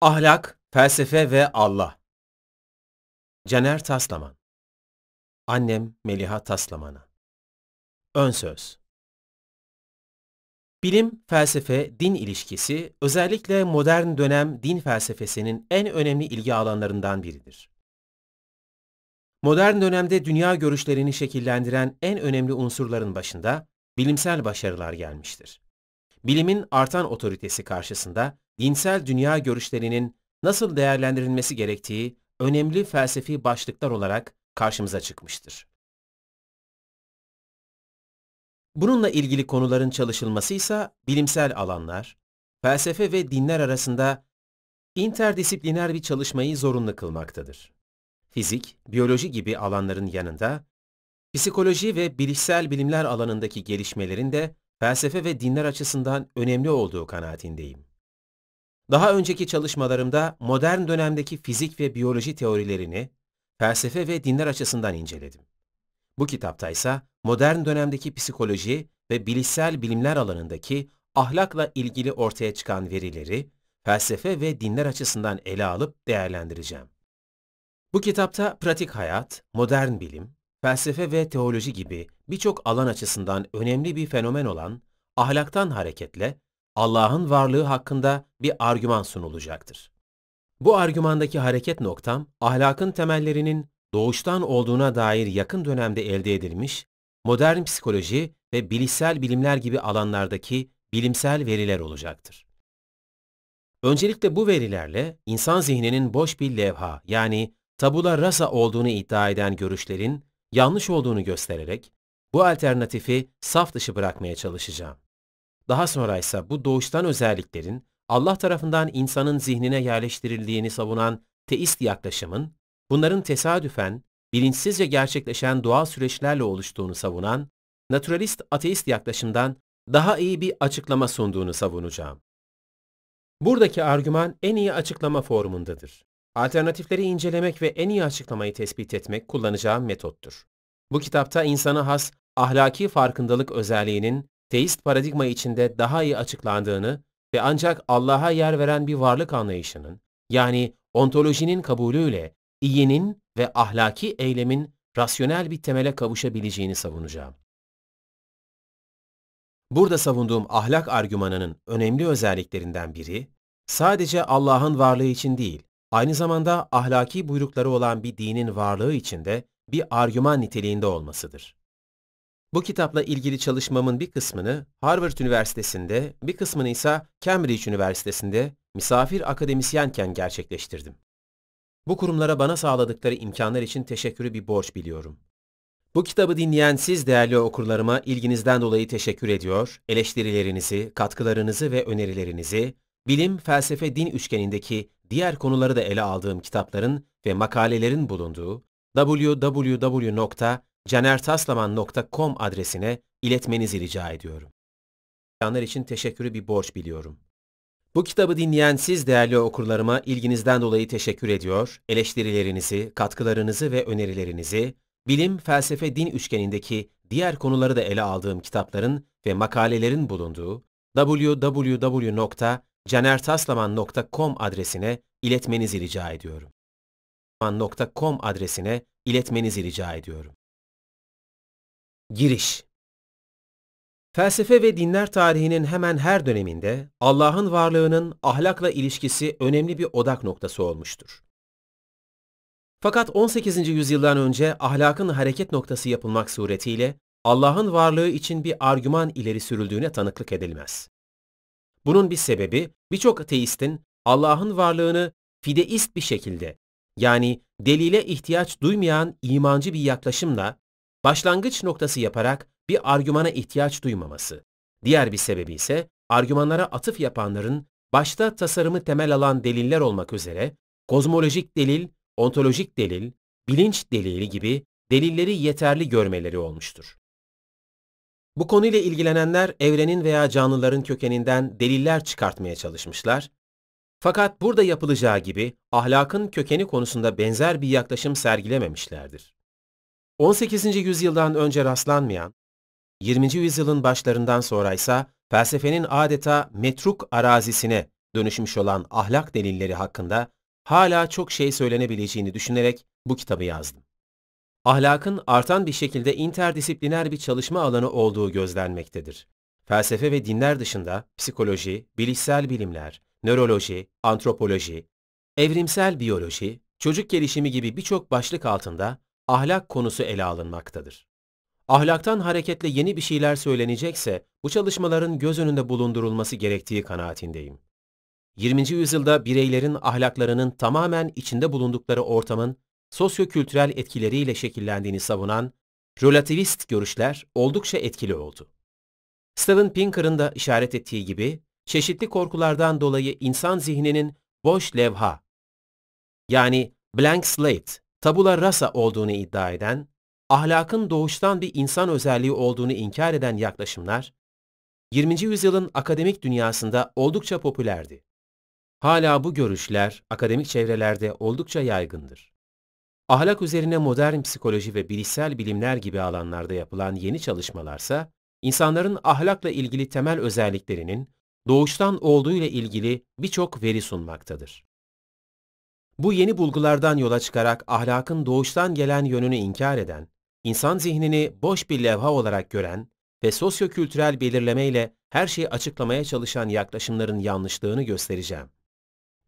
Ahlak, Felsefe ve Allah Caner Taslaman Annem Meliha Taslaman'a Ön Söz Bilim, felsefe, din ilişkisi özellikle modern dönem din felsefesinin en önemli ilgi alanlarından biridir. Modern dönemde dünya görüşlerini şekillendiren en önemli unsurların başında bilimsel başarılar gelmiştir. Bilimin artan otoritesi karşısında dinsel dünya görüşlerinin nasıl değerlendirilmesi gerektiği önemli felsefi başlıklar olarak karşımıza çıkmıştır. Bununla ilgili konuların çalışılması ise bilimsel alanlar, felsefe ve dinler arasında interdisipliner bir çalışmayı zorunlu kılmaktadır. Fizik, biyoloji gibi alanların yanında, psikoloji ve bilişsel bilimler alanındaki gelişmelerin de felsefe ve dinler açısından önemli olduğu kanaatindeyim. Daha önceki çalışmalarımda modern dönemdeki fizik ve biyoloji teorilerini felsefe ve dinler açısından inceledim. Bu kitapta ise modern dönemdeki psikoloji ve bilişsel bilimler alanındaki ahlakla ilgili ortaya çıkan verileri felsefe ve dinler açısından ele alıp değerlendireceğim. Bu kitapta pratik hayat, modern bilim, felsefe ve teoloji gibi birçok alan açısından önemli bir fenomen olan ahlaktan hareketle Allah'ın varlığı hakkında bir argüman sunulacaktır. Bu argümandaki hareket noktam, ahlakın temellerinin doğuştan olduğuna dair yakın dönemde elde edilmiş, modern psikoloji ve bilişsel bilimler gibi alanlardaki bilimsel veriler olacaktır. Öncelikle bu verilerle insan zihninin boş bir levha yani tabula rasa olduğunu iddia eden görüşlerin yanlış olduğunu göstererek bu alternatifi saf dışı bırakmaya çalışacağım. Daha sonra ise bu doğuştan özelliklerin Allah tarafından insanın zihnine yerleştirildiğini savunan teist yaklaşımın, bunların tesadüfen, bilinçsizce gerçekleşen doğal süreçlerle oluştuğunu savunan, naturalist ateist yaklaşımdan daha iyi bir açıklama sunduğunu savunacağım. Buradaki argüman en iyi açıklama formundadır. Alternatifleri incelemek ve en iyi açıklamayı tespit etmek kullanacağım metottur. Bu kitapta insana has ahlaki farkındalık özelliğinin teist paradigma içinde daha iyi açıklandığını ve ancak Allah'a yer veren bir varlık anlayışının, yani ontolojinin kabulüyle iyinin ve ahlaki eylemin rasyonel bir temele kavuşabileceğini savunacağım. Burada savunduğum ahlak argümanının önemli özelliklerinden biri, sadece Allah'ın varlığı için değil, aynı zamanda ahlaki buyrukları olan bir dinin varlığı içinde bir argüman niteliğinde olmasıdır. Bu kitapla ilgili çalışmamın bir kısmını Harvard Üniversitesi'nde, bir kısmını ise Cambridge Üniversitesi'nde misafir akademisyenken gerçekleştirdim. Bu kurumlara bana sağladıkları imkanlar için teşekkürü bir borç biliyorum. Bu kitabı dinleyen siz değerli okurlarıma ilginizden dolayı teşekkür ediyor, eleştirilerinizi, katkılarınızı ve önerilerinizi, bilim, felsefe, din üçgenindeki diğer konuları da ele aldığım kitapların ve makalelerin bulunduğu www canertaslaman.com adresine iletmenizi rica ediyorum. Yanlar için teşekkürü bir borç biliyorum. Bu kitabı dinleyen siz değerli okurlarıma ilginizden dolayı teşekkür ediyor, eleştirilerinizi, katkılarınızı ve önerilerinizi, bilim, felsefe, din üçgenindeki diğer konuları da ele aldığım kitapların ve makalelerin bulunduğu www.canertaslaman.com adresine iletmenizi rica ediyorum. .com adresine iletmenizi rica ediyorum. Giriş Felsefe ve dinler tarihinin hemen her döneminde Allah'ın varlığının ahlakla ilişkisi önemli bir odak noktası olmuştur. Fakat 18. yüzyıldan önce ahlakın hareket noktası yapılmak suretiyle Allah'ın varlığı için bir argüman ileri sürüldüğüne tanıklık edilmez. Bunun bir sebebi birçok ateistin Allah'ın varlığını fideist bir şekilde yani delile ihtiyaç duymayan imancı bir yaklaşımla başlangıç noktası yaparak bir argümana ihtiyaç duymaması. Diğer bir sebebi ise argümanlara atıf yapanların başta tasarımı temel alan deliller olmak üzere kozmolojik delil, ontolojik delil, bilinç delili gibi delilleri yeterli görmeleri olmuştur. Bu konuyla ilgilenenler evrenin veya canlıların kökeninden deliller çıkartmaya çalışmışlar. Fakat burada yapılacağı gibi ahlakın kökeni konusunda benzer bir yaklaşım sergilememişlerdir. 18. yüzyıldan önce rastlanmayan, 20. yüzyılın başlarından sonra ise felsefenin adeta metruk arazisine dönüşmüş olan ahlak delilleri hakkında hala çok şey söylenebileceğini düşünerek bu kitabı yazdım. Ahlakın artan bir şekilde interdisipliner bir çalışma alanı olduğu gözlenmektedir. Felsefe ve dinler dışında psikoloji, bilişsel bilimler, nöroloji, antropoloji, evrimsel biyoloji, çocuk gelişimi gibi birçok başlık altında ahlak konusu ele alınmaktadır. Ahlaktan hareketle yeni bir şeyler söylenecekse bu çalışmaların göz önünde bulundurulması gerektiği kanaatindeyim. 20. yüzyılda bireylerin ahlaklarının tamamen içinde bulundukları ortamın sosyo-kültürel etkileriyle şekillendiğini savunan relativist görüşler oldukça etkili oldu. Steven Pinker'ın da işaret ettiği gibi çeşitli korkulardan dolayı insan zihninin boş levha yani blank slate tabula rasa olduğunu iddia eden, ahlakın doğuştan bir insan özelliği olduğunu inkar eden yaklaşımlar, 20. yüzyılın akademik dünyasında oldukça popülerdi. Hala bu görüşler akademik çevrelerde oldukça yaygındır. Ahlak üzerine modern psikoloji ve bilişsel bilimler gibi alanlarda yapılan yeni çalışmalarsa, insanların ahlakla ilgili temel özelliklerinin doğuştan olduğu ile ilgili birçok veri sunmaktadır. Bu yeni bulgulardan yola çıkarak ahlakın doğuştan gelen yönünü inkar eden, insan zihnini boş bir levha olarak gören ve sosyokültürel belirlemeyle her şeyi açıklamaya çalışan yaklaşımların yanlışlığını göstereceğim.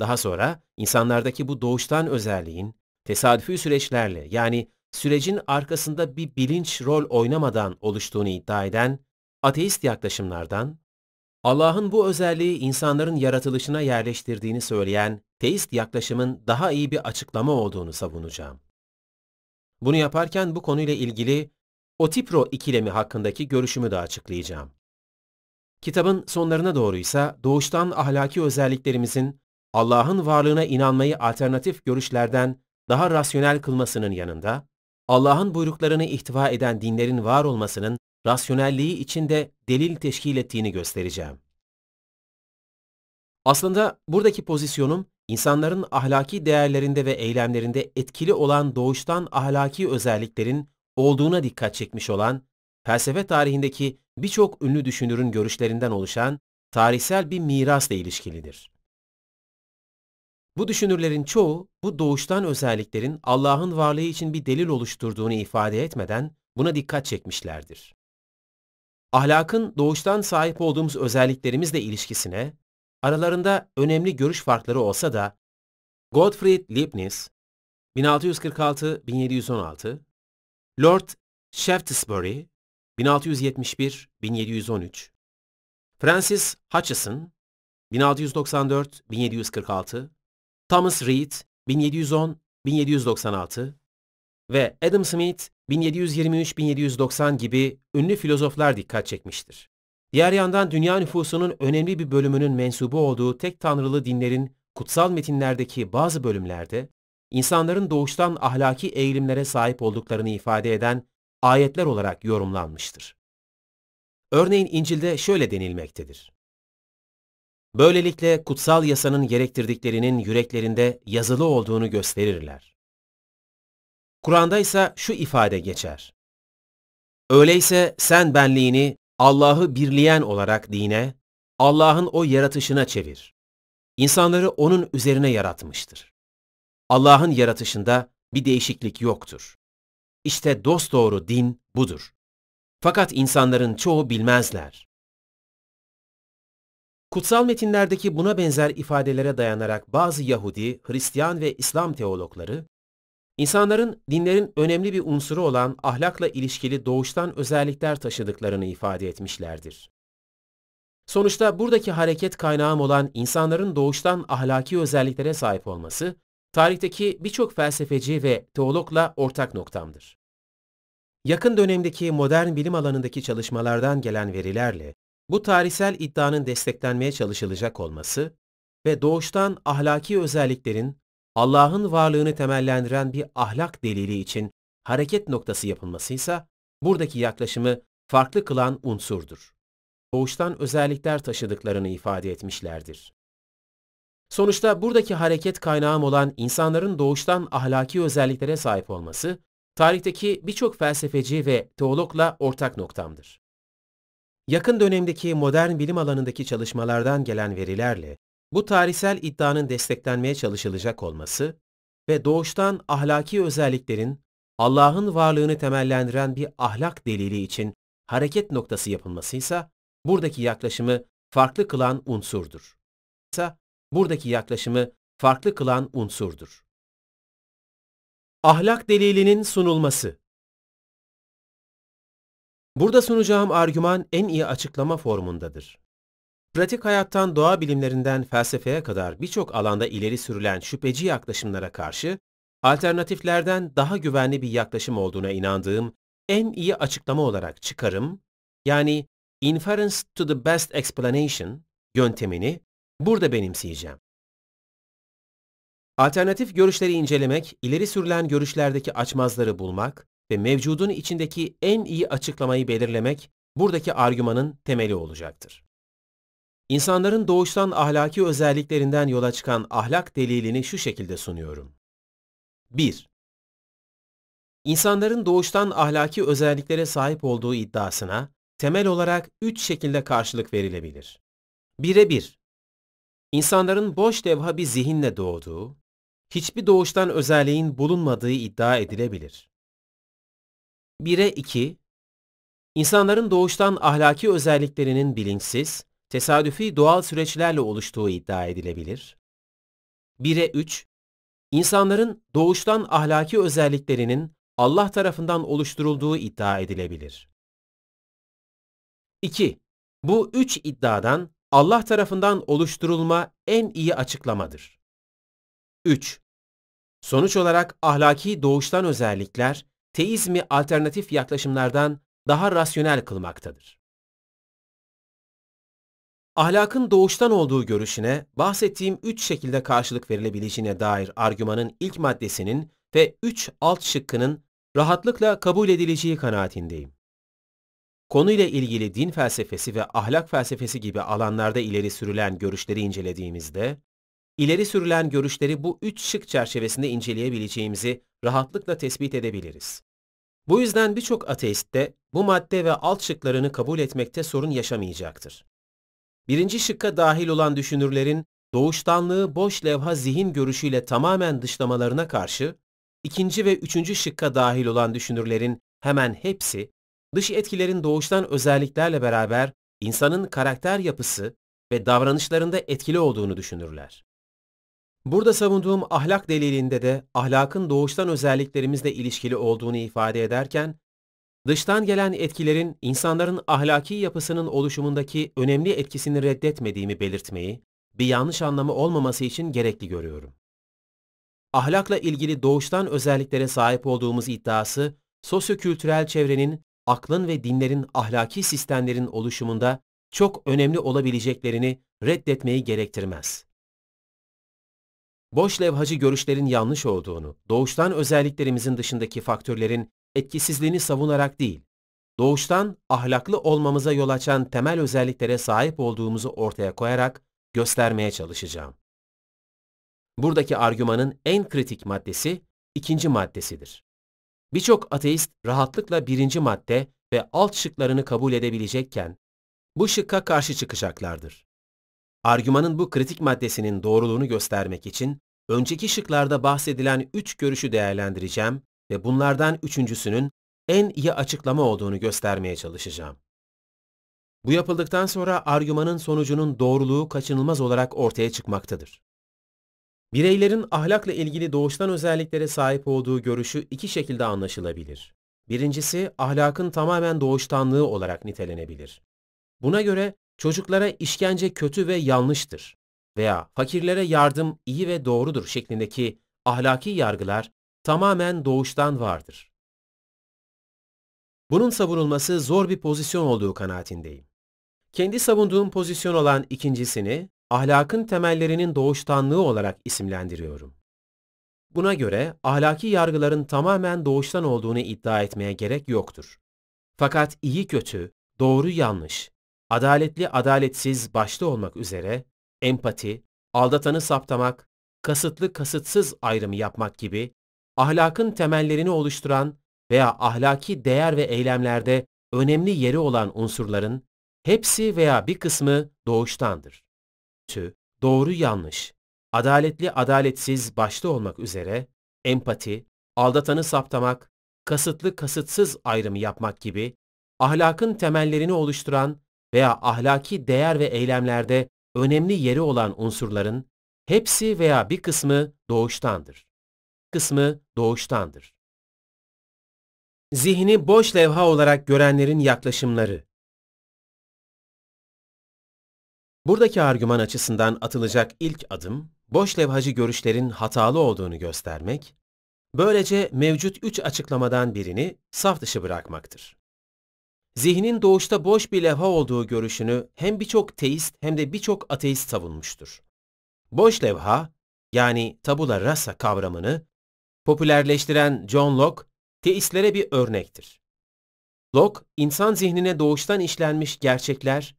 Daha sonra insanlardaki bu doğuştan özelliğin tesadüfi süreçlerle yani sürecin arkasında bir bilinç rol oynamadan oluştuğunu iddia eden ateist yaklaşımlardan Allah'ın bu özelliği insanların yaratılışına yerleştirdiğini söyleyen teist yaklaşımın daha iyi bir açıklama olduğunu savunacağım. Bunu yaparken bu konuyla ilgili Otipro ikilemi hakkındaki görüşümü de açıklayacağım. Kitabın sonlarına doğruysa doğuştan ahlaki özelliklerimizin Allah'ın varlığına inanmayı alternatif görüşlerden daha rasyonel kılmasının yanında, Allah'ın buyruklarını ihtiva eden dinlerin var olmasının rasyonelliği içinde delil teşkil ettiğini göstereceğim. Aslında buradaki pozisyonum insanların ahlaki değerlerinde ve eylemlerinde etkili olan doğuştan ahlaki özelliklerin olduğuna dikkat çekmiş olan, felsefe tarihindeki birçok ünlü düşünürün görüşlerinden oluşan tarihsel bir mirasla ilişkilidir. Bu düşünürlerin çoğu bu doğuştan özelliklerin Allah'ın varlığı için bir delil oluşturduğunu ifade etmeden buna dikkat çekmişlerdir ahlakın doğuştan sahip olduğumuz özelliklerimizle ilişkisine, aralarında önemli görüş farkları olsa da, Gottfried Leibniz, 1646-1716, Lord Shaftesbury, 1671-1713, Francis Hutcheson, 1694-1746, Thomas Reid, 1710-1796 ve Adam Smith, 1723-1790 gibi ünlü filozoflar dikkat çekmiştir. Diğer yandan dünya nüfusunun önemli bir bölümünün mensubu olduğu tek tanrılı dinlerin kutsal metinlerdeki bazı bölümlerde insanların doğuştan ahlaki eğilimlere sahip olduklarını ifade eden ayetler olarak yorumlanmıştır. Örneğin İncil'de şöyle denilmektedir. Böylelikle kutsal yasanın gerektirdiklerinin yüreklerinde yazılı olduğunu gösterirler. Kur'an'da ise şu ifade geçer. Öyleyse sen benliğini Allah'ı birleyen olarak dine, Allah'ın o yaratışına çevir. İnsanları onun üzerine yaratmıştır. Allah'ın yaratışında bir değişiklik yoktur. İşte doğru din budur. Fakat insanların çoğu bilmezler. Kutsal metinlerdeki buna benzer ifadelere dayanarak bazı Yahudi, Hristiyan ve İslam teologları, İnsanların dinlerin önemli bir unsuru olan ahlakla ilişkili doğuştan özellikler taşıdıklarını ifade etmişlerdir. Sonuçta buradaki hareket kaynağım olan insanların doğuştan ahlaki özelliklere sahip olması, tarihteki birçok felsefeci ve teologla ortak noktamdır. Yakın dönemdeki modern bilim alanındaki çalışmalardan gelen verilerle bu tarihsel iddianın desteklenmeye çalışılacak olması ve doğuştan ahlaki özelliklerin Allah'ın varlığını temellendiren bir ahlak delili için hareket noktası yapılmasıysa, buradaki yaklaşımı farklı kılan unsurdur. Doğuştan özellikler taşıdıklarını ifade etmişlerdir. Sonuçta buradaki hareket kaynağım olan insanların doğuştan ahlaki özelliklere sahip olması, tarihteki birçok felsefeci ve teologla ortak noktamdır. Yakın dönemdeki modern bilim alanındaki çalışmalardan gelen verilerle bu tarihsel iddianın desteklenmeye çalışılacak olması ve doğuştan ahlaki özelliklerin Allah'ın varlığını temellendiren bir ahlak delili için hareket noktası yapılmasıysa buradaki yaklaşımı farklı kılan unsurdur. Buradaki yaklaşımı farklı kılan unsurdur. Ahlak delilinin sunulması Burada sunacağım argüman en iyi açıklama formundadır. Pratik hayattan doğa bilimlerinden felsefeye kadar birçok alanda ileri sürülen şüpheci yaklaşımlara karşı alternatiflerden daha güvenli bir yaklaşım olduğuna inandığım en iyi açıklama olarak çıkarım, yani inference to the best explanation yöntemini burada benimseyeceğim. Alternatif görüşleri incelemek, ileri sürülen görüşlerdeki açmazları bulmak ve mevcudun içindeki en iyi açıklamayı belirlemek buradaki argümanın temeli olacaktır. İnsanların doğuştan ahlaki özelliklerinden yola çıkan ahlak delilini şu şekilde sunuyorum. 1. İnsanların doğuştan ahlaki özelliklere sahip olduğu iddiasına temel olarak üç şekilde karşılık verilebilir. 1'e 1. İnsanların boş devha bir zihinle doğduğu, hiçbir doğuştan özelliğin bulunmadığı iddia edilebilir. 1'e 2. İnsanların doğuştan ahlaki özelliklerinin bilinçsiz tesadüfi doğal süreçlerle oluştuğu iddia edilebilir. 1'e 3, insanların doğuştan ahlaki özelliklerinin Allah tarafından oluşturulduğu iddia edilebilir. 2. Bu üç iddiadan Allah tarafından oluşturulma en iyi açıklamadır. 3. Sonuç olarak ahlaki doğuştan özellikler teizmi alternatif yaklaşımlardan daha rasyonel kılmaktadır. Ahlakın doğuştan olduğu görüşüne bahsettiğim üç şekilde karşılık verilebileceğine dair argümanın ilk maddesinin ve üç alt şıkkının rahatlıkla kabul edileceği kanaatindeyim. Konuyla ilgili din felsefesi ve ahlak felsefesi gibi alanlarda ileri sürülen görüşleri incelediğimizde, ileri sürülen görüşleri bu üç şık çerçevesinde inceleyebileceğimizi rahatlıkla tespit edebiliriz. Bu yüzden birçok ateist de bu madde ve alt şıklarını kabul etmekte sorun yaşamayacaktır. Birinci şıkka dahil olan düşünürlerin doğuştanlığı boş levha zihin görüşüyle tamamen dışlamalarına karşı, ikinci ve üçüncü şıkka dahil olan düşünürlerin hemen hepsi, dış etkilerin doğuştan özelliklerle beraber insanın karakter yapısı ve davranışlarında etkili olduğunu düşünürler. Burada savunduğum ahlak delilinde de ahlakın doğuştan özelliklerimizle ilişkili olduğunu ifade ederken, dıştan gelen etkilerin insanların ahlaki yapısının oluşumundaki önemli etkisini reddetmediğimi belirtmeyi, bir yanlış anlamı olmaması için gerekli görüyorum. Ahlakla ilgili doğuştan özelliklere sahip olduğumuz iddiası, sosyokültürel çevrenin, aklın ve dinlerin ahlaki sistemlerin oluşumunda çok önemli olabileceklerini reddetmeyi gerektirmez. Boş levhacı görüşlerin yanlış olduğunu, doğuştan özelliklerimizin dışındaki faktörlerin etkisizliğini savunarak değil, doğuştan ahlaklı olmamıza yol açan temel özelliklere sahip olduğumuzu ortaya koyarak göstermeye çalışacağım. Buradaki argümanın en kritik maddesi ikinci maddesidir. Birçok ateist rahatlıkla birinci madde ve alt şıklarını kabul edebilecekken bu şıkka karşı çıkacaklardır. Argümanın bu kritik maddesinin doğruluğunu göstermek için önceki şıklarda bahsedilen üç görüşü değerlendireceğim ve bunlardan üçüncüsünün en iyi açıklama olduğunu göstermeye çalışacağım. Bu yapıldıktan sonra argümanın sonucunun doğruluğu kaçınılmaz olarak ortaya çıkmaktadır. Bireylerin ahlakla ilgili doğuştan özelliklere sahip olduğu görüşü iki şekilde anlaşılabilir. Birincisi, ahlakın tamamen doğuştanlığı olarak nitelenebilir. Buna göre çocuklara işkence kötü ve yanlıştır veya fakirlere yardım iyi ve doğrudur şeklindeki ahlaki yargılar tamamen doğuştan vardır. Bunun savunulması zor bir pozisyon olduğu kanaatindeyim. Kendi savunduğum pozisyon olan ikincisini ahlakın temellerinin doğuştanlığı olarak isimlendiriyorum. Buna göre ahlaki yargıların tamamen doğuştan olduğunu iddia etmeye gerek yoktur. Fakat iyi kötü, doğru yanlış, adaletli adaletsiz başta olmak üzere empati, aldatanı saptamak, kasıtlı kasıtsız ayrımı yapmak gibi ahlakın temellerini oluşturan veya ahlaki değer ve eylemlerde önemli yeri olan unsurların hepsi veya bir kısmı doğuştandır. Tü, doğru yanlış, adaletli adaletsiz başta olmak üzere empati, aldatanı saptamak, kasıtlı kasıtsız ayrımı yapmak gibi ahlakın temellerini oluşturan veya ahlaki değer ve eylemlerde önemli yeri olan unsurların hepsi veya bir kısmı doğuştandır kısmı doğuştandır. Zihni boş levha olarak görenlerin yaklaşımları Buradaki argüman açısından atılacak ilk adım, boş levhacı görüşlerin hatalı olduğunu göstermek, böylece mevcut üç açıklamadan birini saf dışı bırakmaktır. Zihnin doğuşta boş bir levha olduğu görüşünü hem birçok teist hem de birçok ateist savunmuştur. Boş levha, yani tabula rasa kavramını popülerleştiren John Locke, teistlere bir örnektir. Locke, insan zihnine doğuştan işlenmiş gerçekler,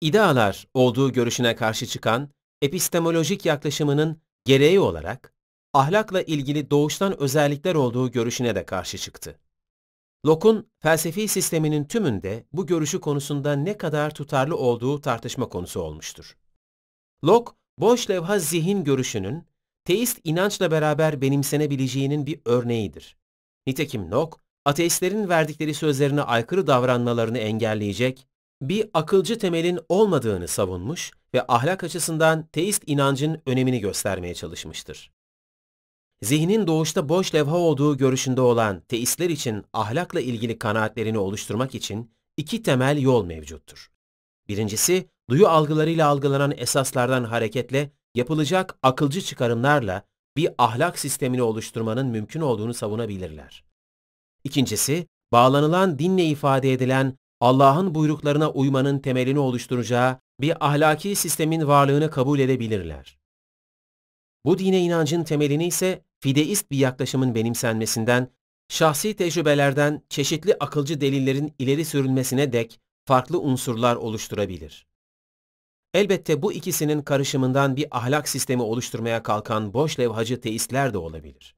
idealar olduğu görüşüne karşı çıkan epistemolojik yaklaşımının gereği olarak ahlakla ilgili doğuştan özellikler olduğu görüşüne de karşı çıktı. Locke'un felsefi sisteminin tümünde bu görüşü konusunda ne kadar tutarlı olduğu tartışma konusu olmuştur. Locke, boş levha zihin görüşünün teist inançla beraber benimsenebileceğinin bir örneğidir. Nitekim nok, ateistlerin verdikleri sözlerine aykırı davranmalarını engelleyecek bir akılcı temelin olmadığını savunmuş ve ahlak açısından teist inancın önemini göstermeye çalışmıştır. Zihnin doğuşta boş levha olduğu görüşünde olan teistler için ahlakla ilgili kanaatlerini oluşturmak için iki temel yol mevcuttur. Birincisi, duyu algılarıyla algılanan esaslardan hareketle yapılacak akılcı çıkarımlarla bir ahlak sistemini oluşturmanın mümkün olduğunu savunabilirler. İkincisi, bağlanılan dinle ifade edilen Allah'ın buyruklarına uymanın temelini oluşturacağı bir ahlaki sistemin varlığını kabul edebilirler. Bu dine inancın temelini ise fideist bir yaklaşımın benimsenmesinden, şahsi tecrübelerden çeşitli akılcı delillerin ileri sürülmesine dek farklı unsurlar oluşturabilir. Elbette bu ikisinin karışımından bir ahlak sistemi oluşturmaya kalkan boş levhacı teistler de olabilir.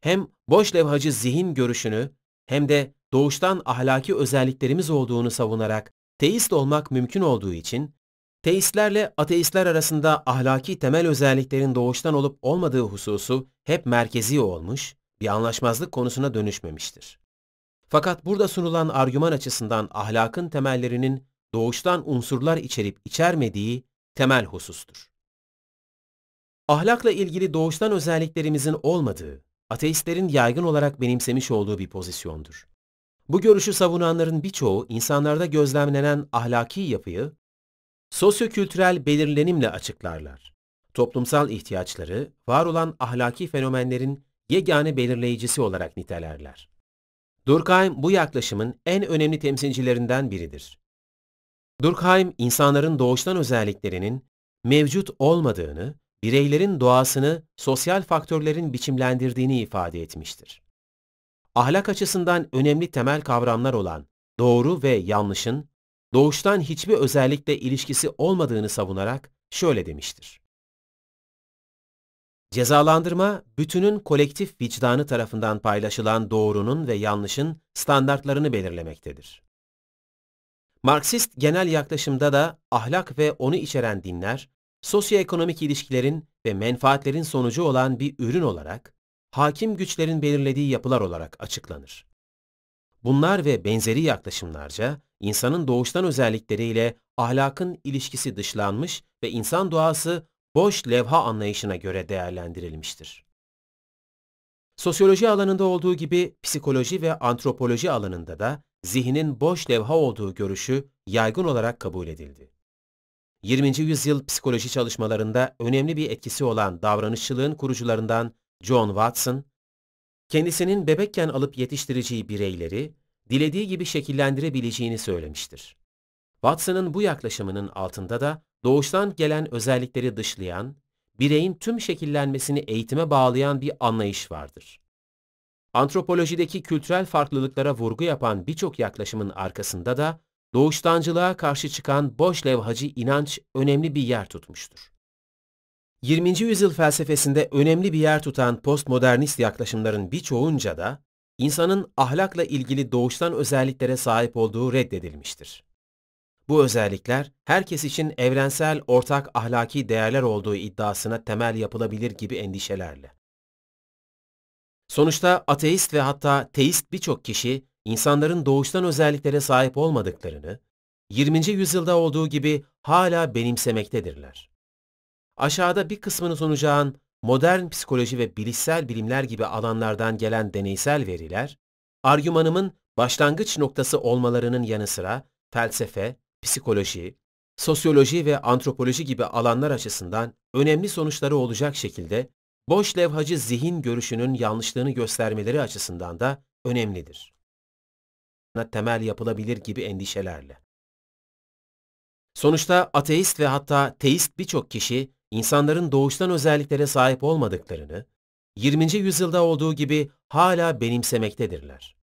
Hem boş levhacı zihin görüşünü hem de doğuştan ahlaki özelliklerimiz olduğunu savunarak teist olmak mümkün olduğu için teistlerle ateistler arasında ahlaki temel özelliklerin doğuştan olup olmadığı hususu hep merkezi olmuş, bir anlaşmazlık konusuna dönüşmemiştir. Fakat burada sunulan argüman açısından ahlakın temellerinin doğuştan unsurlar içerip içermediği temel husustur. Ahlakla ilgili doğuştan özelliklerimizin olmadığı, ateistlerin yaygın olarak benimsemiş olduğu bir pozisyondur. Bu görüşü savunanların birçoğu insanlarda gözlemlenen ahlaki yapıyı sosyokültürel belirlenimle açıklarlar. Toplumsal ihtiyaçları var olan ahlaki fenomenlerin yegane belirleyicisi olarak nitelerler. Durkheim bu yaklaşımın en önemli temsilcilerinden biridir. Durkheim, insanların doğuştan özelliklerinin mevcut olmadığını, bireylerin doğasını sosyal faktörlerin biçimlendirdiğini ifade etmiştir. Ahlak açısından önemli temel kavramlar olan doğru ve yanlışın doğuştan hiçbir özellikle ilişkisi olmadığını savunarak şöyle demiştir. Cezalandırma, bütünün kolektif vicdanı tarafından paylaşılan doğrunun ve yanlışın standartlarını belirlemektedir. Marksist genel yaklaşımda da ahlak ve onu içeren dinler, sosyoekonomik ilişkilerin ve menfaatlerin sonucu olan bir ürün olarak, hakim güçlerin belirlediği yapılar olarak açıklanır. Bunlar ve benzeri yaklaşımlarca insanın doğuştan özellikleriyle ahlakın ilişkisi dışlanmış ve insan doğası boş levha anlayışına göre değerlendirilmiştir. Sosyoloji alanında olduğu gibi psikoloji ve antropoloji alanında da zihnin boş levha olduğu görüşü yaygın olarak kabul edildi. 20. yüzyıl psikoloji çalışmalarında önemli bir etkisi olan davranışçılığın kurucularından John Watson, kendisinin bebekken alıp yetiştireceği bireyleri dilediği gibi şekillendirebileceğini söylemiştir. Watson'ın bu yaklaşımının altında da doğuştan gelen özellikleri dışlayan, bireyin tüm şekillenmesini eğitime bağlayan bir anlayış vardır. Antropolojideki kültürel farklılıklara vurgu yapan birçok yaklaşımın arkasında da doğuştancılığa karşı çıkan boş levhacı inanç önemli bir yer tutmuştur. 20. yüzyıl felsefesinde önemli bir yer tutan postmodernist yaklaşımların birçoğunca da insanın ahlakla ilgili doğuştan özelliklere sahip olduğu reddedilmiştir. Bu özellikler herkes için evrensel ortak ahlaki değerler olduğu iddiasına temel yapılabilir gibi endişelerle. Sonuçta ateist ve hatta teist birçok kişi insanların doğuştan özelliklere sahip olmadıklarını 20. yüzyılda olduğu gibi hala benimsemektedirler. Aşağıda bir kısmını sunacağın modern psikoloji ve bilişsel bilimler gibi alanlardan gelen deneysel veriler, argümanımın başlangıç noktası olmalarının yanı sıra felsefe, psikoloji, sosyoloji ve antropoloji gibi alanlar açısından önemli sonuçları olacak şekilde boş levhacı zihin görüşünün yanlışlığını göstermeleri açısından da önemlidir. Temel yapılabilir gibi endişelerle. Sonuçta ateist ve hatta teist birçok kişi insanların doğuştan özelliklere sahip olmadıklarını 20. yüzyılda olduğu gibi hala benimsemektedirler.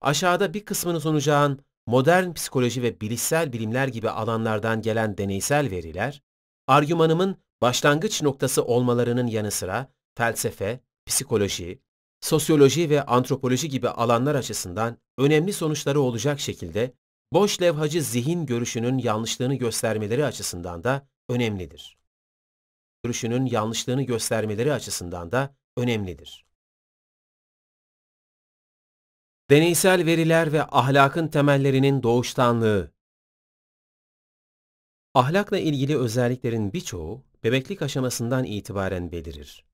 Aşağıda bir kısmını sunacağın modern psikoloji ve bilişsel bilimler gibi alanlardan gelen deneysel veriler, argümanımın başlangıç noktası olmalarının yanı sıra felsefe, psikoloji, sosyoloji ve antropoloji gibi alanlar açısından önemli sonuçları olacak şekilde boş levhacı zihin görüşünün yanlışlığını göstermeleri açısından da önemlidir. Görüşünün yanlışlığını göstermeleri açısından da önemlidir. Deneysel veriler ve ahlakın temellerinin doğuştanlığı Ahlakla ilgili özelliklerin birçoğu bebeklik aşamasından itibaren belirir.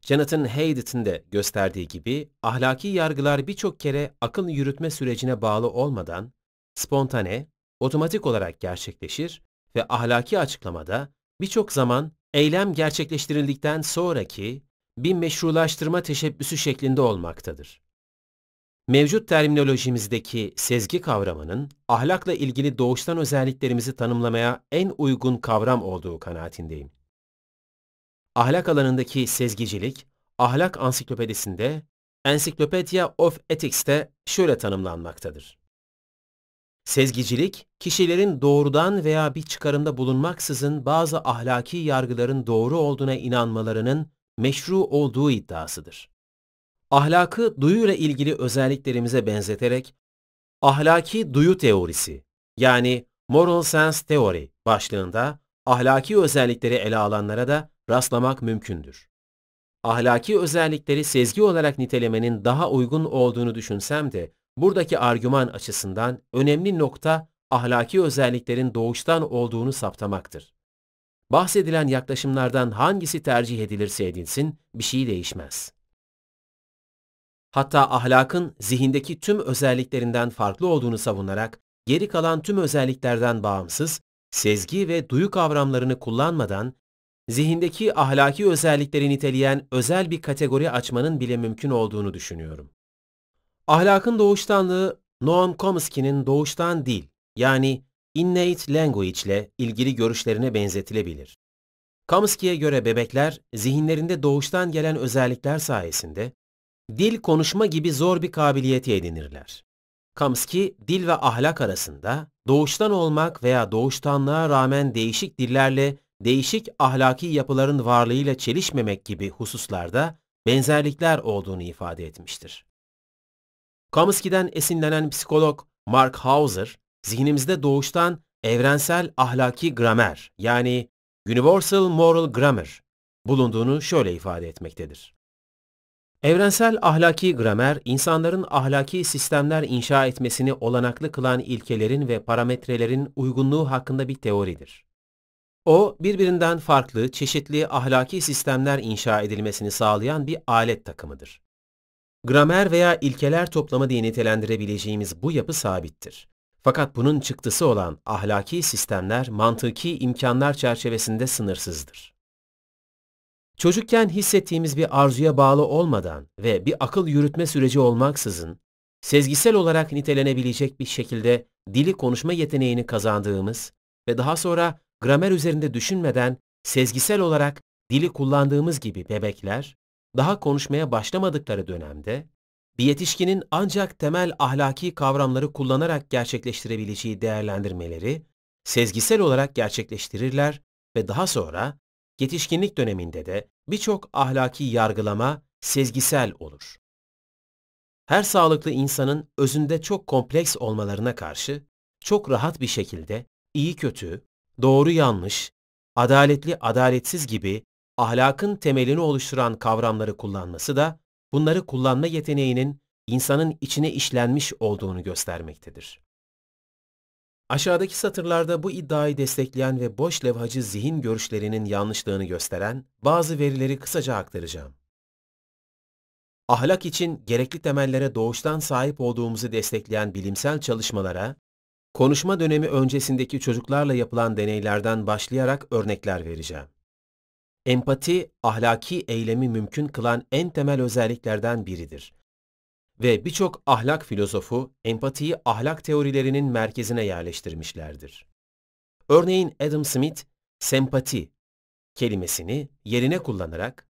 Jonathan Haidt'in de gösterdiği gibi ahlaki yargılar birçok kere akıl yürütme sürecine bağlı olmadan spontane, otomatik olarak gerçekleşir ve ahlaki açıklamada birçok zaman eylem gerçekleştirildikten sonraki bir meşrulaştırma teşebbüsü şeklinde olmaktadır mevcut terminolojimizdeki sezgi kavramının ahlakla ilgili doğuştan özelliklerimizi tanımlamaya en uygun kavram olduğu kanaatindeyim. Ahlak alanındaki sezgicilik, ahlak ansiklopedisinde Encyclopedia of Ethics'te şöyle tanımlanmaktadır. Sezgicilik, kişilerin doğrudan veya bir çıkarımda bulunmaksızın bazı ahlaki yargıların doğru olduğuna inanmalarının meşru olduğu iddiasıdır ahlakı duyuyla ilgili özelliklerimize benzeterek ahlaki duyu teorisi yani moral sense theory başlığında ahlaki özellikleri ele alanlara da rastlamak mümkündür. Ahlaki özellikleri sezgi olarak nitelemenin daha uygun olduğunu düşünsem de buradaki argüman açısından önemli nokta ahlaki özelliklerin doğuştan olduğunu saptamaktır. Bahsedilen yaklaşımlardan hangisi tercih edilirse edilsin bir şey değişmez hatta ahlakın zihindeki tüm özelliklerinden farklı olduğunu savunarak geri kalan tüm özelliklerden bağımsız, sezgi ve duyu kavramlarını kullanmadan zihindeki ahlaki özellikleri niteleyen özel bir kategori açmanın bile mümkün olduğunu düşünüyorum. Ahlakın doğuştanlığı Noam Chomsky'nin doğuştan dil yani innate language ile ilgili görüşlerine benzetilebilir. Chomsky'ye göre bebekler zihinlerinde doğuştan gelen özellikler sayesinde dil konuşma gibi zor bir kabiliyeti edinirler. Kamski, dil ve ahlak arasında doğuştan olmak veya doğuştanlığa rağmen değişik dillerle değişik ahlaki yapıların varlığıyla çelişmemek gibi hususlarda benzerlikler olduğunu ifade etmiştir. Kamski'den esinlenen psikolog Mark Hauser, zihnimizde doğuştan evrensel ahlaki gramer yani Universal Moral Grammar bulunduğunu şöyle ifade etmektedir. Evrensel ahlaki gramer, insanların ahlaki sistemler inşa etmesini olanaklı kılan ilkelerin ve parametrelerin uygunluğu hakkında bir teoridir. O, birbirinden farklı, çeşitli ahlaki sistemler inşa edilmesini sağlayan bir alet takımıdır. Gramer veya ilkeler toplamı diye nitelendirebileceğimiz bu yapı sabittir. Fakat bunun çıktısı olan ahlaki sistemler mantıki imkanlar çerçevesinde sınırsızdır. Çocukken hissettiğimiz bir arzuya bağlı olmadan ve bir akıl yürütme süreci olmaksızın, sezgisel olarak nitelenebilecek bir şekilde dili konuşma yeteneğini kazandığımız ve daha sonra gramer üzerinde düşünmeden sezgisel olarak dili kullandığımız gibi bebekler, daha konuşmaya başlamadıkları dönemde, bir yetişkinin ancak temel ahlaki kavramları kullanarak gerçekleştirebileceği değerlendirmeleri sezgisel olarak gerçekleştirirler ve daha sonra yetişkinlik döneminde de birçok ahlaki yargılama sezgisel olur. Her sağlıklı insanın özünde çok kompleks olmalarına karşı çok rahat bir şekilde iyi kötü, doğru yanlış, adaletli adaletsiz gibi ahlakın temelini oluşturan kavramları kullanması da bunları kullanma yeteneğinin insanın içine işlenmiş olduğunu göstermektedir. Aşağıdaki satırlarda bu iddiayı destekleyen ve boş levhacı zihin görüşlerinin yanlışlığını gösteren bazı verileri kısaca aktaracağım. Ahlak için gerekli temellere doğuştan sahip olduğumuzu destekleyen bilimsel çalışmalara, konuşma dönemi öncesindeki çocuklarla yapılan deneylerden başlayarak örnekler vereceğim. Empati, ahlaki eylemi mümkün kılan en temel özelliklerden biridir ve birçok ahlak filozofu empatiyi ahlak teorilerinin merkezine yerleştirmişlerdir. Örneğin Adam Smith, sempati kelimesini yerine kullanarak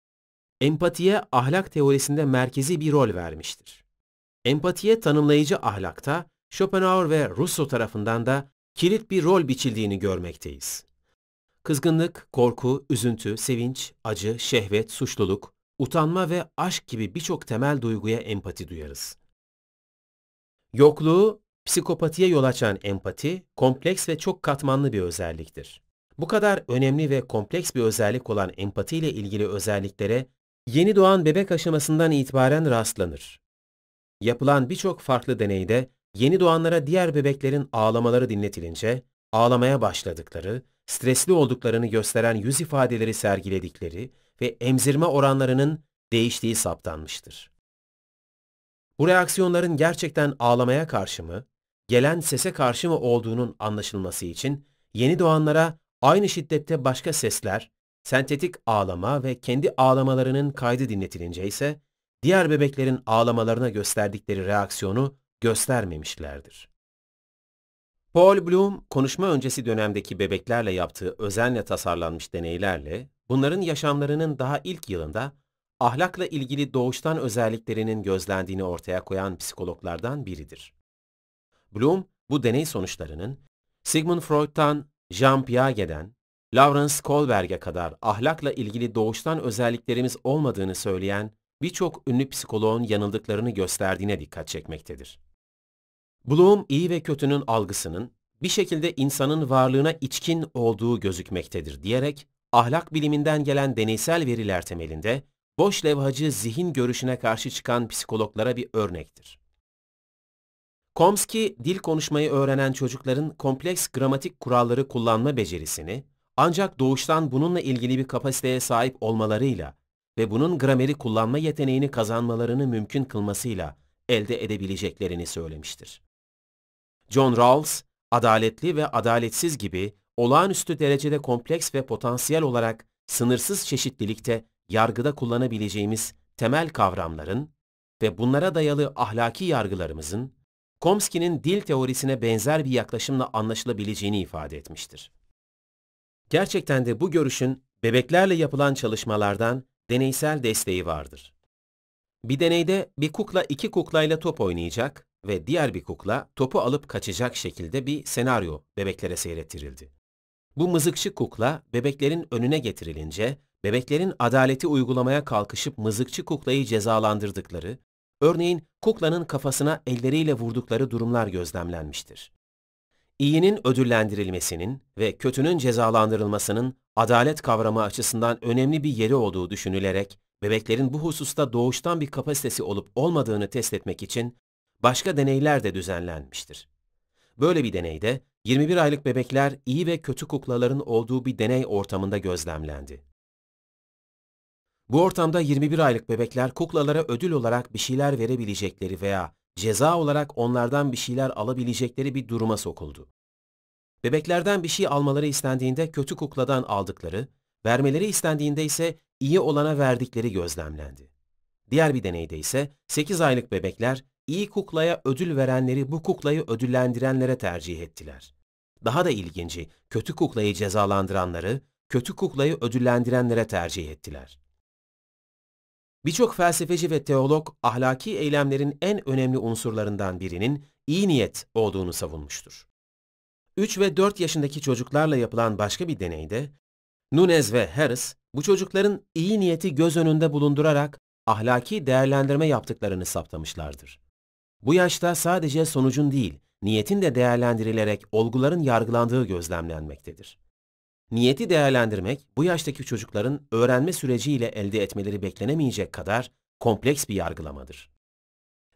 empatiye ahlak teorisinde merkezi bir rol vermiştir. Empatiye tanımlayıcı ahlakta Schopenhauer ve Rousseau tarafından da kilit bir rol biçildiğini görmekteyiz. Kızgınlık, korku, üzüntü, sevinç, acı, şehvet, suçluluk, utanma ve aşk gibi birçok temel duyguya empati duyarız. Yokluğu, psikopatiye yol açan empati, kompleks ve çok katmanlı bir özelliktir. Bu kadar önemli ve kompleks bir özellik olan empati ile ilgili özelliklere yeni doğan bebek aşamasından itibaren rastlanır. Yapılan birçok farklı deneyde yeni doğanlara diğer bebeklerin ağlamaları dinletilince, ağlamaya başladıkları, stresli olduklarını gösteren yüz ifadeleri sergiledikleri ve emzirme oranlarının değiştiği saptanmıştır. Bu reaksiyonların gerçekten ağlamaya karşı mı, gelen sese karşı mı olduğunun anlaşılması için yeni doğanlara aynı şiddette başka sesler, sentetik ağlama ve kendi ağlamalarının kaydı dinletilince ise diğer bebeklerin ağlamalarına gösterdikleri reaksiyonu göstermemişlerdir. Paul Bloom, konuşma öncesi dönemdeki bebeklerle yaptığı özenle tasarlanmış deneylerle bunların yaşamlarının daha ilk yılında ahlakla ilgili doğuştan özelliklerinin gözlendiğini ortaya koyan psikologlardan biridir. Bloom, bu deney sonuçlarının Sigmund Freud'tan Jean Piaget'den Lawrence Kohlberg'e kadar ahlakla ilgili doğuştan özelliklerimiz olmadığını söyleyen birçok ünlü psikoloğun yanıldıklarını gösterdiğine dikkat çekmektedir. Bloom iyi ve kötünün algısının bir şekilde insanın varlığına içkin olduğu gözükmektedir diyerek ahlak biliminden gelen deneysel veriler temelinde boş levhacı zihin görüşüne karşı çıkan psikologlara bir örnektir. Komski, dil konuşmayı öğrenen çocukların kompleks gramatik kuralları kullanma becerisini, ancak doğuştan bununla ilgili bir kapasiteye sahip olmalarıyla ve bunun grameri kullanma yeteneğini kazanmalarını mümkün kılmasıyla elde edebileceklerini söylemiştir. John Rawls, adaletli ve adaletsiz gibi olağanüstü derecede kompleks ve potansiyel olarak sınırsız çeşitlilikte yargıda kullanabileceğimiz temel kavramların ve bunlara dayalı ahlaki yargılarımızın Komski'nin dil teorisine benzer bir yaklaşımla anlaşılabileceğini ifade etmiştir. Gerçekten de bu görüşün bebeklerle yapılan çalışmalardan deneysel desteği vardır. Bir deneyde bir kukla iki kuklayla top oynayacak ve diğer bir kukla topu alıp kaçacak şekilde bir senaryo bebeklere seyrettirildi. Bu mızıkçı kukla bebeklerin önüne getirilince, bebeklerin adaleti uygulamaya kalkışıp mızıkçı kuklayı cezalandırdıkları, örneğin kuklanın kafasına elleriyle vurdukları durumlar gözlemlenmiştir. İyinin ödüllendirilmesinin ve kötünün cezalandırılmasının adalet kavramı açısından önemli bir yeri olduğu düşünülerek, bebeklerin bu hususta doğuştan bir kapasitesi olup olmadığını test etmek için başka deneyler de düzenlenmiştir. Böyle bir deneyde 21 aylık bebekler iyi ve kötü kuklaların olduğu bir deney ortamında gözlemlendi. Bu ortamda 21 aylık bebekler kuklalara ödül olarak bir şeyler verebilecekleri veya ceza olarak onlardan bir şeyler alabilecekleri bir duruma sokuldu. Bebeklerden bir şey almaları istendiğinde kötü kukladan aldıkları, vermeleri istendiğinde ise iyi olana verdikleri gözlemlendi. Diğer bir deneyde ise 8 aylık bebekler iyi kuklaya ödül verenleri bu kuklayı ödüllendirenlere tercih ettiler. Daha da ilginci, kötü kuklayı cezalandıranları, kötü kuklayı ödüllendirenlere tercih ettiler. Birçok felsefeci ve teolog ahlaki eylemlerin en önemli unsurlarından birinin iyi niyet olduğunu savunmuştur. 3 ve 4 yaşındaki çocuklarla yapılan başka bir deneyde Nunez ve Harris bu çocukların iyi niyeti göz önünde bulundurarak ahlaki değerlendirme yaptıklarını saptamışlardır. Bu yaşta sadece sonucun değil, niyetin de değerlendirilerek olguların yargılandığı gözlemlenmektedir. Niyeti değerlendirmek, bu yaştaki çocukların öğrenme süreciyle elde etmeleri beklenemeyecek kadar kompleks bir yargılamadır.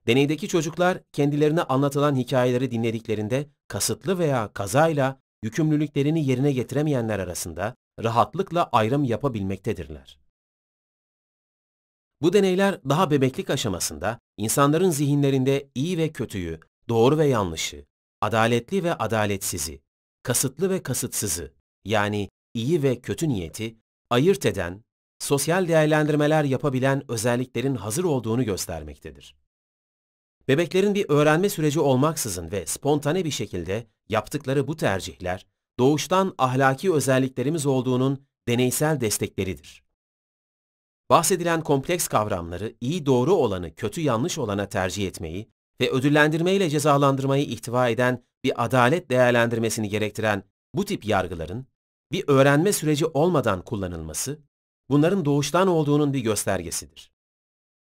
Deneydeki çocuklar kendilerine anlatılan hikayeleri dinlediklerinde kasıtlı veya kazayla yükümlülüklerini yerine getiremeyenler arasında rahatlıkla ayrım yapabilmektedirler. Bu deneyler daha bebeklik aşamasında insanların zihinlerinde iyi ve kötüyü, doğru ve yanlışı, adaletli ve adaletsizi, kasıtlı ve kasıtsızı yani iyi ve kötü niyeti ayırt eden, sosyal değerlendirmeler yapabilen özelliklerin hazır olduğunu göstermektedir. Bebeklerin bir öğrenme süreci olmaksızın ve spontane bir şekilde yaptıkları bu tercihler doğuştan ahlaki özelliklerimiz olduğunun deneysel destekleridir. Bahsedilen kompleks kavramları iyi doğru olanı kötü yanlış olana tercih etmeyi ve ödüllendirme ile cezalandırmayı ihtiva eden bir adalet değerlendirmesini gerektiren bu tip yargıların bir öğrenme süreci olmadan kullanılması bunların doğuştan olduğunun bir göstergesidir.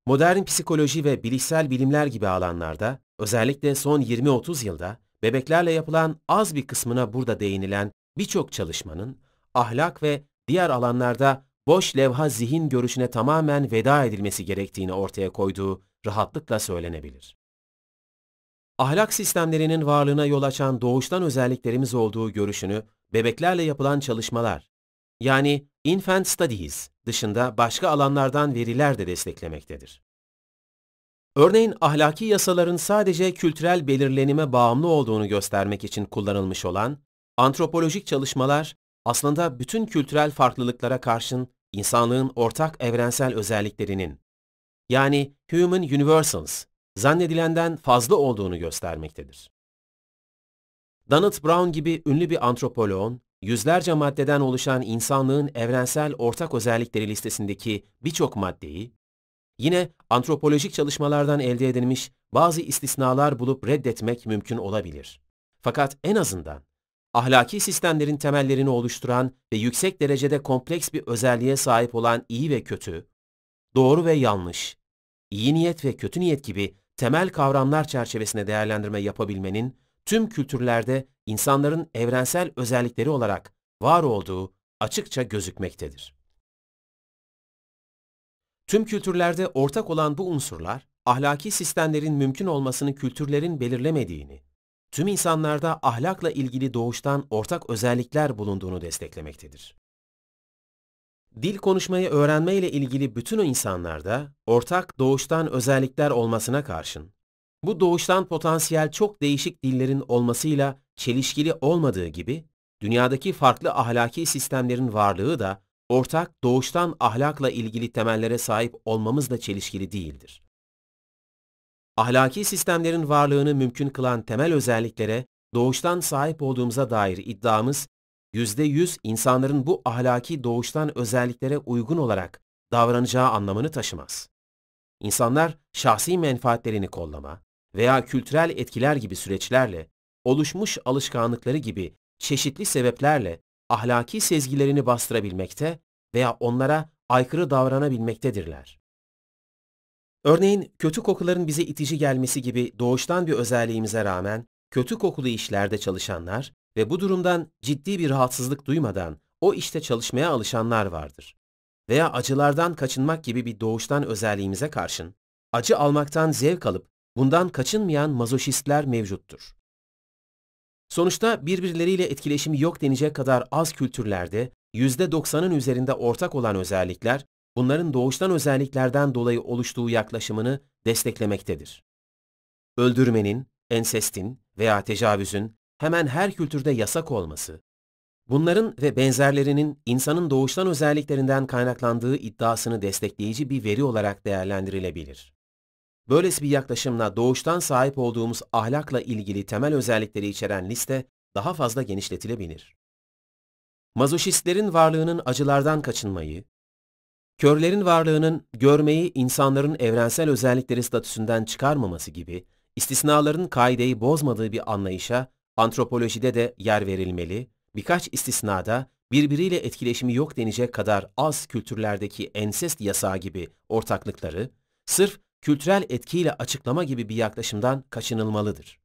Modern psikoloji ve bilişsel bilimler gibi alanlarda özellikle son 20-30 yılda bebeklerle yapılan az bir kısmına burada değinilen birçok çalışmanın ahlak ve diğer alanlarda boş levha zihin görüşüne tamamen veda edilmesi gerektiğini ortaya koyduğu rahatlıkla söylenebilir. Ahlak sistemlerinin varlığına yol açan doğuştan özelliklerimiz olduğu görüşünü bebeklerle yapılan çalışmalar, yani infant studies dışında başka alanlardan veriler de desteklemektedir. Örneğin ahlaki yasaların sadece kültürel belirlenime bağımlı olduğunu göstermek için kullanılmış olan antropolojik çalışmalar aslında bütün kültürel farklılıklara karşın insanlığın ortak evrensel özelliklerinin, yani human universals, zannedilenden fazla olduğunu göstermektedir. Donald Brown gibi ünlü bir antropoloğun, yüzlerce maddeden oluşan insanlığın evrensel ortak özellikleri listesindeki birçok maddeyi, yine antropolojik çalışmalardan elde edilmiş bazı istisnalar bulup reddetmek mümkün olabilir. Fakat en azından ahlaki sistemlerin temellerini oluşturan ve yüksek derecede kompleks bir özelliğe sahip olan iyi ve kötü, doğru ve yanlış, iyi niyet ve kötü niyet gibi temel kavramlar çerçevesinde değerlendirme yapabilmenin tüm kültürlerde insanların evrensel özellikleri olarak var olduğu açıkça gözükmektedir. Tüm kültürlerde ortak olan bu unsurlar, ahlaki sistemlerin mümkün olmasını kültürlerin belirlemediğini, tüm insanlarda ahlakla ilgili doğuştan ortak özellikler bulunduğunu desteklemektedir. Dil konuşmayı öğrenme ile ilgili bütün o insanlarda ortak doğuştan özellikler olmasına karşın, bu doğuştan potansiyel çok değişik dillerin olmasıyla çelişkili olmadığı gibi, dünyadaki farklı ahlaki sistemlerin varlığı da ortak doğuştan ahlakla ilgili temellere sahip olmamızla çelişkili değildir ahlaki sistemlerin varlığını mümkün kılan temel özelliklere doğuştan sahip olduğumuza dair iddiamız, %100 insanların bu ahlaki doğuştan özelliklere uygun olarak davranacağı anlamını taşımaz. İnsanlar şahsi menfaatlerini kollama veya kültürel etkiler gibi süreçlerle, oluşmuş alışkanlıkları gibi çeşitli sebeplerle ahlaki sezgilerini bastırabilmekte veya onlara aykırı davranabilmektedirler. Örneğin kötü kokuların bize itici gelmesi gibi doğuştan bir özelliğimize rağmen kötü kokulu işlerde çalışanlar ve bu durumdan ciddi bir rahatsızlık duymadan o işte çalışmaya alışanlar vardır. Veya acılardan kaçınmak gibi bir doğuştan özelliğimize karşın acı almaktan zevk alıp bundan kaçınmayan mazoşistler mevcuttur. Sonuçta birbirleriyle etkileşimi yok denecek kadar az kültürlerde %90'ın üzerinde ortak olan özellikler bunların doğuştan özelliklerden dolayı oluştuğu yaklaşımını desteklemektedir. Öldürmenin, ensestin veya tecavüzün hemen her kültürde yasak olması, bunların ve benzerlerinin insanın doğuştan özelliklerinden kaynaklandığı iddiasını destekleyici bir veri olarak değerlendirilebilir. Böylesi bir yaklaşımla doğuştan sahip olduğumuz ahlakla ilgili temel özellikleri içeren liste daha fazla genişletilebilir. Mazoşistlerin varlığının acılardan kaçınmayı, Körlerin varlığının görmeyi insanların evrensel özellikleri statüsünden çıkarmaması gibi istisnaların kaideyi bozmadığı bir anlayışa antropolojide de yer verilmeli, birkaç istisnada birbiriyle etkileşimi yok denecek kadar az kültürlerdeki ensest yasağı gibi ortaklıkları sırf kültürel etkiyle açıklama gibi bir yaklaşımdan kaçınılmalıdır.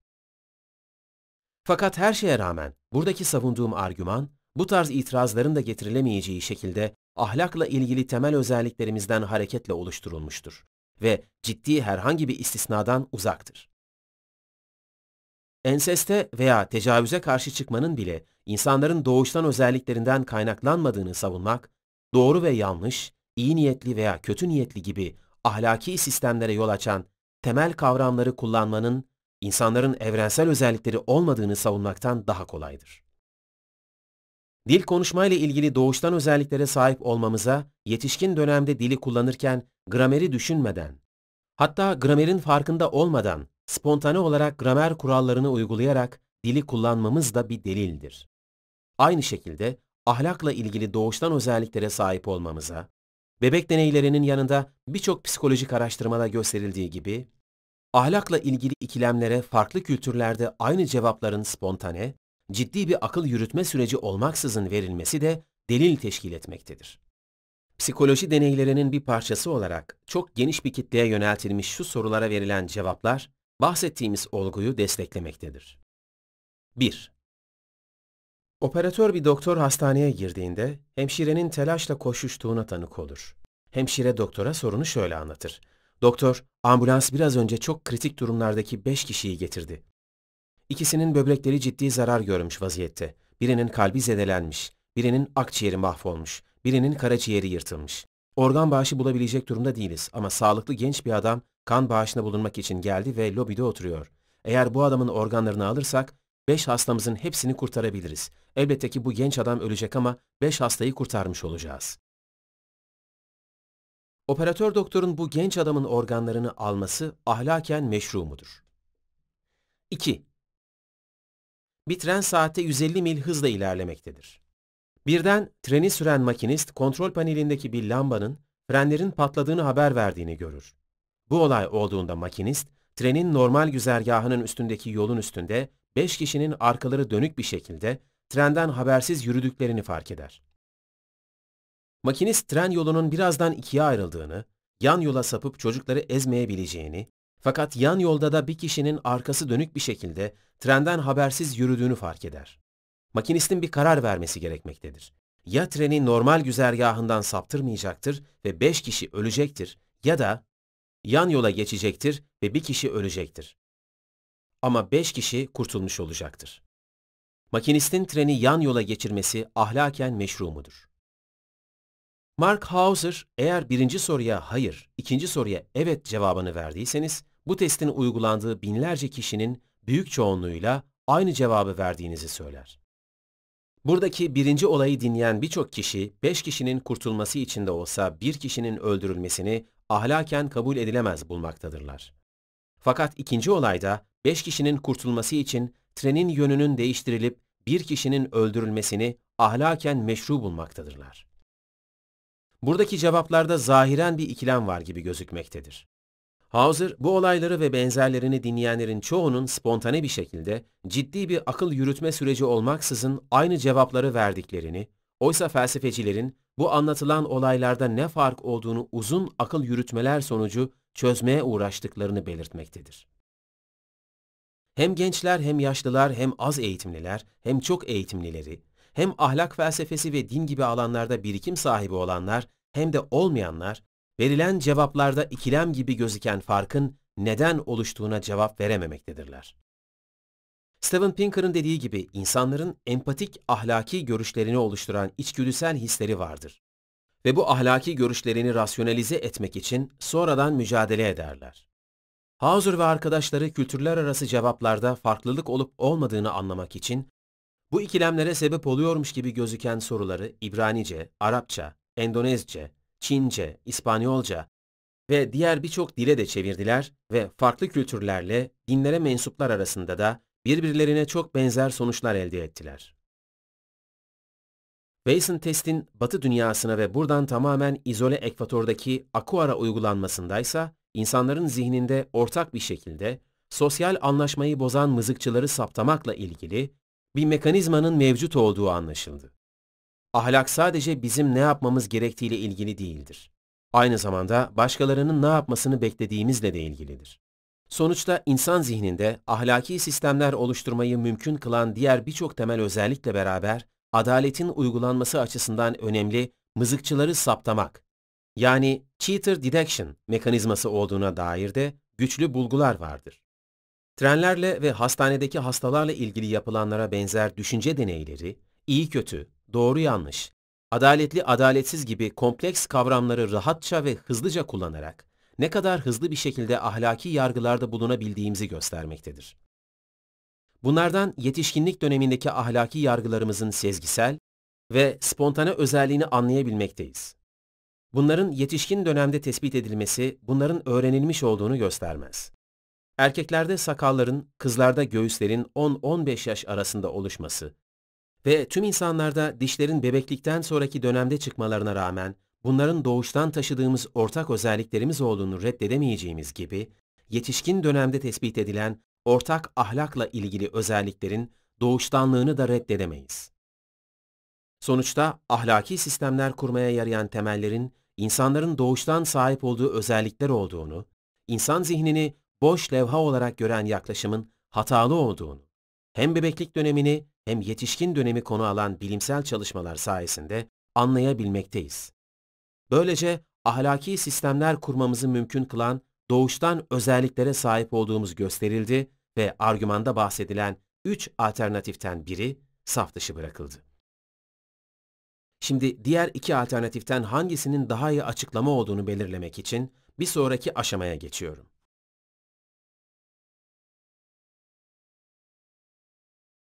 Fakat her şeye rağmen buradaki savunduğum argüman bu tarz itirazların da getirilemeyeceği şekilde ahlakla ilgili temel özelliklerimizden hareketle oluşturulmuştur ve ciddi herhangi bir istisnadan uzaktır. Enseste veya tecavüze karşı çıkmanın bile insanların doğuştan özelliklerinden kaynaklanmadığını savunmak, doğru ve yanlış, iyi niyetli veya kötü niyetli gibi ahlaki sistemlere yol açan temel kavramları kullanmanın insanların evrensel özellikleri olmadığını savunmaktan daha kolaydır. Dil konuşmayla ilgili doğuştan özelliklere sahip olmamıza, yetişkin dönemde dili kullanırken grameri düşünmeden, hatta gramerin farkında olmadan spontane olarak gramer kurallarını uygulayarak dili kullanmamız da bir delildir. Aynı şekilde ahlakla ilgili doğuştan özelliklere sahip olmamıza, bebek deneylerinin yanında birçok psikolojik araştırmada gösterildiği gibi, ahlakla ilgili ikilemlere farklı kültürlerde aynı cevapların spontane, ciddi bir akıl yürütme süreci olmaksızın verilmesi de delil teşkil etmektedir. Psikoloji deneylerinin bir parçası olarak çok geniş bir kitleye yöneltilmiş şu sorulara verilen cevaplar bahsettiğimiz olguyu desteklemektedir. 1. Operatör bir doktor hastaneye girdiğinde hemşirenin telaşla koşuştuğuna tanık olur. Hemşire doktora sorunu şöyle anlatır. Doktor, ambulans biraz önce çok kritik durumlardaki 5 kişiyi getirdi. İkisinin böbrekleri ciddi zarar görmüş vaziyette. Birinin kalbi zedelenmiş, birinin akciğeri mahvolmuş, birinin karaciğeri yırtılmış. Organ bağışı bulabilecek durumda değiliz ama sağlıklı genç bir adam kan bağışına bulunmak için geldi ve lobide oturuyor. Eğer bu adamın organlarını alırsak beş hastamızın hepsini kurtarabiliriz. Elbette ki bu genç adam ölecek ama beş hastayı kurtarmış olacağız. Operatör doktorun bu genç adamın organlarını alması ahlaken meşru mudur? 2 bir tren saatte 150 mil hızla ilerlemektedir. Birden treni süren makinist kontrol panelindeki bir lambanın frenlerin patladığını haber verdiğini görür. Bu olay olduğunda makinist, trenin normal güzergahının üstündeki yolun üstünde 5 kişinin arkaları dönük bir şekilde trenden habersiz yürüdüklerini fark eder. Makinist tren yolunun birazdan ikiye ayrıldığını, yan yola sapıp çocukları ezmeyebileceğini, fakat yan yolda da bir kişinin arkası dönük bir şekilde trenden habersiz yürüdüğünü fark eder. Makinistin bir karar vermesi gerekmektedir. Ya treni normal güzergahından saptırmayacaktır ve beş kişi ölecektir ya da yan yola geçecektir ve bir kişi ölecektir. Ama beş kişi kurtulmuş olacaktır. Makinistin treni yan yola geçirmesi ahlaken meşru mudur? Mark Hauser eğer birinci soruya hayır, ikinci soruya evet cevabını verdiyseniz bu testin uygulandığı binlerce kişinin büyük çoğunluğuyla aynı cevabı verdiğinizi söyler. Buradaki birinci olayı dinleyen birçok kişi, beş kişinin kurtulması için de olsa bir kişinin öldürülmesini ahlaken kabul edilemez bulmaktadırlar. Fakat ikinci olayda beş kişinin kurtulması için trenin yönünün değiştirilip bir kişinin öldürülmesini ahlaken meşru bulmaktadırlar. Buradaki cevaplarda zahiren bir ikilem var gibi gözükmektedir. Hauser bu olayları ve benzerlerini dinleyenlerin çoğunun spontane bir şekilde ciddi bir akıl yürütme süreci olmaksızın aynı cevapları verdiklerini, oysa felsefecilerin bu anlatılan olaylarda ne fark olduğunu uzun akıl yürütmeler sonucu çözmeye uğraştıklarını belirtmektedir. Hem gençler hem yaşlılar hem az eğitimliler hem çok eğitimlileri, hem ahlak felsefesi ve din gibi alanlarda birikim sahibi olanlar hem de olmayanlar verilen cevaplarda ikilem gibi gözüken farkın neden oluştuğuna cevap verememektedirler. Steven Pinker'ın dediği gibi insanların empatik ahlaki görüşlerini oluşturan içgüdüsel hisleri vardır. Ve bu ahlaki görüşlerini rasyonalize etmek için sonradan mücadele ederler. Hauser ve arkadaşları kültürler arası cevaplarda farklılık olup olmadığını anlamak için bu ikilemlere sebep oluyormuş gibi gözüken soruları İbranice, Arapça, Endonezce, Çince, İspanyolca ve diğer birçok dile de çevirdiler ve farklı kültürlerle dinlere mensuplar arasında da birbirlerine çok benzer sonuçlar elde ettiler. Wason testin batı dünyasına ve buradan tamamen izole ekvatordaki Aquara uygulanmasındaysa insanların zihninde ortak bir şekilde sosyal anlaşmayı bozan mızıkçıları saptamakla ilgili bir mekanizmanın mevcut olduğu anlaşıldı. Ahlak sadece bizim ne yapmamız gerektiğiyle ilgili değildir. Aynı zamanda başkalarının ne yapmasını beklediğimizle de ilgilidir. Sonuçta insan zihninde ahlaki sistemler oluşturmayı mümkün kılan diğer birçok temel özellikle beraber adaletin uygulanması açısından önemli mızıkçıları saptamak, yani cheater detection mekanizması olduğuna dair de güçlü bulgular vardır. Trenlerle ve hastanedeki hastalarla ilgili yapılanlara benzer düşünce deneyleri, iyi kötü, doğru yanlış, adaletli adaletsiz gibi kompleks kavramları rahatça ve hızlıca kullanarak ne kadar hızlı bir şekilde ahlaki yargılarda bulunabildiğimizi göstermektedir. Bunlardan yetişkinlik dönemindeki ahlaki yargılarımızın sezgisel ve spontane özelliğini anlayabilmekteyiz. Bunların yetişkin dönemde tespit edilmesi bunların öğrenilmiş olduğunu göstermez. Erkeklerde sakalların, kızlarda göğüslerin 10-15 yaş arasında oluşması ve tüm insanlarda dişlerin bebeklikten sonraki dönemde çıkmalarına rağmen bunların doğuştan taşıdığımız ortak özelliklerimiz olduğunu reddedemeyeceğimiz gibi, yetişkin dönemde tespit edilen ortak ahlakla ilgili özelliklerin doğuştanlığını da reddedemeyiz. Sonuçta ahlaki sistemler kurmaya yarayan temellerin insanların doğuştan sahip olduğu özellikler olduğunu, insan zihnini boş levha olarak gören yaklaşımın hatalı olduğunu, hem bebeklik dönemini hem yetişkin dönemi konu alan bilimsel çalışmalar sayesinde anlayabilmekteyiz. Böylece ahlaki sistemler kurmamızı mümkün kılan doğuştan özelliklere sahip olduğumuz gösterildi ve argümanda bahsedilen üç alternatiften biri saf dışı bırakıldı. Şimdi diğer iki alternatiften hangisinin daha iyi açıklama olduğunu belirlemek için bir sonraki aşamaya geçiyorum.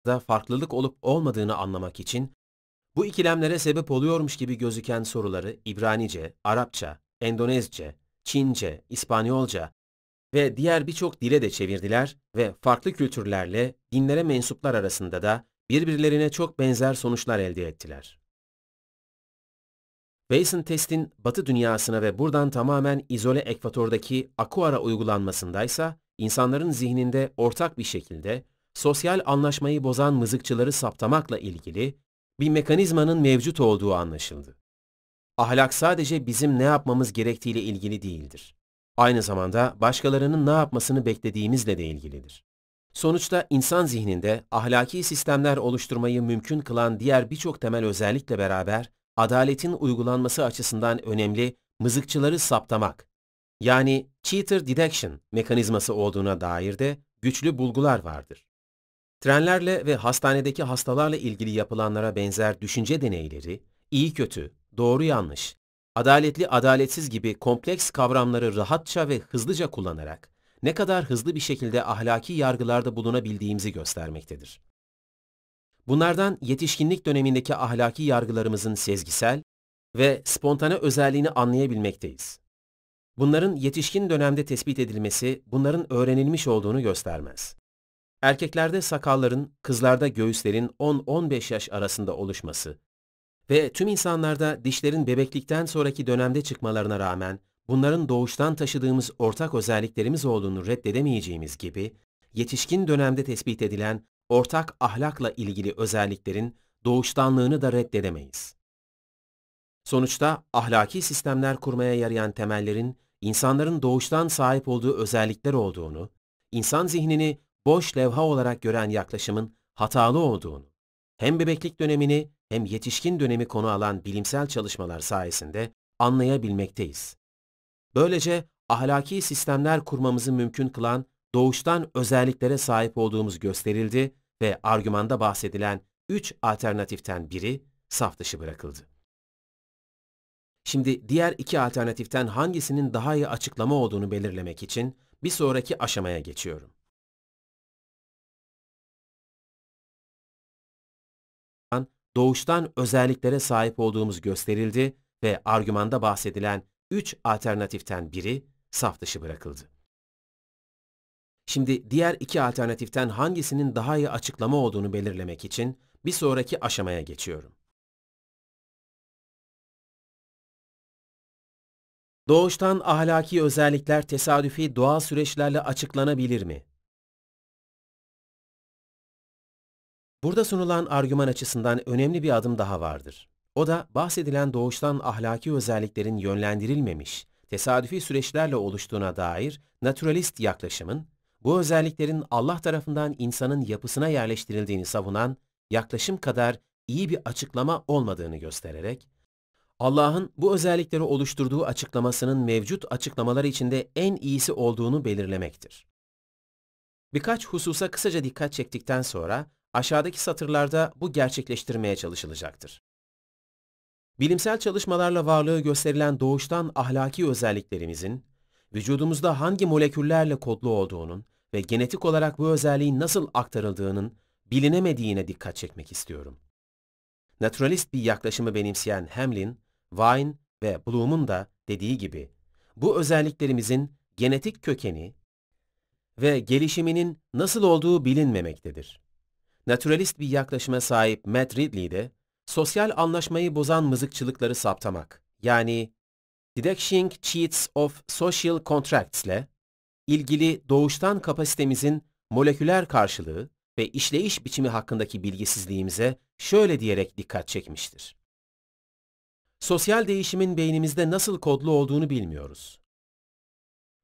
da farklılık olup olmadığını anlamak için bu ikilemlere sebep oluyormuş gibi gözüken soruları İbranice, Arapça, Endonezce, Çince, İspanyolca ve diğer birçok dile de çevirdiler ve farklı kültürlerle dinlere mensuplar arasında da birbirlerine çok benzer sonuçlar elde ettiler. Basin testin batı dünyasına ve buradan tamamen izole ekvatordaki Aquara uygulanmasındaysa insanların zihninde ortak bir şekilde sosyal anlaşmayı bozan mızıkçıları saptamakla ilgili bir mekanizmanın mevcut olduğu anlaşıldı. Ahlak sadece bizim ne yapmamız gerektiğiyle ilgili değildir. Aynı zamanda başkalarının ne yapmasını beklediğimizle de ilgilidir. Sonuçta insan zihninde ahlaki sistemler oluşturmayı mümkün kılan diğer birçok temel özellikle beraber adaletin uygulanması açısından önemli mızıkçıları saptamak, yani cheater detection mekanizması olduğuna dair de güçlü bulgular vardır. Trenlerle ve hastanedeki hastalarla ilgili yapılanlara benzer düşünce deneyleri, iyi kötü, doğru yanlış, adaletli adaletsiz gibi kompleks kavramları rahatça ve hızlıca kullanarak ne kadar hızlı bir şekilde ahlaki yargılarda bulunabildiğimizi göstermektedir. Bunlardan yetişkinlik dönemindeki ahlaki yargılarımızın sezgisel ve spontane özelliğini anlayabilmekteyiz. Bunların yetişkin dönemde tespit edilmesi bunların öğrenilmiş olduğunu göstermez. Erkeklerde sakalların, kızlarda göğüslerin 10-15 yaş arasında oluşması ve tüm insanlarda dişlerin bebeklikten sonraki dönemde çıkmalarına rağmen bunların doğuştan taşıdığımız ortak özelliklerimiz olduğunu reddedemeyeceğimiz gibi, yetişkin dönemde tespit edilen ortak ahlakla ilgili özelliklerin doğuştanlığını da reddedemeyiz. Sonuçta ahlaki sistemler kurmaya yarayan temellerin insanların doğuştan sahip olduğu özellikler olduğunu, insan zihnini boş levha olarak gören yaklaşımın hatalı olduğunu, hem bebeklik dönemini hem yetişkin dönemi konu alan bilimsel çalışmalar sayesinde anlayabilmekteyiz. Böylece ahlaki sistemler kurmamızı mümkün kılan doğuştan özelliklere sahip olduğumuz gösterildi ve argümanda bahsedilen üç alternatiften biri saf dışı bırakıldı. Şimdi diğer iki alternatiften hangisinin daha iyi açıklama olduğunu belirlemek için bir sonraki aşamaya geçiyorum. doğuştan özelliklere sahip olduğumuz gösterildi ve argümanda bahsedilen üç alternatiften biri saf dışı bırakıldı. Şimdi diğer iki alternatiften hangisinin daha iyi açıklama olduğunu belirlemek için bir sonraki aşamaya geçiyorum. Doğuştan ahlaki özellikler tesadüfi doğal süreçlerle açıklanabilir mi? Burada sunulan argüman açısından önemli bir adım daha vardır. O da bahsedilen doğuştan ahlaki özelliklerin yönlendirilmemiş, tesadüfi süreçlerle oluştuğuna dair naturalist yaklaşımın, bu özelliklerin Allah tarafından insanın yapısına yerleştirildiğini savunan yaklaşım kadar iyi bir açıklama olmadığını göstererek, Allah'ın bu özellikleri oluşturduğu açıklamasının mevcut açıklamalar içinde en iyisi olduğunu belirlemektir. Birkaç hususa kısaca dikkat çektikten sonra Aşağıdaki satırlarda bu gerçekleştirmeye çalışılacaktır. Bilimsel çalışmalarla varlığı gösterilen doğuştan ahlaki özelliklerimizin, vücudumuzda hangi moleküllerle kodlu olduğunun ve genetik olarak bu özelliğin nasıl aktarıldığının bilinemediğine dikkat çekmek istiyorum. Naturalist bir yaklaşımı benimseyen Hamlin, Vine ve Bloom'un da dediği gibi, bu özelliklerimizin genetik kökeni ve gelişiminin nasıl olduğu bilinmemektedir. Naturalist bir yaklaşıma sahip Matt Ridley de, sosyal anlaşmayı bozan mızıkçılıkları saptamak, yani Deducting Cheats of Social Contracts ile ilgili doğuştan kapasitemizin moleküler karşılığı ve işleyiş biçimi hakkındaki bilgisizliğimize şöyle diyerek dikkat çekmiştir. Sosyal değişimin beynimizde nasıl kodlu olduğunu bilmiyoruz.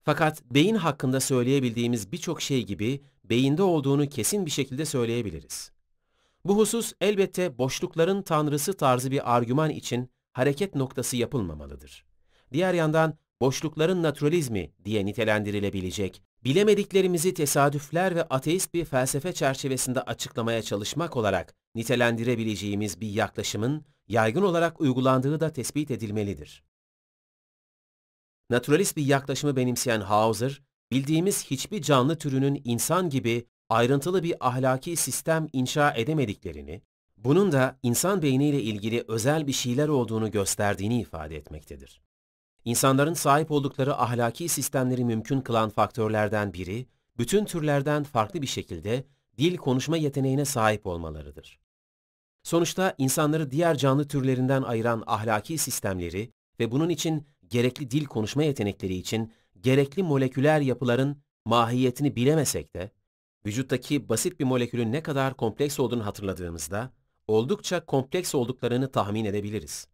Fakat beyin hakkında söyleyebildiğimiz birçok şey gibi beyinde olduğunu kesin bir şekilde söyleyebiliriz. Bu husus elbette boşlukların tanrısı tarzı bir argüman için hareket noktası yapılmamalıdır. Diğer yandan boşlukların naturalizmi diye nitelendirilebilecek, bilemediklerimizi tesadüfler ve ateist bir felsefe çerçevesinde açıklamaya çalışmak olarak nitelendirebileceğimiz bir yaklaşımın yaygın olarak uygulandığı da tespit edilmelidir naturalist bir yaklaşımı benimseyen Hauser, bildiğimiz hiçbir canlı türünün insan gibi ayrıntılı bir ahlaki sistem inşa edemediklerini, bunun da insan beyniyle ilgili özel bir şeyler olduğunu gösterdiğini ifade etmektedir. İnsanların sahip oldukları ahlaki sistemleri mümkün kılan faktörlerden biri, bütün türlerden farklı bir şekilde dil konuşma yeteneğine sahip olmalarıdır. Sonuçta insanları diğer canlı türlerinden ayıran ahlaki sistemleri ve bunun için gerekli dil konuşma yetenekleri için gerekli moleküler yapıların mahiyetini bilemesek de, vücuttaki basit bir molekülün ne kadar kompleks olduğunu hatırladığımızda, oldukça kompleks olduklarını tahmin edebiliriz.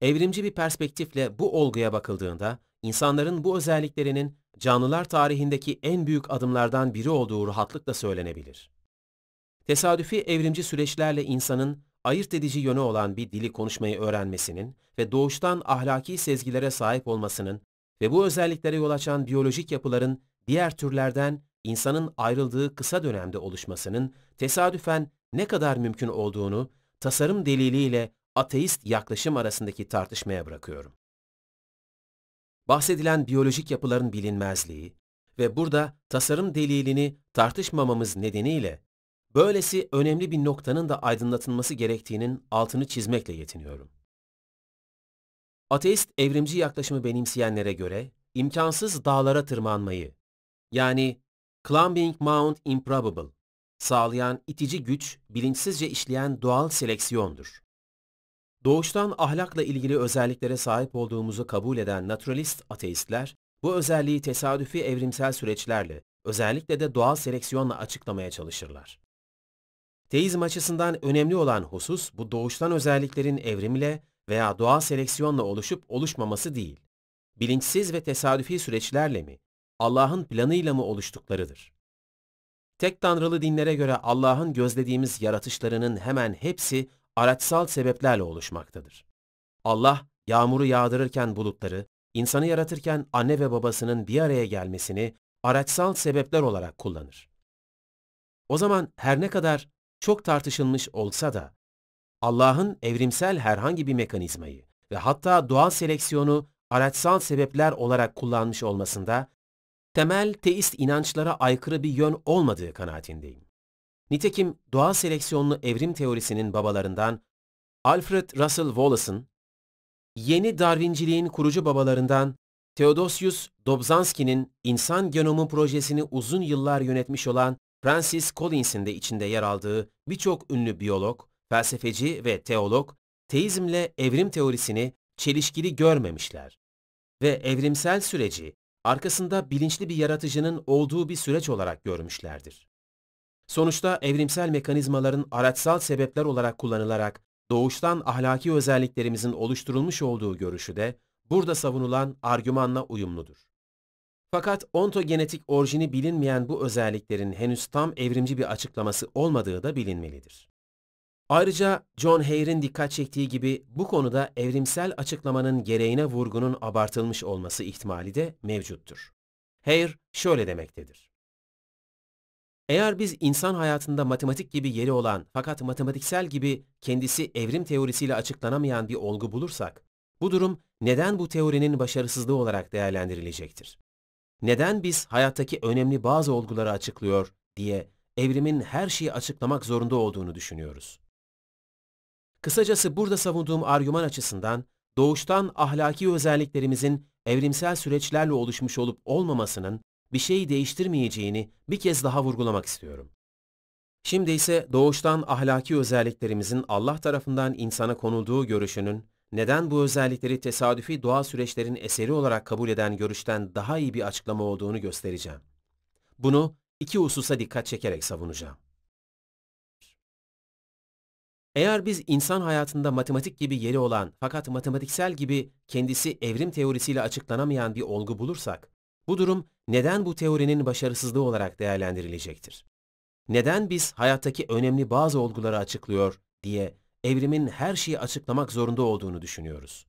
Evrimci bir perspektifle bu olguya bakıldığında, insanların bu özelliklerinin canlılar tarihindeki en büyük adımlardan biri olduğu rahatlıkla söylenebilir. Tesadüfi evrimci süreçlerle insanın ayırt edici yönü olan bir dili konuşmayı öğrenmesinin ve doğuştan ahlaki sezgilere sahip olmasının ve bu özelliklere yol açan biyolojik yapıların diğer türlerden insanın ayrıldığı kısa dönemde oluşmasının tesadüfen ne kadar mümkün olduğunu tasarım deliliyle ateist yaklaşım arasındaki tartışmaya bırakıyorum. Bahsedilen biyolojik yapıların bilinmezliği ve burada tasarım delilini tartışmamamız nedeniyle Böylesi önemli bir noktanın da aydınlatılması gerektiğinin altını çizmekle yetiniyorum. Ateist evrimci yaklaşımı benimseyenlere göre imkansız dağlara tırmanmayı yani climbing mount improbable sağlayan itici güç bilinçsizce işleyen doğal seleksiyondur. Doğuştan ahlakla ilgili özelliklere sahip olduğumuzu kabul eden naturalist ateistler bu özelliği tesadüfi evrimsel süreçlerle özellikle de doğal seleksiyonla açıklamaya çalışırlar. Deizm açısından önemli olan husus bu doğuştan özelliklerin evrimle veya doğal seleksiyonla oluşup oluşmaması değil. Bilinçsiz ve tesadüfi süreçlerle mi, Allah'ın planıyla mı oluştuklarıdır. Tek tanrılı dinlere göre Allah'ın gözlediğimiz yaratışlarının hemen hepsi araçsal sebeplerle oluşmaktadır. Allah yağmuru yağdırırken bulutları, insanı yaratırken anne ve babasının bir araya gelmesini araçsal sebepler olarak kullanır. O zaman her ne kadar çok tartışılmış olsa da Allah'ın evrimsel herhangi bir mekanizmayı ve hatta doğal seleksiyonu araçsal sebepler olarak kullanmış olmasında temel teist inançlara aykırı bir yön olmadığı kanaatindeyim. Nitekim doğal seleksiyonlu evrim teorisinin babalarından Alfred Russel Wallace'ın, yeni Darwinciliğin kurucu babalarından Theodosius Dobzhansky'nin insan genomu projesini uzun yıllar yönetmiş olan Francis Collins'in de içinde yer aldığı birçok ünlü biyolog, felsefeci ve teolog teizmle evrim teorisini çelişkili görmemişler ve evrimsel süreci arkasında bilinçli bir yaratıcının olduğu bir süreç olarak görmüşlerdir. Sonuçta evrimsel mekanizmaların araçsal sebepler olarak kullanılarak doğuştan ahlaki özelliklerimizin oluşturulmuş olduğu görüşü de burada savunulan argümanla uyumludur. Fakat ontogenetik orijini bilinmeyen bu özelliklerin henüz tam evrimci bir açıklaması olmadığı da bilinmelidir. Ayrıca John Hare'in dikkat çektiği gibi bu konuda evrimsel açıklamanın gereğine vurgunun abartılmış olması ihtimali de mevcuttur. Hare şöyle demektedir. Eğer biz insan hayatında matematik gibi yeri olan fakat matematiksel gibi kendisi evrim teorisiyle açıklanamayan bir olgu bulursak, bu durum neden bu teorinin başarısızlığı olarak değerlendirilecektir? neden biz hayattaki önemli bazı olguları açıklıyor diye evrimin her şeyi açıklamak zorunda olduğunu düşünüyoruz. Kısacası burada savunduğum argüman açısından doğuştan ahlaki özelliklerimizin evrimsel süreçlerle oluşmuş olup olmamasının bir şeyi değiştirmeyeceğini bir kez daha vurgulamak istiyorum. Şimdi ise doğuştan ahlaki özelliklerimizin Allah tarafından insana konulduğu görüşünün neden bu özellikleri tesadüfi doğal süreçlerin eseri olarak kabul eden görüşten daha iyi bir açıklama olduğunu göstereceğim. Bunu iki hususa dikkat çekerek savunacağım. Eğer biz insan hayatında matematik gibi yeri olan fakat matematiksel gibi kendisi evrim teorisiyle açıklanamayan bir olgu bulursak, bu durum neden bu teorinin başarısızlığı olarak değerlendirilecektir? Neden biz hayattaki önemli bazı olguları açıklıyor diye evrimin her şeyi açıklamak zorunda olduğunu düşünüyoruz.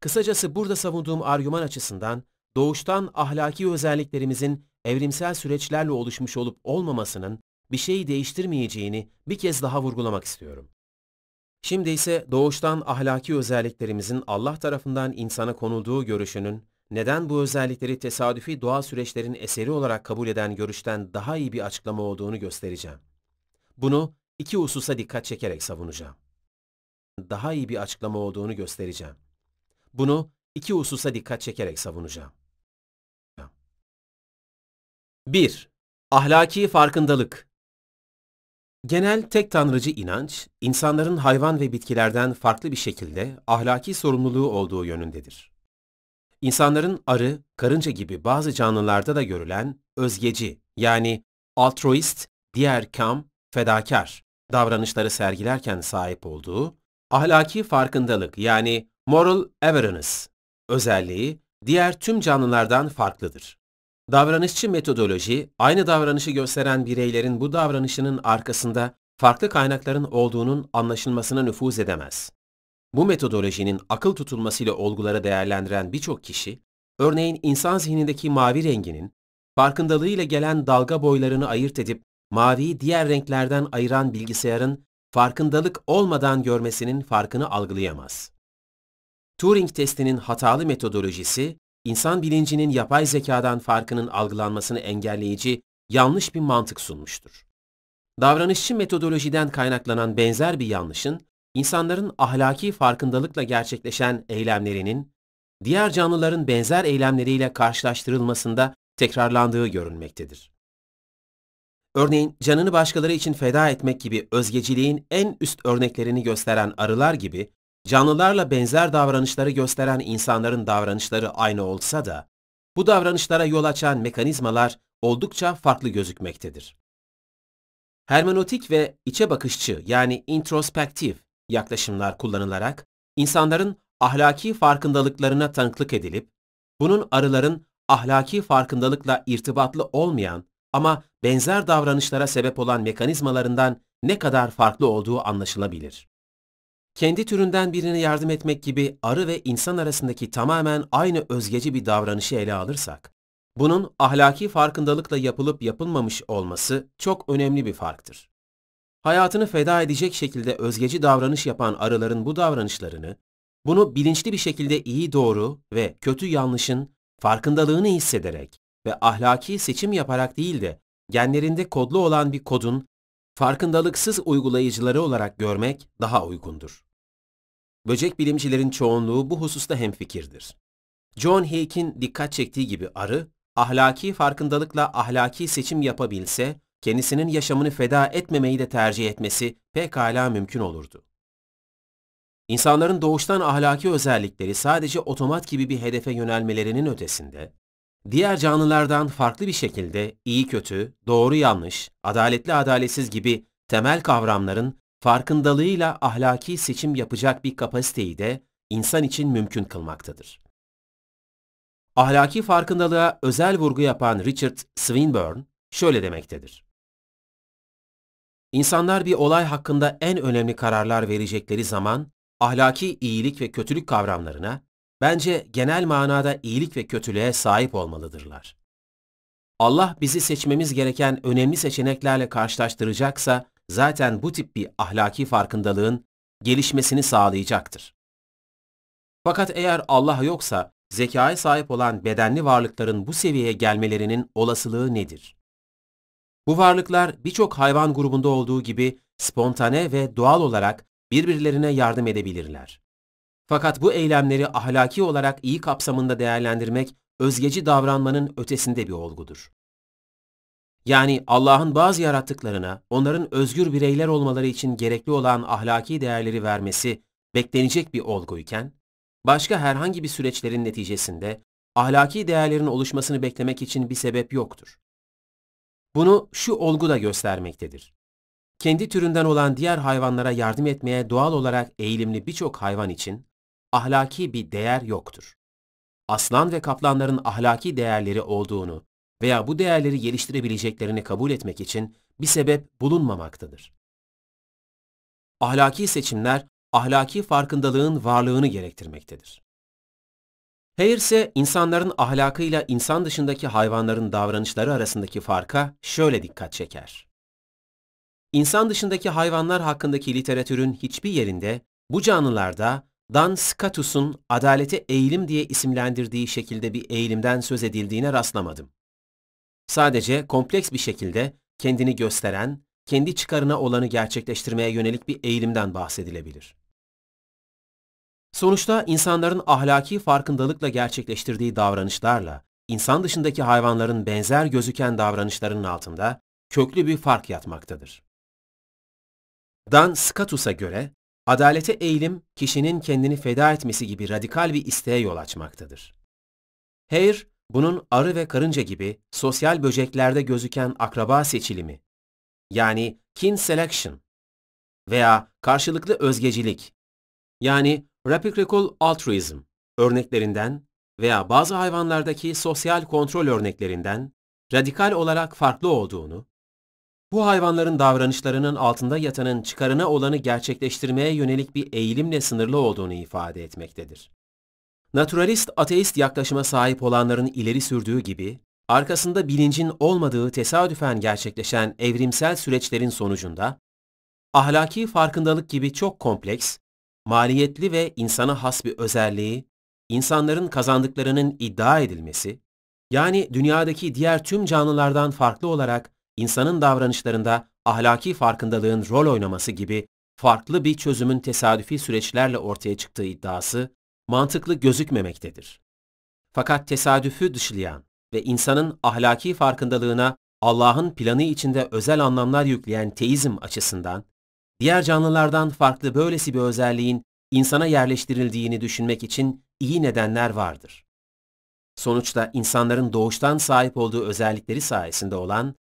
Kısacası burada savunduğum argüman açısından doğuştan ahlaki özelliklerimizin evrimsel süreçlerle oluşmuş olup olmamasının bir şeyi değiştirmeyeceğini bir kez daha vurgulamak istiyorum. Şimdi ise doğuştan ahlaki özelliklerimizin Allah tarafından insana konulduğu görüşünün neden bu özellikleri tesadüfi doğal süreçlerin eseri olarak kabul eden görüşten daha iyi bir açıklama olduğunu göstereceğim. Bunu iki hususa dikkat çekerek savunacağım. Daha iyi bir açıklama olduğunu göstereceğim. Bunu iki hususa dikkat çekerek savunacağım. 1. Ahlaki farkındalık Genel tek tanrıcı inanç, insanların hayvan ve bitkilerden farklı bir şekilde ahlaki sorumluluğu olduğu yönündedir. İnsanların arı, karınca gibi bazı canlılarda da görülen özgeci yani altruist, diğer kam, fedakar davranışları sergilerken sahip olduğu ahlaki farkındalık yani moral awareness özelliği diğer tüm canlılardan farklıdır. Davranışçı metodoloji, aynı davranışı gösteren bireylerin bu davranışının arkasında farklı kaynakların olduğunun anlaşılmasına nüfuz edemez. Bu metodolojinin akıl tutulmasıyla olguları değerlendiren birçok kişi, örneğin insan zihnindeki mavi renginin farkındalığıyla gelen dalga boylarını ayırt edip maviyi diğer renklerden ayıran bilgisayarın farkındalık olmadan görmesinin farkını algılayamaz. Turing testinin hatalı metodolojisi, insan bilincinin yapay zekadan farkının algılanmasını engelleyici yanlış bir mantık sunmuştur. Davranışçı metodolojiden kaynaklanan benzer bir yanlışın, insanların ahlaki farkındalıkla gerçekleşen eylemlerinin, diğer canlıların benzer eylemleriyle karşılaştırılmasında tekrarlandığı görülmektedir. Örneğin canını başkaları için feda etmek gibi özgeciliğin en üst örneklerini gösteren arılar gibi, canlılarla benzer davranışları gösteren insanların davranışları aynı olsa da, bu davranışlara yol açan mekanizmalar oldukça farklı gözükmektedir. Hermenotik ve içe bakışçı yani introspektif yaklaşımlar kullanılarak insanların ahlaki farkındalıklarına tanıklık edilip, bunun arıların ahlaki farkındalıkla irtibatlı olmayan ama benzer davranışlara sebep olan mekanizmalarından ne kadar farklı olduğu anlaşılabilir. Kendi türünden birine yardım etmek gibi arı ve insan arasındaki tamamen aynı özgeci bir davranışı ele alırsak, bunun ahlaki farkındalıkla yapılıp yapılmamış olması çok önemli bir farktır. Hayatını feda edecek şekilde özgeci davranış yapan arıların bu davranışlarını, bunu bilinçli bir şekilde iyi doğru ve kötü yanlışın farkındalığını hissederek ve ahlaki seçim yaparak değil de genlerinde kodlu olan bir kodun farkındalıksız uygulayıcıları olarak görmek daha uygundur. Böcek bilimcilerin çoğunluğu bu hususta hemfikirdir. John Hake'in dikkat çektiği gibi arı, ahlaki farkındalıkla ahlaki seçim yapabilse, kendisinin yaşamını feda etmemeyi de tercih etmesi pekala mümkün olurdu. İnsanların doğuştan ahlaki özellikleri sadece otomat gibi bir hedefe yönelmelerinin ötesinde, diğer canlılardan farklı bir şekilde iyi kötü, doğru yanlış, adaletli adaletsiz gibi temel kavramların farkındalığıyla ahlaki seçim yapacak bir kapasiteyi de insan için mümkün kılmaktadır. Ahlaki farkındalığa özel vurgu yapan Richard Swinburne şöyle demektedir. İnsanlar bir olay hakkında en önemli kararlar verecekleri zaman ahlaki iyilik ve kötülük kavramlarına bence genel manada iyilik ve kötülüğe sahip olmalıdırlar. Allah bizi seçmemiz gereken önemli seçeneklerle karşılaştıracaksa zaten bu tip bir ahlaki farkındalığın gelişmesini sağlayacaktır. Fakat eğer Allah yoksa zekaya sahip olan bedenli varlıkların bu seviyeye gelmelerinin olasılığı nedir? Bu varlıklar birçok hayvan grubunda olduğu gibi spontane ve doğal olarak birbirlerine yardım edebilirler. Fakat bu eylemleri ahlaki olarak iyi kapsamında değerlendirmek, özgeci davranmanın ötesinde bir olgudur. Yani Allah'ın bazı yarattıklarına, onların özgür bireyler olmaları için gerekli olan ahlaki değerleri vermesi beklenecek bir olguyken, başka herhangi bir süreçlerin neticesinde ahlaki değerlerin oluşmasını beklemek için bir sebep yoktur. Bunu şu olgu da göstermektedir. Kendi türünden olan diğer hayvanlara yardım etmeye doğal olarak eğilimli birçok hayvan için ahlaki bir değer yoktur. Aslan ve kaplanların ahlaki değerleri olduğunu veya bu değerleri geliştirebileceklerini kabul etmek için bir sebep bulunmamaktadır. Ahlaki seçimler, ahlaki farkındalığın varlığını gerektirmektedir. Hayır ise insanların ahlakıyla insan dışındaki hayvanların davranışları arasındaki farka şöyle dikkat çeker. İnsan dışındaki hayvanlar hakkındaki literatürün hiçbir yerinde bu canlılarda Dan Scatus'un adalete eğilim diye isimlendirdiği şekilde bir eğilimden söz edildiğine rastlamadım. Sadece kompleks bir şekilde kendini gösteren, kendi çıkarına olanı gerçekleştirmeye yönelik bir eğilimden bahsedilebilir. Sonuçta insanların ahlaki farkındalıkla gerçekleştirdiği davranışlarla insan dışındaki hayvanların benzer gözüken davranışlarının altında köklü bir fark yatmaktadır. Dan Scatus'a göre Adalete eğilim, kişinin kendini feda etmesi gibi radikal bir isteğe yol açmaktadır. Hayır, bunun arı ve karınca gibi sosyal böceklerde gözüken akraba seçilimi, yani kin selection veya karşılıklı özgecilik, yani reciprocal altruism örneklerinden veya bazı hayvanlardaki sosyal kontrol örneklerinden radikal olarak farklı olduğunu bu hayvanların davranışlarının altında yatanın çıkarına olanı gerçekleştirmeye yönelik bir eğilimle sınırlı olduğunu ifade etmektedir. Naturalist ateist yaklaşıma sahip olanların ileri sürdüğü gibi, arkasında bilincin olmadığı tesadüfen gerçekleşen evrimsel süreçlerin sonucunda, ahlaki farkındalık gibi çok kompleks, maliyetli ve insana has bir özelliği, insanların kazandıklarının iddia edilmesi, yani dünyadaki diğer tüm canlılardan farklı olarak insanın davranışlarında ahlaki farkındalığın rol oynaması gibi farklı bir çözümün tesadüfi süreçlerle ortaya çıktığı iddiası mantıklı gözükmemektedir. Fakat tesadüfü dışlayan ve insanın ahlaki farkındalığına Allah'ın planı içinde özel anlamlar yükleyen teizm açısından, diğer canlılardan farklı böylesi bir özelliğin insana yerleştirildiğini düşünmek için iyi nedenler vardır. Sonuçta insanların doğuştan sahip olduğu özellikleri sayesinde olan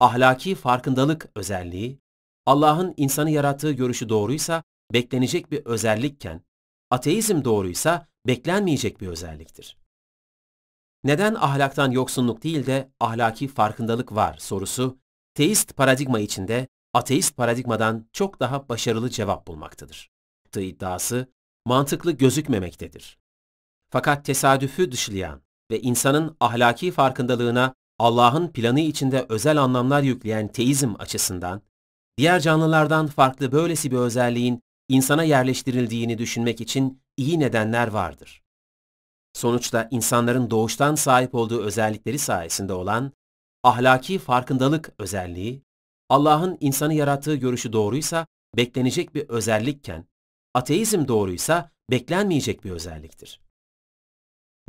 ahlaki farkındalık özelliği, Allah'ın insanı yarattığı görüşü doğruysa beklenecek bir özellikken, ateizm doğruysa beklenmeyecek bir özelliktir. Neden ahlaktan yoksunluk değil de ahlaki farkındalık var sorusu, teist paradigma içinde ateist paradigmadan çok daha başarılı cevap bulmaktadır. Tığı iddiası mantıklı gözükmemektedir. Fakat tesadüfü dışlayan ve insanın ahlaki farkındalığına Allah'ın planı içinde özel anlamlar yükleyen teizm açısından, diğer canlılardan farklı böylesi bir özelliğin insana yerleştirildiğini düşünmek için iyi nedenler vardır. Sonuçta insanların doğuştan sahip olduğu özellikleri sayesinde olan ahlaki farkındalık özelliği, Allah'ın insanı yarattığı görüşü doğruysa beklenecek bir özellikken, ateizm doğruysa beklenmeyecek bir özelliktir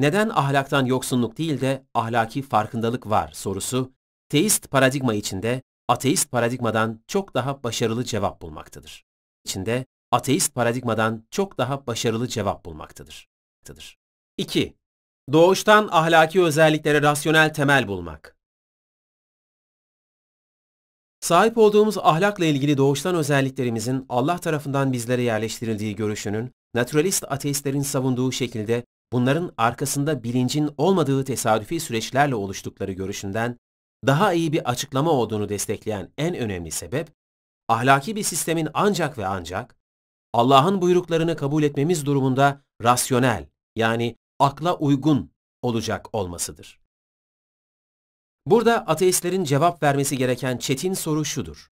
neden ahlaktan yoksunluk değil de ahlaki farkındalık var sorusu, teist paradigma içinde ateist paradigmadan çok daha başarılı cevap bulmaktadır. İçinde ateist paradigmadan çok daha başarılı cevap bulmaktadır. 2. Doğuştan ahlaki özelliklere rasyonel temel bulmak. Sahip olduğumuz ahlakla ilgili doğuştan özelliklerimizin Allah tarafından bizlere yerleştirildiği görüşünün, naturalist ateistlerin savunduğu şekilde bunların arkasında bilincin olmadığı tesadüfi süreçlerle oluştukları görüşünden daha iyi bir açıklama olduğunu destekleyen en önemli sebep, ahlaki bir sistemin ancak ve ancak Allah'ın buyruklarını kabul etmemiz durumunda rasyonel yani akla uygun olacak olmasıdır. Burada ateistlerin cevap vermesi gereken çetin soru şudur.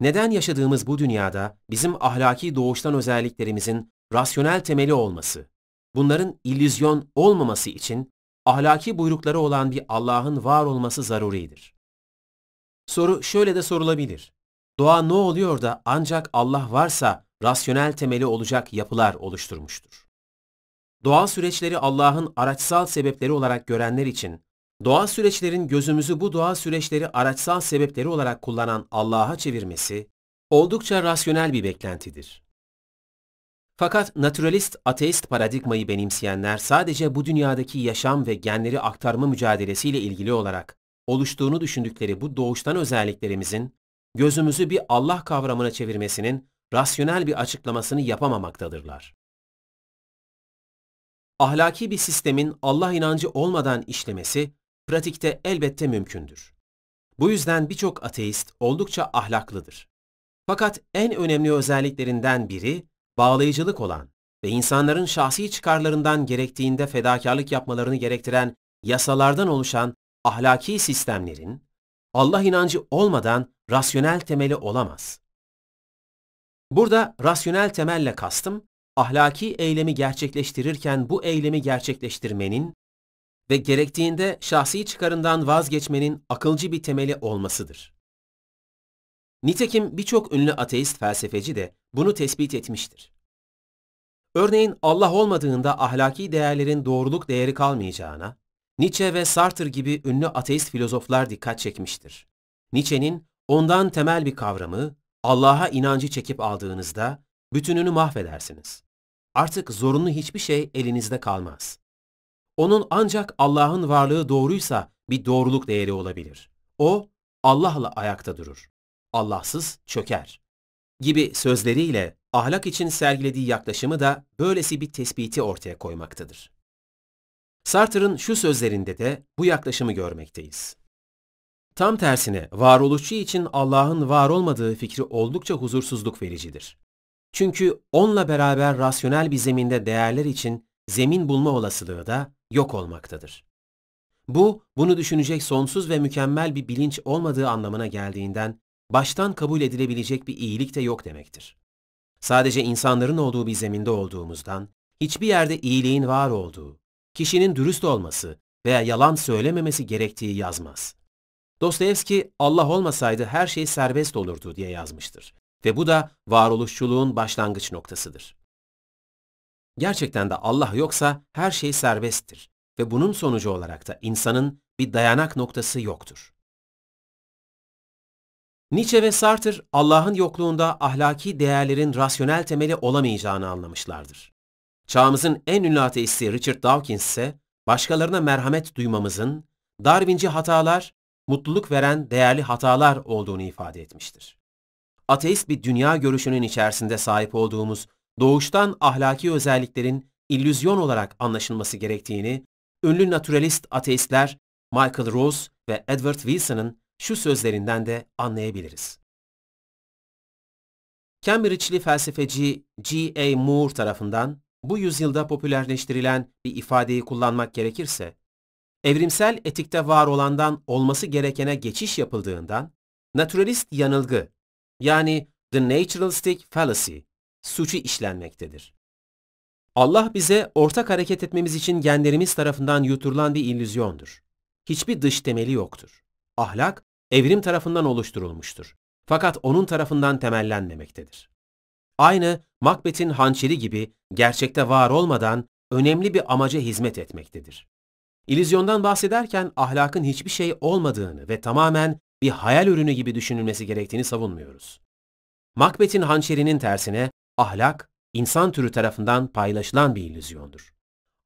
Neden yaşadığımız bu dünyada bizim ahlaki doğuştan özelliklerimizin rasyonel temeli olması, bunların illüzyon olmaması için ahlaki buyrukları olan bir Allah'ın var olması zaruridir. Soru şöyle de sorulabilir. Doğa ne oluyor da ancak Allah varsa rasyonel temeli olacak yapılar oluşturmuştur. Doğal süreçleri Allah'ın araçsal sebepleri olarak görenler için, doğal süreçlerin gözümüzü bu doğal süreçleri araçsal sebepleri olarak kullanan Allah'a çevirmesi, oldukça rasyonel bir beklentidir. Fakat naturalist ateist paradigmayı benimseyenler sadece bu dünyadaki yaşam ve genleri aktarma mücadelesiyle ilgili olarak oluştuğunu düşündükleri bu doğuştan özelliklerimizin gözümüzü bir Allah kavramına çevirmesinin rasyonel bir açıklamasını yapamamaktadırlar. Ahlaki bir sistemin Allah inancı olmadan işlemesi pratikte elbette mümkündür. Bu yüzden birçok ateist oldukça ahlaklıdır. Fakat en önemli özelliklerinden biri bağlayıcılık olan ve insanların şahsi çıkarlarından gerektiğinde fedakarlık yapmalarını gerektiren yasalardan oluşan ahlaki sistemlerin Allah inancı olmadan rasyonel temeli olamaz. Burada rasyonel temelle kastım ahlaki eylemi gerçekleştirirken bu eylemi gerçekleştirmenin ve gerektiğinde şahsi çıkarından vazgeçmenin akılcı bir temeli olmasıdır. Nitekim birçok ünlü ateist felsefeci de bunu tespit etmiştir. Örneğin Allah olmadığında ahlaki değerlerin doğruluk değeri kalmayacağına, Nietzsche ve Sartre gibi ünlü ateist filozoflar dikkat çekmiştir. Nietzsche'nin ondan temel bir kavramı, Allah'a inancı çekip aldığınızda bütününü mahvedersiniz. Artık zorunlu hiçbir şey elinizde kalmaz. Onun ancak Allah'ın varlığı doğruysa bir doğruluk değeri olabilir. O, Allah'la ayakta durur. Allahsız çöker gibi sözleriyle ahlak için sergilediği yaklaşımı da böylesi bir tespiti ortaya koymaktadır. Sartre'ın şu sözlerinde de bu yaklaşımı görmekteyiz. Tam tersine varoluşçu için Allah'ın var olmadığı fikri oldukça huzursuzluk vericidir. Çünkü onunla beraber rasyonel bir zeminde değerler için zemin bulma olasılığı da yok olmaktadır. Bu, bunu düşünecek sonsuz ve mükemmel bir bilinç olmadığı anlamına geldiğinden baştan kabul edilebilecek bir iyilik de yok demektir. Sadece insanların olduğu bir zeminde olduğumuzdan, hiçbir yerde iyiliğin var olduğu, kişinin dürüst olması veya yalan söylememesi gerektiği yazmaz. Dostoyevski Allah olmasaydı her şey serbest olurdu diye yazmıştır ve bu da varoluşçuluğun başlangıç noktasıdır. Gerçekten de Allah yoksa her şey serbesttir ve bunun sonucu olarak da insanın bir dayanak noktası yoktur. Nietzsche ve Sartre Allah'ın yokluğunda ahlaki değerlerin rasyonel temeli olamayacağını anlamışlardır. Çağımızın en ünlü ateisti Richard Dawkins ise başkalarına merhamet duymamızın Darwinci hatalar, mutluluk veren değerli hatalar olduğunu ifade etmiştir. Ateist bir dünya görüşünün içerisinde sahip olduğumuz doğuştan ahlaki özelliklerin illüzyon olarak anlaşılması gerektiğini ünlü naturalist ateistler Michael Rose ve Edward Wilson'ın şu sözlerinden de anlayabiliriz. Cambridge'li felsefeci G. A. Moore tarafından bu yüzyılda popülerleştirilen bir ifadeyi kullanmak gerekirse, evrimsel etikte var olandan olması gerekene geçiş yapıldığından, naturalist yanılgı yani the naturalistic fallacy suçu işlenmektedir. Allah bize ortak hareket etmemiz için genlerimiz tarafından yuturulan bir illüzyondur. Hiçbir dış temeli yoktur. Ahlak evrim tarafından oluşturulmuştur. Fakat onun tarafından temellenmemektedir. Aynı Macbeth'in hançeri gibi gerçekte var olmadan önemli bir amaca hizmet etmektedir. İllüzyondan bahsederken ahlakın hiçbir şey olmadığını ve tamamen bir hayal ürünü gibi düşünülmesi gerektiğini savunmuyoruz. Macbeth'in hançerinin tersine ahlak, insan türü tarafından paylaşılan bir illüzyondur.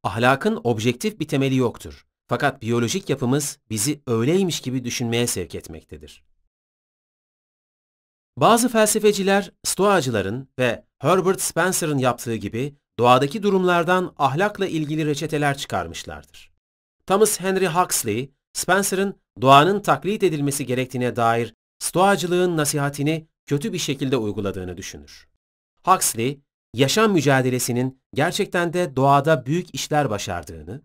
Ahlakın objektif bir temeli yoktur. Fakat biyolojik yapımız bizi öyleymiş gibi düşünmeye sevk etmektedir. Bazı felsefeciler Stoacıların ve Herbert Spencer'ın yaptığı gibi doğadaki durumlardan ahlakla ilgili reçeteler çıkarmışlardır. Thomas Henry Huxley, Spencer'ın doğanın taklit edilmesi gerektiğine dair Stoacılığın nasihatini kötü bir şekilde uyguladığını düşünür. Huxley, yaşam mücadelesinin gerçekten de doğada büyük işler başardığını,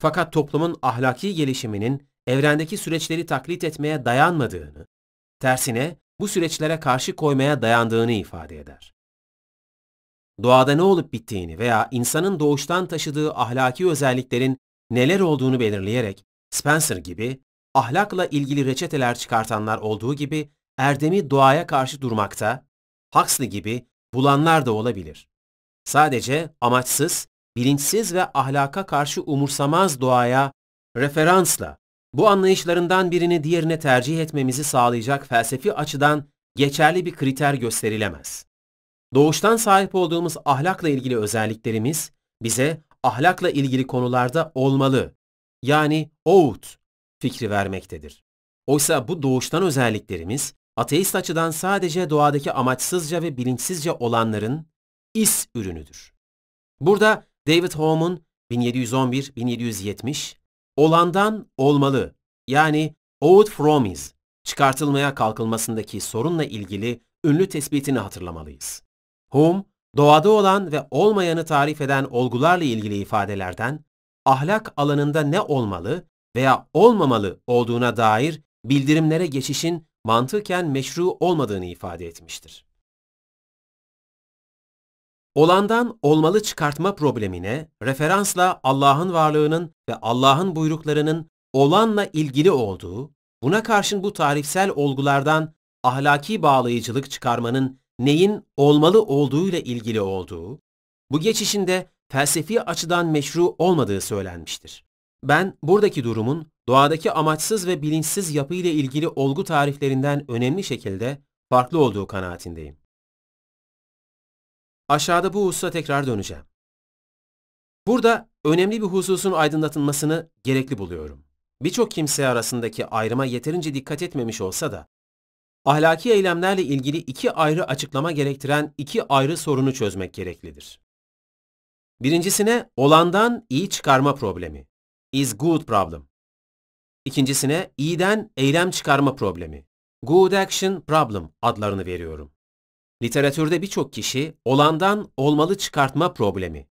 fakat toplumun ahlaki gelişiminin evrendeki süreçleri taklit etmeye dayanmadığını, tersine bu süreçlere karşı koymaya dayandığını ifade eder. Doğada ne olup bittiğini veya insanın doğuştan taşıdığı ahlaki özelliklerin neler olduğunu belirleyerek Spencer gibi ahlakla ilgili reçeteler çıkartanlar olduğu gibi erdemi doğaya karşı durmakta, Huxley gibi bulanlar da olabilir. Sadece amaçsız bilinçsiz ve ahlaka karşı umursamaz doğaya referansla bu anlayışlarından birini diğerine tercih etmemizi sağlayacak felsefi açıdan geçerli bir kriter gösterilemez. Doğuştan sahip olduğumuz ahlakla ilgili özelliklerimiz bize ahlakla ilgili konularda olmalı yani oğut fikri vermektedir. Oysa bu doğuştan özelliklerimiz ateist açıdan sadece doğadaki amaçsızca ve bilinçsizce olanların is ürünüdür. Burada David Holm'un 1711-1770 olandan olmalı yani Old From Is çıkartılmaya kalkılmasındaki sorunla ilgili ünlü tespitini hatırlamalıyız. Hume, doğada olan ve olmayanı tarif eden olgularla ilgili ifadelerden ahlak alanında ne olmalı veya olmamalı olduğuna dair bildirimlere geçişin mantıken meşru olmadığını ifade etmiştir. Olandan olmalı çıkartma problemine referansla Allah'ın varlığının ve Allah'ın buyruklarının olanla ilgili olduğu, buna karşın bu tarifsel olgulardan ahlaki bağlayıcılık çıkarmanın neyin olmalı olduğuyla ilgili olduğu, bu geçişinde felsefi açıdan meşru olmadığı söylenmiştir. Ben buradaki durumun doğadaki amaçsız ve bilinçsiz yapıyla ilgili olgu tariflerinden önemli şekilde farklı olduğu kanaatindeyim. Aşağıda bu hususa tekrar döneceğim. Burada önemli bir hususun aydınlatılmasını gerekli buluyorum. Birçok kimse arasındaki ayrıma yeterince dikkat etmemiş olsa da, ahlaki eylemlerle ilgili iki ayrı açıklama gerektiren iki ayrı sorunu çözmek gereklidir. Birincisine olandan iyi çıkarma problemi, is good problem. İkincisine iyiden eylem çıkarma problemi, good action problem adlarını veriyorum. Literatürde birçok kişi olandan olmalı çıkartma problemi,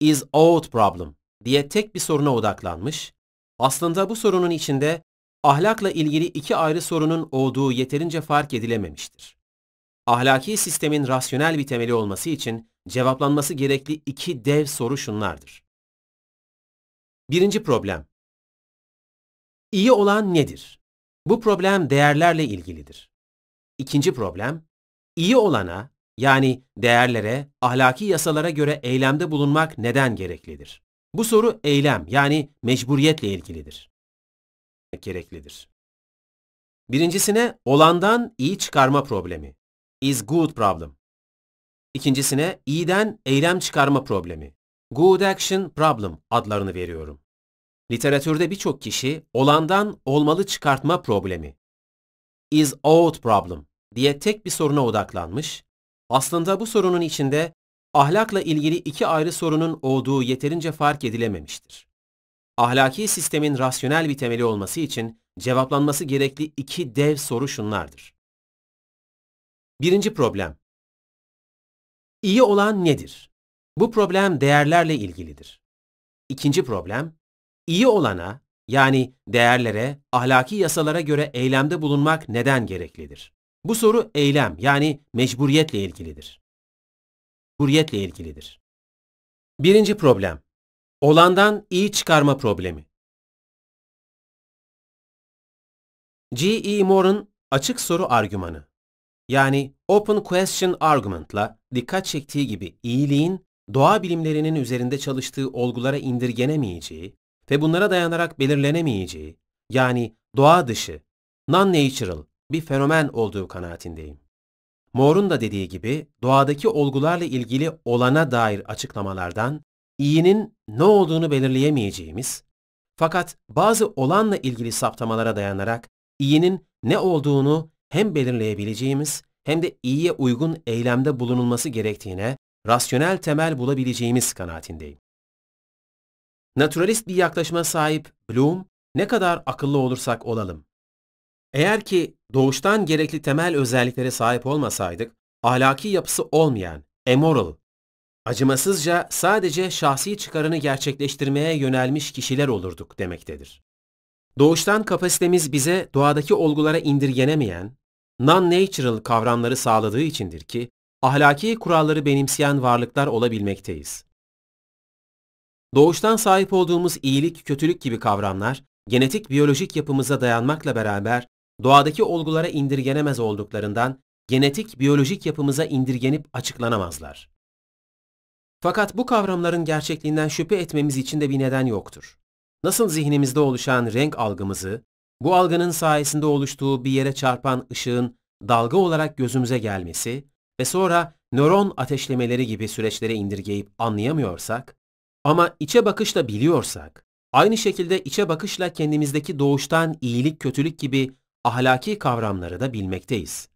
is out problem diye tek bir soruna odaklanmış, aslında bu sorunun içinde ahlakla ilgili iki ayrı sorunun olduğu yeterince fark edilememiştir. Ahlaki sistemin rasyonel bir temeli olması için cevaplanması gerekli iki dev soru şunlardır. Birinci problem. İyi olan nedir? Bu problem değerlerle ilgilidir. İkinci problem, İyi olana yani değerlere, ahlaki yasalara göre eylemde bulunmak neden gereklidir? Bu soru eylem yani mecburiyetle ilgilidir. Gereklidir. Birincisine olandan iyi çıkarma problemi. Is good problem. İkincisine iyiden eylem çıkarma problemi. Good action problem adlarını veriyorum. Literatürde birçok kişi olandan olmalı çıkartma problemi. Is ought problem diye tek bir soruna odaklanmış, aslında bu sorunun içinde ahlakla ilgili iki ayrı sorunun olduğu yeterince fark edilememiştir. Ahlaki sistemin rasyonel bir temeli olması için cevaplanması gerekli iki dev soru şunlardır. Birinci problem. İyi olan nedir? Bu problem değerlerle ilgilidir. İkinci problem, iyi olana yani değerlere, ahlaki yasalara göre eylemde bulunmak neden gereklidir? Bu soru eylem yani mecburiyetle ilgilidir. Mecburiyetle ilgilidir. Birinci problem. Olandan iyi çıkarma problemi. G.E. Moore'un açık soru argümanı yani Open Question Argument'la dikkat çektiği gibi iyiliğin doğa bilimlerinin üzerinde çalıştığı olgulara indirgenemeyeceği ve bunlara dayanarak belirlenemeyeceği yani doğa dışı, non-natural bir fenomen olduğu kanaatindeyim. Moore'un da dediği gibi doğadaki olgularla ilgili olana dair açıklamalardan iyinin ne olduğunu belirleyemeyeceğimiz fakat bazı olanla ilgili saptamalara dayanarak iyinin ne olduğunu hem belirleyebileceğimiz hem de iyiye uygun eylemde bulunulması gerektiğine rasyonel temel bulabileceğimiz kanaatindeyim. Naturalist bir yaklaşıma sahip Bloom, ne kadar akıllı olursak olalım, eğer ki doğuştan gerekli temel özelliklere sahip olmasaydık, ahlaki yapısı olmayan, immoral, acımasızca sadece şahsi çıkarını gerçekleştirmeye yönelmiş kişiler olurduk demektedir. Doğuştan kapasitemiz bize doğadaki olgulara indirgenemeyen, non-natural kavramları sağladığı içindir ki, ahlaki kuralları benimseyen varlıklar olabilmekteyiz. Doğuştan sahip olduğumuz iyilik, kötülük gibi kavramlar, genetik biyolojik yapımıza dayanmakla beraber doğadaki olgulara indirgenemez olduklarından genetik biyolojik yapımıza indirgenip açıklanamazlar. Fakat bu kavramların gerçekliğinden şüphe etmemiz için de bir neden yoktur. Nasıl zihnimizde oluşan renk algımızı, bu algının sayesinde oluştuğu bir yere çarpan ışığın dalga olarak gözümüze gelmesi ve sonra nöron ateşlemeleri gibi süreçlere indirgeyip anlayamıyorsak ama içe bakışla biliyorsak, aynı şekilde içe bakışla kendimizdeki doğuştan iyilik kötülük gibi ahlaki kavramları da bilmekteyiz.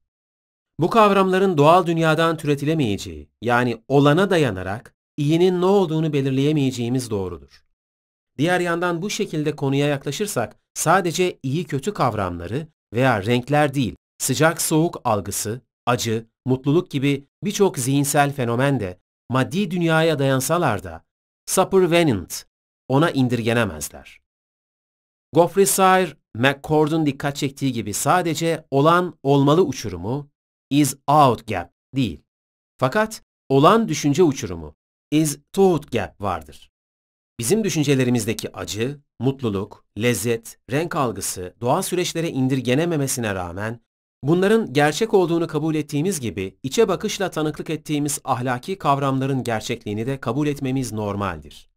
Bu kavramların doğal dünyadan türetilemeyeceği, yani olana dayanarak iyinin ne olduğunu belirleyemeyeceğimiz doğrudur. Diğer yandan bu şekilde konuya yaklaşırsak sadece iyi kötü kavramları veya renkler değil, sıcak soğuk algısı, acı, mutluluk gibi birçok zihinsel fenomen de maddi dünyaya dayansalar da supervenant ona indirgenemezler. Goffrey Sayre McCord'un dikkat çektiği gibi sadece olan olmalı uçurumu is out gap değil. Fakat olan düşünce uçurumu is thought gap vardır. Bizim düşüncelerimizdeki acı, mutluluk, lezzet, renk algısı doğal süreçlere indirgenememesine rağmen bunların gerçek olduğunu kabul ettiğimiz gibi içe bakışla tanıklık ettiğimiz ahlaki kavramların gerçekliğini de kabul etmemiz normaldir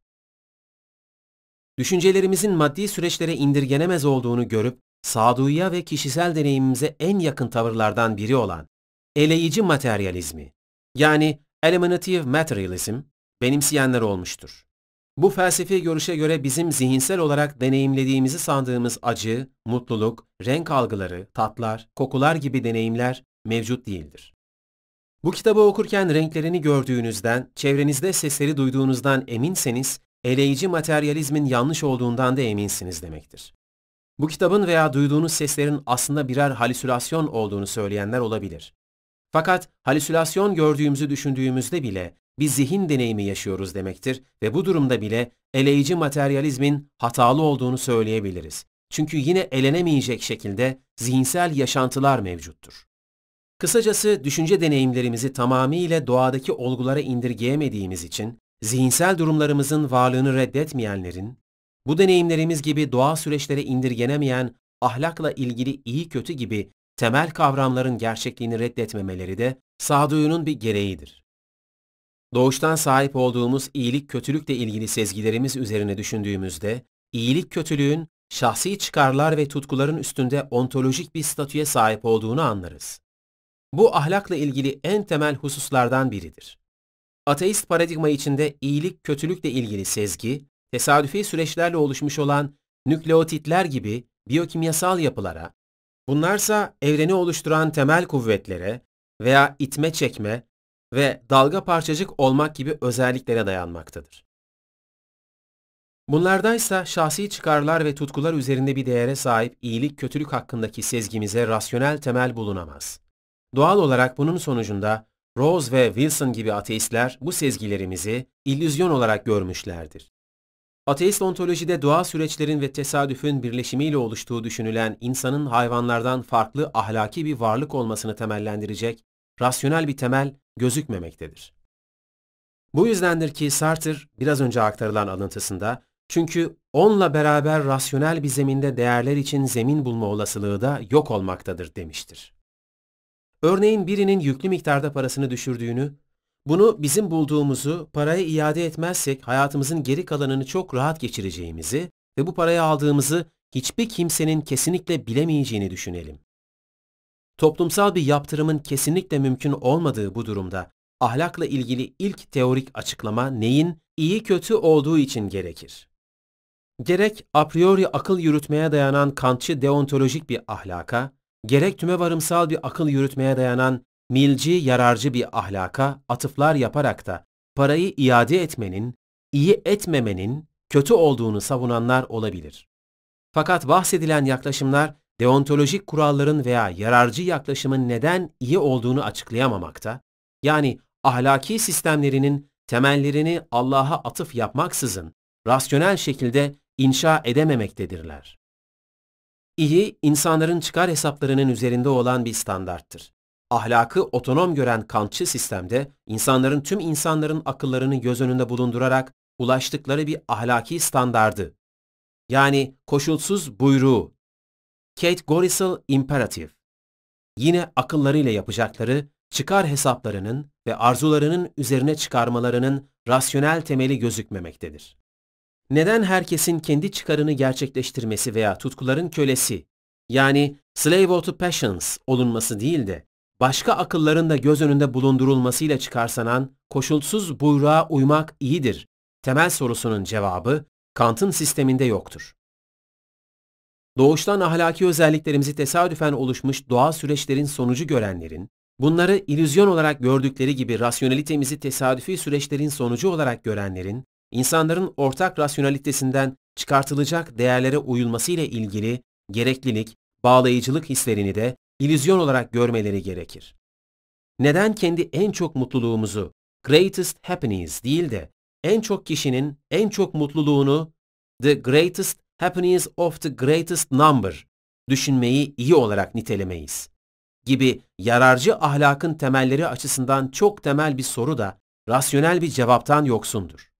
düşüncelerimizin maddi süreçlere indirgenemez olduğunu görüp sağduyuya ve kişisel deneyimimize en yakın tavırlardan biri olan eleyici materyalizmi yani eliminative materialism benimseyenler olmuştur. Bu felsefi görüşe göre bizim zihinsel olarak deneyimlediğimizi sandığımız acı, mutluluk, renk algıları, tatlar, kokular gibi deneyimler mevcut değildir. Bu kitabı okurken renklerini gördüğünüzden, çevrenizde sesleri duyduğunuzdan eminseniz eleyici materyalizmin yanlış olduğundan da eminsiniz demektir. Bu kitabın veya duyduğunuz seslerin aslında birer halüsinasyon olduğunu söyleyenler olabilir. Fakat halüsinasyon gördüğümüzü düşündüğümüzde bile bir zihin deneyimi yaşıyoruz demektir ve bu durumda bile eleyici materyalizmin hatalı olduğunu söyleyebiliriz. Çünkü yine elenemeyecek şekilde zihinsel yaşantılar mevcuttur. Kısacası düşünce deneyimlerimizi tamamıyla doğadaki olgulara indirgeyemediğimiz için zihinsel durumlarımızın varlığını reddetmeyenlerin, bu deneyimlerimiz gibi doğal süreçlere indirgenemeyen ahlakla ilgili iyi kötü gibi temel kavramların gerçekliğini reddetmemeleri de sağduyunun bir gereğidir. Doğuştan sahip olduğumuz iyilik kötülükle ilgili sezgilerimiz üzerine düşündüğümüzde, iyilik kötülüğün şahsi çıkarlar ve tutkuların üstünde ontolojik bir statüye sahip olduğunu anlarız. Bu ahlakla ilgili en temel hususlardan biridir. Ateist paradigma içinde iyilik kötülükle ilgili sezgi, tesadüfi süreçlerle oluşmuş olan nükleotitler gibi biyokimyasal yapılara, bunlarsa evreni oluşturan temel kuvvetlere veya itme çekme ve dalga parçacık olmak gibi özelliklere dayanmaktadır. Bunlardaysa şahsi çıkarlar ve tutkular üzerinde bir değere sahip iyilik kötülük hakkındaki sezgimize rasyonel temel bulunamaz. Doğal olarak bunun sonucunda Rose ve Wilson gibi ateistler bu sezgilerimizi illüzyon olarak görmüşlerdir. Ateist ontolojide doğal süreçlerin ve tesadüfün birleşimiyle oluştuğu düşünülen insanın hayvanlardan farklı ahlaki bir varlık olmasını temellendirecek rasyonel bir temel gözükmemektedir. Bu yüzdendir ki Sartre biraz önce aktarılan alıntısında çünkü onunla beraber rasyonel bir zeminde değerler için zemin bulma olasılığı da yok olmaktadır demiştir. Örneğin birinin yüklü miktarda parasını düşürdüğünü, bunu bizim bulduğumuzu paraya iade etmezsek hayatımızın geri kalanını çok rahat geçireceğimizi ve bu parayı aldığımızı hiçbir kimsenin kesinlikle bilemeyeceğini düşünelim. Toplumsal bir yaptırımın kesinlikle mümkün olmadığı bu durumda ahlakla ilgili ilk teorik açıklama neyin iyi kötü olduğu için gerekir. Gerek a priori akıl yürütmeye dayanan kantçı deontolojik bir ahlaka, gerek tümevarımsal bir akıl yürütmeye dayanan milci yararcı bir ahlaka atıflar yaparak da parayı iade etmenin, iyi etmemenin kötü olduğunu savunanlar olabilir. Fakat bahsedilen yaklaşımlar deontolojik kuralların veya yararcı yaklaşımın neden iyi olduğunu açıklayamamakta, yani ahlaki sistemlerinin temellerini Allah'a atıf yapmaksızın rasyonel şekilde inşa edememektedirler. İyi insanların çıkar hesaplarının üzerinde olan bir standarttır. Ahlakı otonom gören Kantçı sistemde insanların tüm insanların akıllarını göz önünde bulundurarak ulaştıkları bir ahlaki standardı. Yani koşulsuz buyruğu. Categorical imperative. Yine akıllarıyla yapacakları çıkar hesaplarının ve arzularının üzerine çıkarmalarının rasyonel temeli gözükmemektedir neden herkesin kendi çıkarını gerçekleştirmesi veya tutkuların kölesi yani slave of the passions olunması değil de başka akılların da göz önünde bulundurulmasıyla çıkarsanan koşulsuz buyruğa uymak iyidir. Temel sorusunun cevabı Kant'ın sisteminde yoktur. Doğuştan ahlaki özelliklerimizi tesadüfen oluşmuş doğal süreçlerin sonucu görenlerin, bunları ilüzyon olarak gördükleri gibi rasyonelitemizi tesadüfi süreçlerin sonucu olarak görenlerin, insanların ortak rasyonalitesinden çıkartılacak değerlere uyulması ile ilgili gereklilik, bağlayıcılık hislerini de ilüzyon olarak görmeleri gerekir. Neden kendi en çok mutluluğumuzu greatest happiness değil de en çok kişinin en çok mutluluğunu the greatest happiness of the greatest number düşünmeyi iyi olarak nitelemeyiz gibi yararcı ahlakın temelleri açısından çok temel bir soru da rasyonel bir cevaptan yoksundur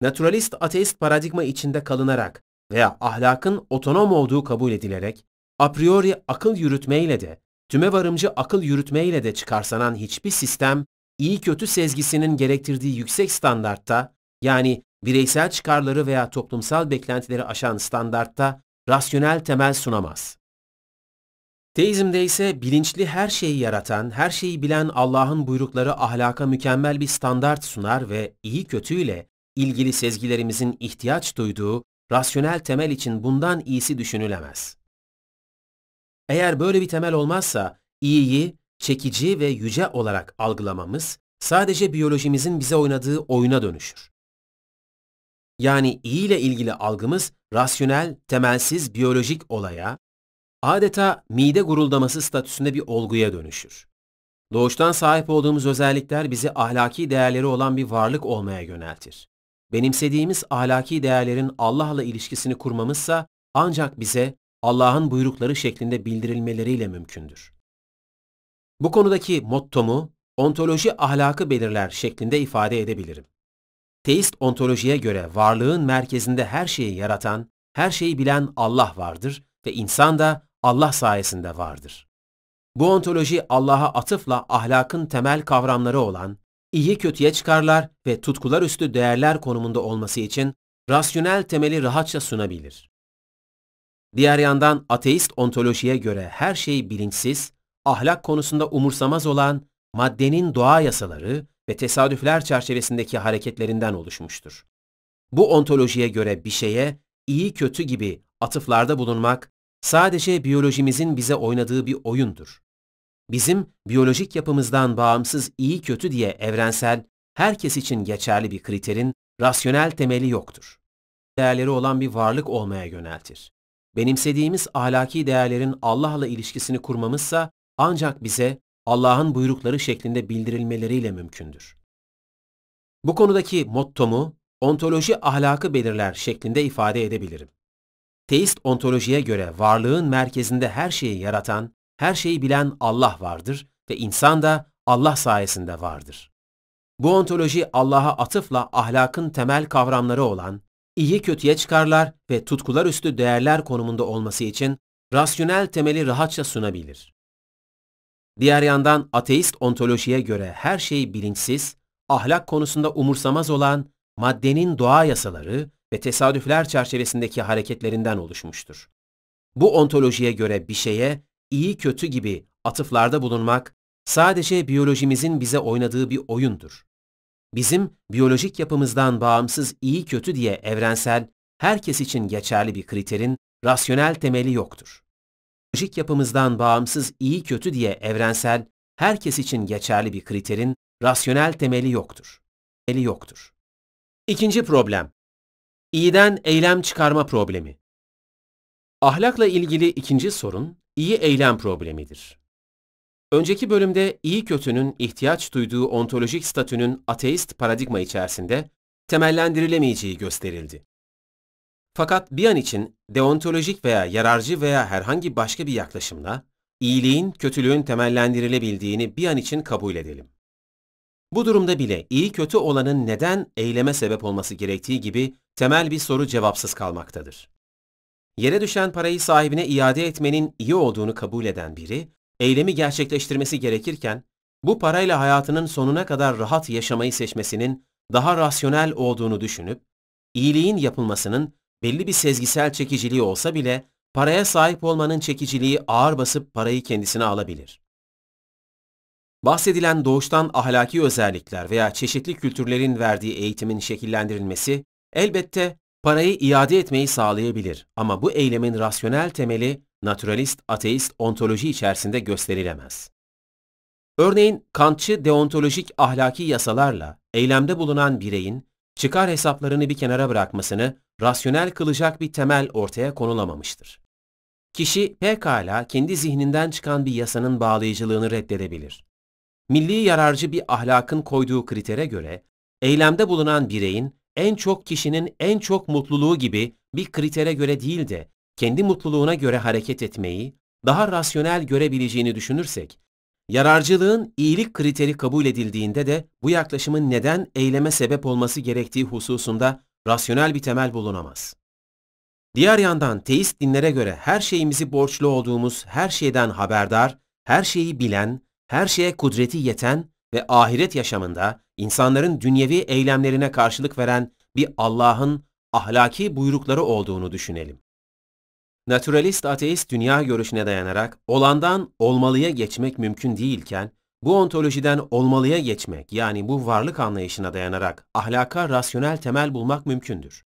naturalist ateist paradigma içinde kalınarak veya ahlakın otonom olduğu kabul edilerek a priori akıl yürütmeyle de tüme varımcı akıl yürütmeyle de çıkarsanan hiçbir sistem iyi kötü sezgisinin gerektirdiği yüksek standartta yani bireysel çıkarları veya toplumsal beklentileri aşan standartta rasyonel temel sunamaz. Teizmde ise bilinçli her şeyi yaratan, her şeyi bilen Allah'ın buyrukları ahlaka mükemmel bir standart sunar ve iyi kötüyle, ilgili sezgilerimizin ihtiyaç duyduğu rasyonel temel için bundan iyisi düşünülemez. Eğer böyle bir temel olmazsa iyiyi çekici ve yüce olarak algılamamız sadece biyolojimizin bize oynadığı oyuna dönüşür. Yani iyi ile ilgili algımız rasyonel, temelsiz biyolojik olaya, adeta mide guruldaması statüsünde bir olguya dönüşür. Doğuştan sahip olduğumuz özellikler bizi ahlaki değerleri olan bir varlık olmaya yöneltir benimsediğimiz ahlaki değerlerin Allah'la ilişkisini kurmamızsa ancak bize Allah'ın buyrukları şeklinde bildirilmeleriyle mümkündür. Bu konudaki mottomu ontoloji ahlakı belirler şeklinde ifade edebilirim. Teist ontolojiye göre varlığın merkezinde her şeyi yaratan, her şeyi bilen Allah vardır ve insan da Allah sayesinde vardır. Bu ontoloji Allah'a atıfla ahlakın temel kavramları olan iyi kötüye çıkarlar ve tutkular üstü değerler konumunda olması için rasyonel temeli rahatça sunabilir. Diğer yandan ateist ontolojiye göre her şey bilinçsiz, ahlak konusunda umursamaz olan maddenin doğa yasaları ve tesadüfler çerçevesindeki hareketlerinden oluşmuştur. Bu ontolojiye göre bir şeye iyi kötü gibi atıflarda bulunmak sadece biyolojimizin bize oynadığı bir oyundur bizim biyolojik yapımızdan bağımsız iyi kötü diye evrensel, herkes için geçerli bir kriterin rasyonel temeli yoktur. Değerleri olan bir varlık olmaya yöneltir. Benimsediğimiz ahlaki değerlerin Allah'la ilişkisini kurmamızsa ancak bize Allah'ın buyrukları şeklinde bildirilmeleriyle mümkündür. Bu konudaki mottomu ontoloji ahlakı belirler şeklinde ifade edebilirim. Teist ontolojiye göre varlığın merkezinde her şeyi yaratan, her şeyi bilen Allah vardır ve insan da Allah sayesinde vardır. Bu ontoloji Allah'a atıfla ahlakın temel kavramları olan iyi kötüye çıkarlar ve tutkular üstü değerler konumunda olması için rasyonel temeli rahatça sunabilir. Diğer yandan ateist ontolojiye göre her şey bilinçsiz, ahlak konusunda umursamaz olan maddenin doğa yasaları ve tesadüfler çerçevesindeki hareketlerinden oluşmuştur. Bu ontolojiye göre bir şeye iyi kötü gibi atıflarda bulunmak sadece biyolojimizin bize oynadığı bir oyundur. Bizim biyolojik yapımızdan bağımsız iyi kötü diye evrensel, herkes için geçerli bir kriterin rasyonel temeli yoktur. Biyolojik yapımızdan bağımsız iyi kötü diye evrensel, herkes için geçerli bir kriterin rasyonel temeli yoktur. Eli yoktur. İkinci problem. İyiden eylem çıkarma problemi. Ahlakla ilgili ikinci sorun, iyi eylem problemidir. Önceki bölümde iyi kötünün ihtiyaç duyduğu ontolojik statünün ateist paradigma içerisinde temellendirilemeyeceği gösterildi. Fakat bir an için deontolojik veya yararcı veya herhangi başka bir yaklaşımla iyiliğin kötülüğün temellendirilebildiğini bir an için kabul edelim. Bu durumda bile iyi kötü olanın neden eyleme sebep olması gerektiği gibi temel bir soru cevapsız kalmaktadır. Yere düşen parayı sahibine iade etmenin iyi olduğunu kabul eden biri, eylemi gerçekleştirmesi gerekirken bu parayla hayatının sonuna kadar rahat yaşamayı seçmesinin daha rasyonel olduğunu düşünüp, iyiliğin yapılmasının belli bir sezgisel çekiciliği olsa bile paraya sahip olmanın çekiciliği ağır basıp parayı kendisine alabilir. Bahsedilen doğuştan ahlaki özellikler veya çeşitli kültürlerin verdiği eğitimin şekillendirilmesi elbette parayı iade etmeyi sağlayabilir ama bu eylemin rasyonel temeli naturalist ateist ontoloji içerisinde gösterilemez. Örneğin Kantçı deontolojik ahlaki yasalarla eylemde bulunan bireyin çıkar hesaplarını bir kenara bırakmasını rasyonel kılacak bir temel ortaya konulamamıştır. Kişi pekala kendi zihninden çıkan bir yasanın bağlayıcılığını reddedebilir. Milli yararcı bir ahlakın koyduğu kritere göre eylemde bulunan bireyin en çok kişinin en çok mutluluğu gibi bir kritere göre değil de kendi mutluluğuna göre hareket etmeyi daha rasyonel görebileceğini düşünürsek, yararcılığın iyilik kriteri kabul edildiğinde de bu yaklaşımın neden eyleme sebep olması gerektiği hususunda rasyonel bir temel bulunamaz. Diğer yandan teist dinlere göre her şeyimizi borçlu olduğumuz, her şeyden haberdar, her şeyi bilen, her şeye kudreti yeten ve ahiret yaşamında insanların dünyevi eylemlerine karşılık veren bir Allah'ın ahlaki buyrukları olduğunu düşünelim. Naturalist ateist dünya görüşüne dayanarak olandan olmalıya geçmek mümkün değilken, bu ontolojiden olmalıya geçmek yani bu varlık anlayışına dayanarak ahlaka rasyonel temel bulmak mümkündür.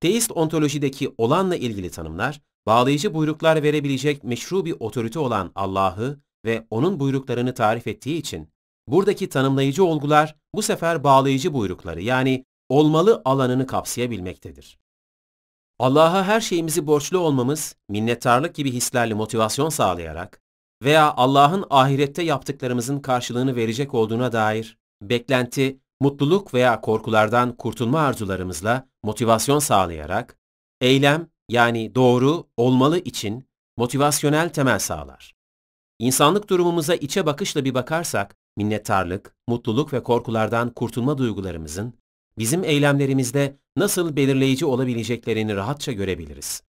Teist ontolojideki olanla ilgili tanımlar, bağlayıcı buyruklar verebilecek meşru bir otorite olan Allah'ı ve onun buyruklarını tarif ettiği için Buradaki tanımlayıcı olgular bu sefer bağlayıcı buyrukları yani olmalı alanını kapsayabilmektedir. Allah'a her şeyimizi borçlu olmamız, minnettarlık gibi hislerle motivasyon sağlayarak veya Allah'ın ahirette yaptıklarımızın karşılığını verecek olduğuna dair beklenti, mutluluk veya korkulardan kurtulma arzularımızla motivasyon sağlayarak eylem yani doğru, olmalı için motivasyonel temel sağlar. İnsanlık durumumuza içe bakışla bir bakarsak minnettarlık, mutluluk ve korkulardan kurtulma duygularımızın bizim eylemlerimizde nasıl belirleyici olabileceklerini rahatça görebiliriz.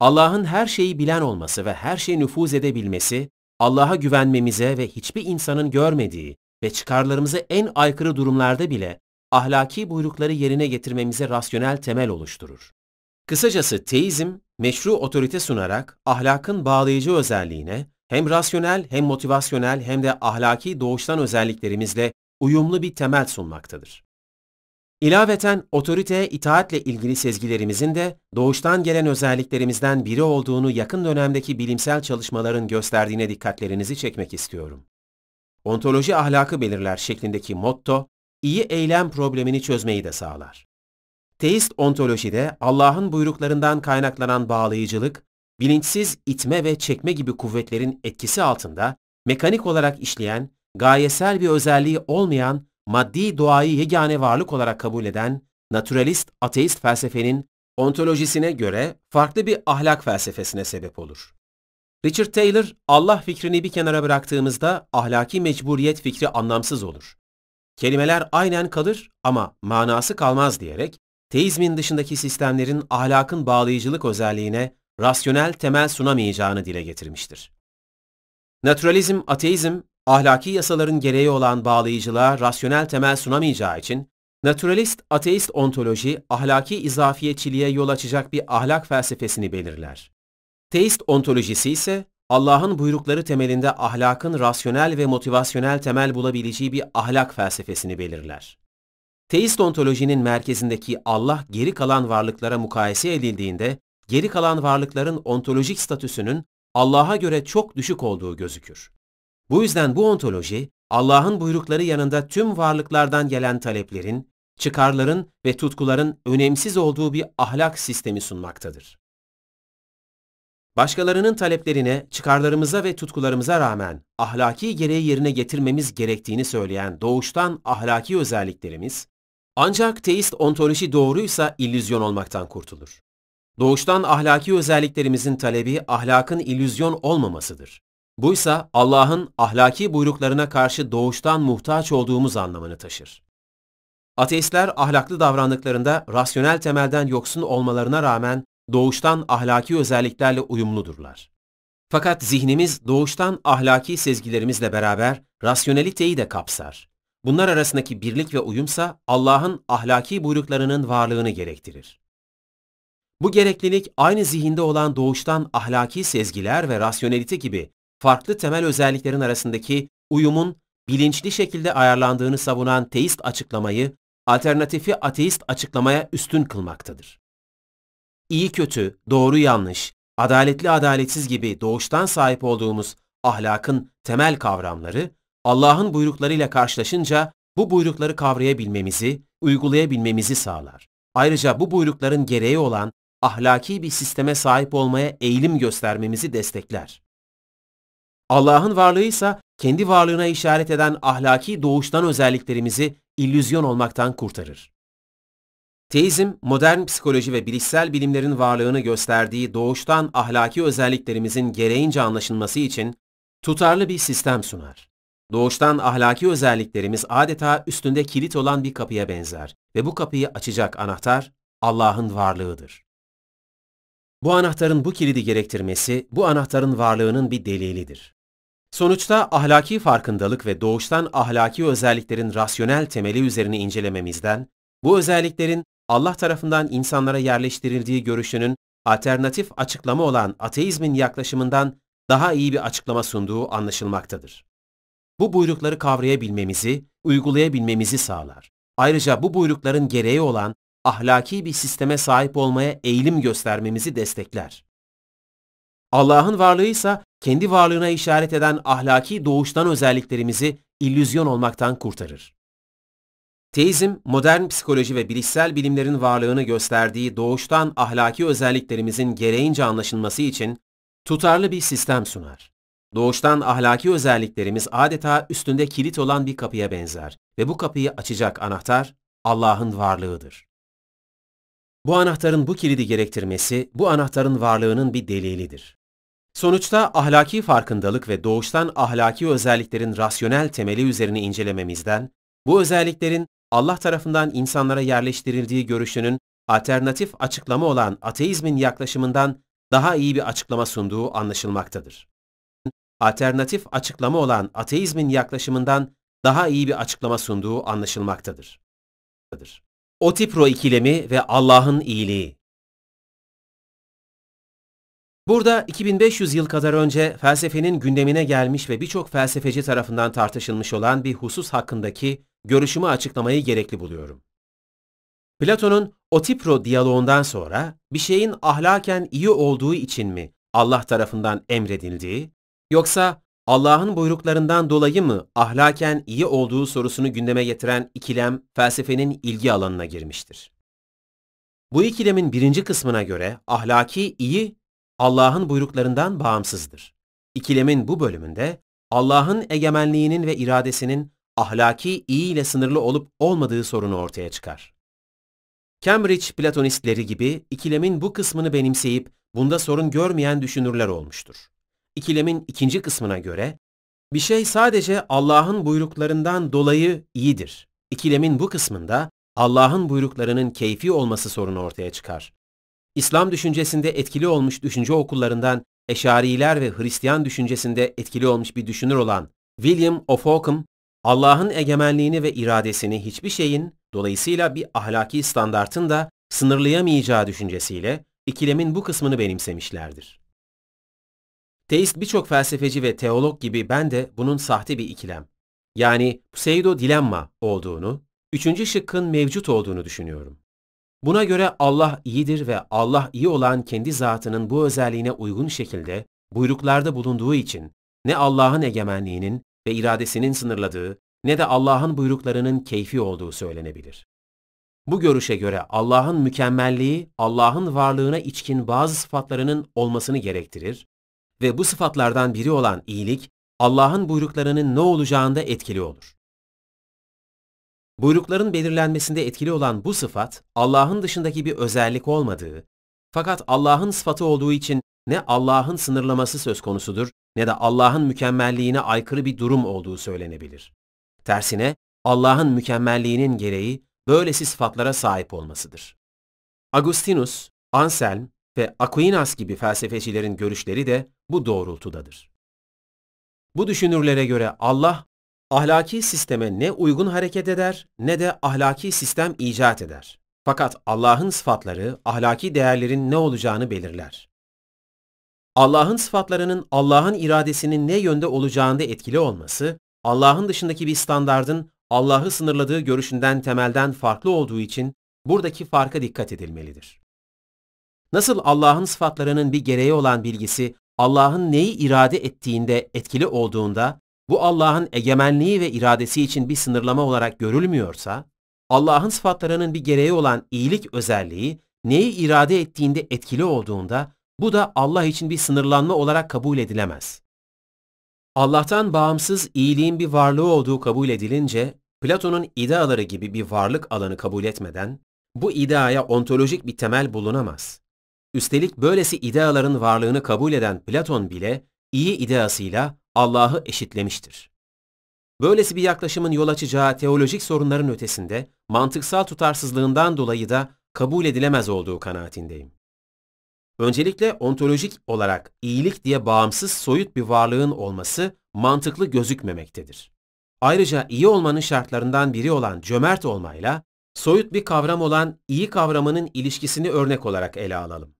Allah'ın her şeyi bilen olması ve her şeyi nüfuz edebilmesi, Allah'a güvenmemize ve hiçbir insanın görmediği ve çıkarlarımızı en aykırı durumlarda bile ahlaki buyrukları yerine getirmemize rasyonel temel oluşturur. Kısacası teizm, meşru otorite sunarak ahlakın bağlayıcı özelliğine, hem rasyonel hem motivasyonel hem de ahlaki doğuştan özelliklerimizle uyumlu bir temel sunmaktadır. İlaveten otoriteye itaatle ilgili sezgilerimizin de doğuştan gelen özelliklerimizden biri olduğunu yakın dönemdeki bilimsel çalışmaların gösterdiğine dikkatlerinizi çekmek istiyorum. Ontoloji ahlakı belirler şeklindeki motto, iyi eylem problemini çözmeyi de sağlar. Teist ontolojide Allah'ın buyruklarından kaynaklanan bağlayıcılık, bilinçsiz itme ve çekme gibi kuvvetlerin etkisi altında mekanik olarak işleyen, gayesel bir özelliği olmayan, maddi doğayı yegane varlık olarak kabul eden naturalist ateist felsefenin ontolojisine göre farklı bir ahlak felsefesine sebep olur. Richard Taylor, Allah fikrini bir kenara bıraktığımızda ahlaki mecburiyet fikri anlamsız olur. Kelimeler aynen kalır ama manası kalmaz diyerek, teizmin dışındaki sistemlerin ahlakın bağlayıcılık özelliğine rasyonel temel sunamayacağını dile getirmiştir. Naturalizm, ateizm, ahlaki yasaların gereği olan bağlayıcılığa rasyonel temel sunamayacağı için, naturalist ateist ontoloji ahlaki izafiyetçiliğe yol açacak bir ahlak felsefesini belirler. Teist ontolojisi ise Allah'ın buyrukları temelinde ahlakın rasyonel ve motivasyonel temel bulabileceği bir ahlak felsefesini belirler. Teist ontolojinin merkezindeki Allah geri kalan varlıklara mukayese edildiğinde geri kalan varlıkların ontolojik statüsünün Allah'a göre çok düşük olduğu gözükür. Bu yüzden bu ontoloji, Allah'ın buyrukları yanında tüm varlıklardan gelen taleplerin, çıkarların ve tutkuların önemsiz olduğu bir ahlak sistemi sunmaktadır. Başkalarının taleplerine, çıkarlarımıza ve tutkularımıza rağmen ahlaki gereği yerine getirmemiz gerektiğini söyleyen doğuştan ahlaki özelliklerimiz, ancak teist ontoloji doğruysa illüzyon olmaktan kurtulur. Doğuştan ahlaki özelliklerimizin talebi ahlakın ilüzyon olmamasıdır. Buysa Allah'ın ahlaki buyruklarına karşı doğuştan muhtaç olduğumuz anlamını taşır. Ateistler ahlaklı davrandıklarında rasyonel temelden yoksun olmalarına rağmen doğuştan ahlaki özelliklerle uyumludurlar. Fakat zihnimiz doğuştan ahlaki sezgilerimizle beraber rasyoneliteyi de kapsar. Bunlar arasındaki birlik ve uyumsa Allah'ın ahlaki buyruklarının varlığını gerektirir. Bu gereklilik aynı zihinde olan doğuştan ahlaki sezgiler ve rasyonelite gibi farklı temel özelliklerin arasındaki uyumun bilinçli şekilde ayarlandığını savunan teist açıklamayı alternatifi ateist açıklamaya üstün kılmaktadır. İyi kötü, doğru yanlış, adaletli adaletsiz gibi doğuştan sahip olduğumuz ahlakın temel kavramları Allah'ın buyruklarıyla karşılaşınca bu buyrukları kavrayabilmemizi, uygulayabilmemizi sağlar. Ayrıca bu buyrukların gereği olan ahlaki bir sisteme sahip olmaya eğilim göstermemizi destekler. Allah'ın varlığı ise kendi varlığına işaret eden ahlaki doğuştan özelliklerimizi illüzyon olmaktan kurtarır. Teizm, modern psikoloji ve bilişsel bilimlerin varlığını gösterdiği doğuştan ahlaki özelliklerimizin gereğince anlaşılması için tutarlı bir sistem sunar. Doğuştan ahlaki özelliklerimiz adeta üstünde kilit olan bir kapıya benzer ve bu kapıyı açacak anahtar Allah'ın varlığıdır. Bu anahtarın bu kilidi gerektirmesi, bu anahtarın varlığının bir delilidir. Sonuçta ahlaki farkındalık ve doğuştan ahlaki özelliklerin rasyonel temeli üzerine incelememizden, bu özelliklerin Allah tarafından insanlara yerleştirildiği görüşünün alternatif açıklama olan ateizmin yaklaşımından daha iyi bir açıklama sunduğu anlaşılmaktadır. Bu buyrukları kavrayabilmemizi, uygulayabilmemizi sağlar. Ayrıca bu buyrukların gereği olan ahlaki bir sisteme sahip olmaya eğilim göstermemizi destekler. Allah'ın varlığı ise kendi varlığına işaret eden ahlaki doğuştan özelliklerimizi illüzyon olmaktan kurtarır. Teizm, modern psikoloji ve bilişsel bilimlerin varlığını gösterdiği doğuştan ahlaki özelliklerimizin gereğince anlaşılması için tutarlı bir sistem sunar. Doğuştan ahlaki özelliklerimiz adeta üstünde kilit olan bir kapıya benzer ve bu kapıyı açacak anahtar Allah'ın varlığıdır. Bu anahtarın bu kilidi gerektirmesi, bu anahtarın varlığının bir delilidir. Sonuçta ahlaki farkındalık ve doğuştan ahlaki özelliklerin rasyonel temeli üzerine incelememizden, bu özelliklerin Allah tarafından insanlara yerleştirildiği görüşünün alternatif açıklama olan ateizmin yaklaşımından daha iyi bir açıklama sunduğu anlaşılmaktadır. Alternatif açıklama olan ateizmin yaklaşımından daha iyi bir açıklama sunduğu anlaşılmaktadır. Otipro ikilemi ve Allah'ın iyiliği. Burada 2500 yıl kadar önce felsefenin gündemine gelmiş ve birçok felsefeci tarafından tartışılmış olan bir husus hakkındaki görüşümü açıklamayı gerekli buluyorum. Platon'un Otipro diyaloğundan sonra bir şeyin ahlaken iyi olduğu için mi Allah tarafından emredildiği, yoksa Allah'ın buyruklarından dolayı mı ahlaken iyi olduğu sorusunu gündeme getiren ikilem felsefenin ilgi alanına girmiştir. Bu ikilemin birinci kısmına göre ahlaki iyi Allah'ın buyruklarından bağımsızdır. İkilemin bu bölümünde Allah'ın egemenliğinin ve iradesinin ahlaki iyi ile sınırlı olup olmadığı sorunu ortaya çıkar. Cambridge Platonistleri gibi ikilemin bu kısmını benimseyip bunda sorun görmeyen düşünürler olmuştur. İkilemin ikinci kısmına göre bir şey sadece Allah'ın buyruklarından dolayı iyidir. İkilemin bu kısmında Allah'ın buyruklarının keyfi olması sorunu ortaya çıkar. İslam düşüncesinde etkili olmuş düşünce okullarından Eşariler ve Hristiyan düşüncesinde etkili olmuş bir düşünür olan William of Ockham, Allah'ın egemenliğini ve iradesini hiçbir şeyin, dolayısıyla bir ahlaki standartın da sınırlayamayacağı düşüncesiyle ikilemin bu kısmını benimsemişlerdir. Teist birçok felsefeci ve teolog gibi ben de bunun sahte bir ikilem, yani pseudo dilemma olduğunu, üçüncü şıkkın mevcut olduğunu düşünüyorum. Buna göre Allah iyidir ve Allah iyi olan kendi zatının bu özelliğine uygun şekilde buyruklarda bulunduğu için ne Allah'ın egemenliğinin ve iradesinin sınırladığı ne de Allah'ın buyruklarının keyfi olduğu söylenebilir. Bu görüşe göre Allah'ın mükemmelliği, Allah'ın varlığına içkin bazı sıfatlarının olmasını gerektirir ve bu sıfatlardan biri olan iyilik, Allah'ın buyruklarının ne olacağında etkili olur. Buyrukların belirlenmesinde etkili olan bu sıfat, Allah'ın dışındaki bir özellik olmadığı, fakat Allah'ın sıfatı olduğu için ne Allah'ın sınırlaması söz konusudur ne de Allah'ın mükemmelliğine aykırı bir durum olduğu söylenebilir. Tersine Allah'ın mükemmelliğinin gereği böylesi sıfatlara sahip olmasıdır. Agustinus, Anselm ve Aquinas gibi felsefecilerin görüşleri de bu doğrultudadır. Bu düşünürlere göre Allah, ahlaki sisteme ne uygun hareket eder ne de ahlaki sistem icat eder. Fakat Allah'ın sıfatları ahlaki değerlerin ne olacağını belirler. Allah'ın sıfatlarının Allah'ın iradesinin ne yönde olacağında etkili olması, Allah'ın dışındaki bir standardın Allah'ı sınırladığı görüşünden temelden farklı olduğu için buradaki farka dikkat edilmelidir. Nasıl Allah'ın sıfatlarının bir gereği olan bilgisi Allah'ın neyi irade ettiğinde etkili olduğunda bu Allah'ın egemenliği ve iradesi için bir sınırlama olarak görülmüyorsa, Allah'ın sıfatlarının bir gereği olan iyilik özelliği neyi irade ettiğinde etkili olduğunda bu da Allah için bir sınırlanma olarak kabul edilemez. Allah'tan bağımsız iyiliğin bir varlığı olduğu kabul edilince, Platon'un ideaları gibi bir varlık alanı kabul etmeden bu ideaya ontolojik bir temel bulunamaz. Üstelik böylesi ideaların varlığını kabul eden Platon bile iyi ideasıyla Allah'ı eşitlemiştir. Böylesi bir yaklaşımın yol açacağı teolojik sorunların ötesinde mantıksal tutarsızlığından dolayı da kabul edilemez olduğu kanaatindeyim. Öncelikle ontolojik olarak iyilik diye bağımsız soyut bir varlığın olması mantıklı gözükmemektedir. Ayrıca iyi olmanın şartlarından biri olan cömert olmayla soyut bir kavram olan iyi kavramının ilişkisini örnek olarak ele alalım.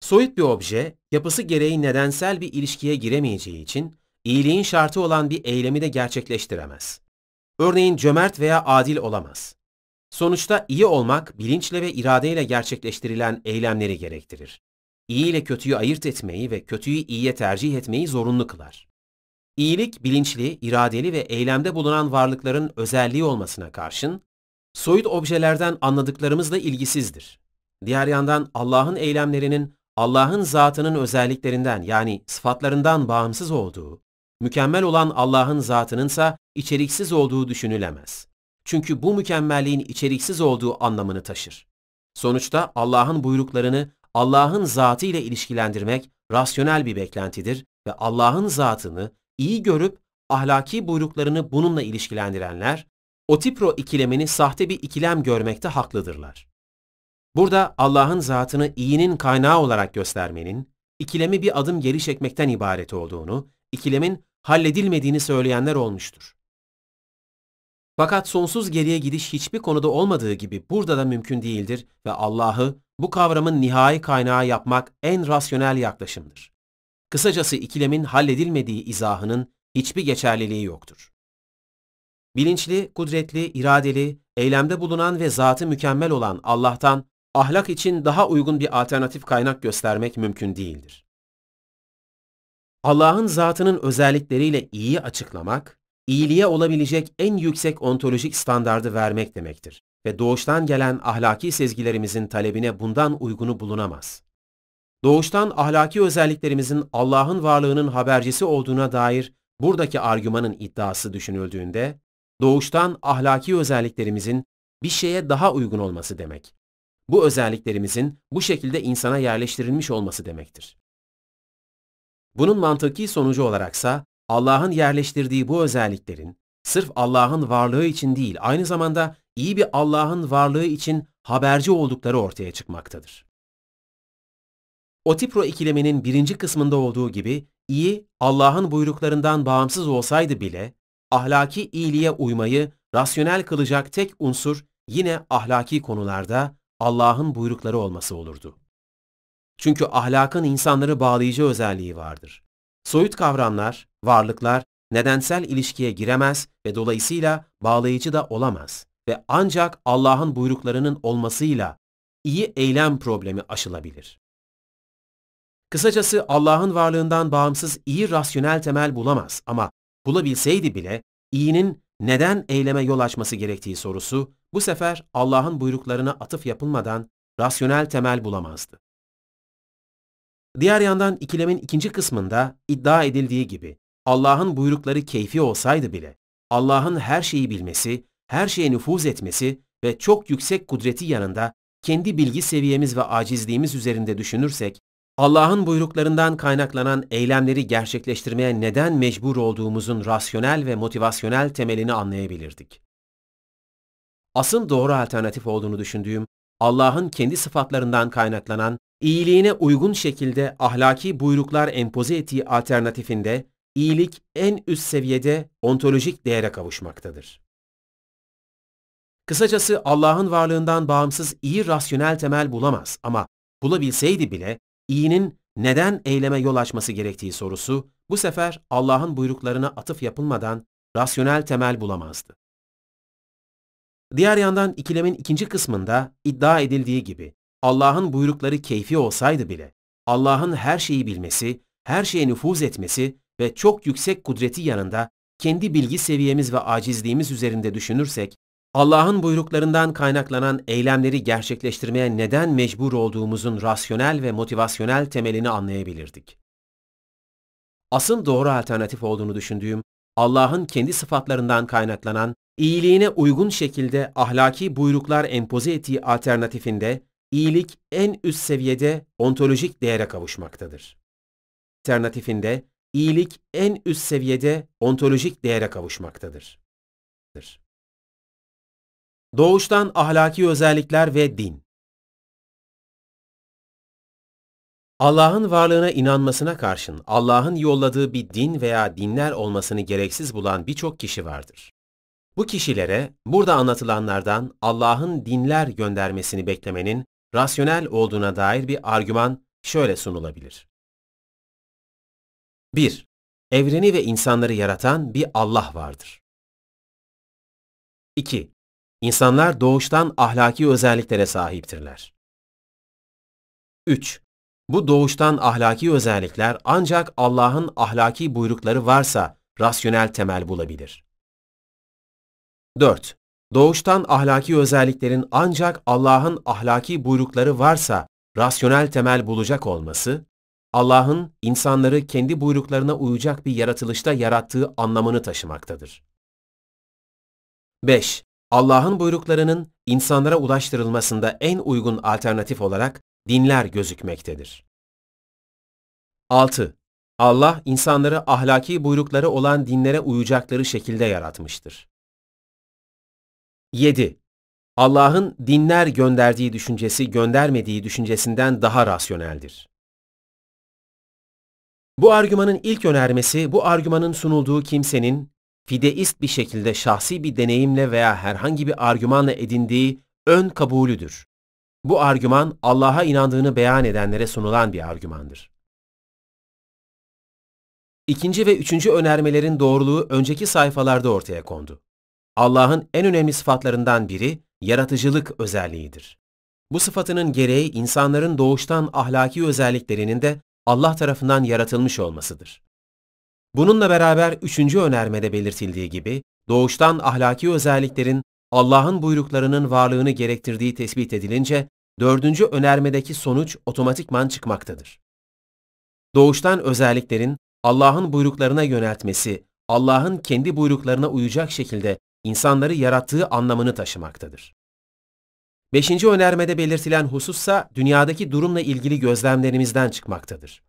Soyut bir obje, yapısı gereği nedensel bir ilişkiye giremeyeceği için iyiliğin şartı olan bir eylemi de gerçekleştiremez. Örneğin cömert veya adil olamaz. Sonuçta iyi olmak bilinçle ve iradeyle gerçekleştirilen eylemleri gerektirir. İyi ile kötüyü ayırt etmeyi ve kötüyü iyiye tercih etmeyi zorunlu kılar. İyilik bilinçli, iradeli ve eylemde bulunan varlıkların özelliği olmasına karşın soyut objelerden anladıklarımızla ilgisizdir. Diğer yandan Allah'ın eylemlerinin Allah'ın zatının özelliklerinden yani sıfatlarından bağımsız olduğu, mükemmel olan Allah'ın zatınınsa içeriksiz olduğu düşünülemez. Çünkü bu mükemmelliğin içeriksiz olduğu anlamını taşır. Sonuçta Allah'ın buyruklarını Allah'ın zatı ile ilişkilendirmek rasyonel bir beklentidir ve Allah'ın zatını iyi görüp ahlaki buyruklarını bununla ilişkilendirenler, o tipro ikilemini sahte bir ikilem görmekte haklıdırlar. Burada Allah'ın zatını iyinin kaynağı olarak göstermenin, ikilemi bir adım geri çekmekten ibaret olduğunu, ikilemin halledilmediğini söyleyenler olmuştur. Fakat sonsuz geriye gidiş hiçbir konuda olmadığı gibi burada da mümkün değildir ve Allah'ı bu kavramın nihai kaynağı yapmak en rasyonel yaklaşımdır. Kısacası ikilemin halledilmediği izahının hiçbir geçerliliği yoktur. Bilinçli, kudretli, iradeli, eylemde bulunan ve zatı mükemmel olan Allah'tan ahlak için daha uygun bir alternatif kaynak göstermek mümkün değildir. Allah'ın zatının özellikleriyle iyiyi açıklamak, iyiliğe olabilecek en yüksek ontolojik standardı vermek demektir ve doğuştan gelen ahlaki sezgilerimizin talebine bundan uygunu bulunamaz. Doğuştan ahlaki özelliklerimizin Allah'ın varlığının habercisi olduğuna dair buradaki argümanın iddiası düşünüldüğünde, doğuştan ahlaki özelliklerimizin bir şeye daha uygun olması demek bu özelliklerimizin bu şekilde insana yerleştirilmiş olması demektir. Bunun mantıki sonucu olaraksa Allah'ın yerleştirdiği bu özelliklerin sırf Allah'ın varlığı için değil aynı zamanda iyi bir Allah'ın varlığı için haberci oldukları ortaya çıkmaktadır. Otipro ikileminin birinci kısmında olduğu gibi iyi Allah'ın buyruklarından bağımsız olsaydı bile ahlaki iyiliğe uymayı rasyonel kılacak tek unsur yine ahlaki konularda Allah'ın buyrukları olması olurdu. Çünkü ahlakın insanları bağlayıcı özelliği vardır. Soyut kavramlar, varlıklar nedensel ilişkiye giremez ve dolayısıyla bağlayıcı da olamaz ve ancak Allah'ın buyruklarının olmasıyla iyi eylem problemi aşılabilir. Kısacası Allah'ın varlığından bağımsız iyi rasyonel temel bulamaz ama bulabilseydi bile iyinin neden eyleme yol açması gerektiği sorusu bu sefer Allah'ın buyruklarına atıf yapılmadan rasyonel temel bulamazdı. Diğer yandan ikilemin ikinci kısmında iddia edildiği gibi Allah'ın buyrukları keyfi olsaydı bile Allah'ın her şeyi bilmesi, her şeye nüfuz etmesi ve çok yüksek kudreti yanında kendi bilgi seviyemiz ve acizliğimiz üzerinde düşünürsek Allah'ın buyruklarından kaynaklanan eylemleri gerçekleştirmeye neden mecbur olduğumuzun rasyonel ve motivasyonel temelini anlayabilirdik asıl doğru alternatif olduğunu düşündüğüm, Allah'ın kendi sıfatlarından kaynaklanan, iyiliğine uygun şekilde ahlaki buyruklar empoze ettiği alternatifinde iyilik en üst seviyede ontolojik değere kavuşmaktadır. Kısacası Allah'ın varlığından bağımsız iyi rasyonel temel bulamaz ama bulabilseydi bile iyinin neden eyleme yol açması gerektiği sorusu bu sefer Allah'ın buyruklarına atıf yapılmadan rasyonel temel bulamazdı. Diğer yandan ikilemin ikinci kısmında iddia edildiği gibi Allah'ın buyrukları keyfi olsaydı bile Allah'ın her şeyi bilmesi, her şeye nüfuz etmesi ve çok yüksek kudreti yanında kendi bilgi seviyemiz ve acizliğimiz üzerinde düşünürsek Allah'ın buyruklarından kaynaklanan eylemleri gerçekleştirmeye neden mecbur olduğumuzun rasyonel ve motivasyonel temelini anlayabilirdik. Asıl doğru alternatif olduğunu düşündüğüm Allah'ın kendi sıfatlarından kaynaklanan iyiliğine uygun şekilde ahlaki buyruklar empoze ettiği alternatifinde iyilik en üst seviyede ontolojik değere kavuşmaktadır. Alternatifinde iyilik en üst seviyede ontolojik değere kavuşmaktadır. Doğuştan ahlaki özellikler ve din Allah'ın varlığına inanmasına karşın Allah'ın yolladığı bir din veya dinler olmasını gereksiz bulan birçok kişi vardır. Bu kişilere burada anlatılanlardan Allah'ın dinler göndermesini beklemenin rasyonel olduğuna dair bir argüman şöyle sunulabilir. 1. Evreni ve insanları yaratan bir Allah vardır. 2. İnsanlar doğuştan ahlaki özelliklere sahiptirler. 3. Bu doğuştan ahlaki özellikler ancak Allah'ın ahlaki buyrukları varsa rasyonel temel bulabilir. 4. Doğuştan ahlaki özelliklerin ancak Allah'ın ahlaki buyrukları varsa rasyonel temel bulacak olması, Allah'ın insanları kendi buyruklarına uyacak bir yaratılışta yarattığı anlamını taşımaktadır. 5. Allah'ın buyruklarının insanlara ulaştırılmasında en uygun alternatif olarak dinler gözükmektedir. 6. Allah insanları ahlaki buyrukları olan dinlere uyacakları şekilde yaratmıştır. 7. Allah'ın dinler gönderdiği düşüncesi göndermediği düşüncesinden daha rasyoneldir. Bu argümanın ilk önermesi bu argümanın sunulduğu kimsenin fideist bir şekilde şahsi bir deneyimle veya herhangi bir argümanla edindiği ön kabulüdür. Bu argüman Allah'a inandığını beyan edenlere sunulan bir argümandır. İkinci ve üçüncü önermelerin doğruluğu önceki sayfalarda ortaya kondu. Allah'ın en önemli sıfatlarından biri yaratıcılık özelliğidir. Bu sıfatının gereği insanların doğuştan ahlaki özelliklerinin de Allah tarafından yaratılmış olmasıdır. Bununla beraber üçüncü önermede belirtildiği gibi doğuştan ahlaki özelliklerin Allah'ın buyruklarının varlığını gerektirdiği tespit edilince dördüncü önermedeki sonuç otomatikman çıkmaktadır. Doğuştan özelliklerin Allah'ın buyruklarına yöneltmesi, Allah'ın kendi buyruklarına uyacak şekilde insanları yarattığı anlamını taşımaktadır. Beşinci önermede belirtilen husussa dünyadaki durumla ilgili gözlemlerimizden çıkmaktadır.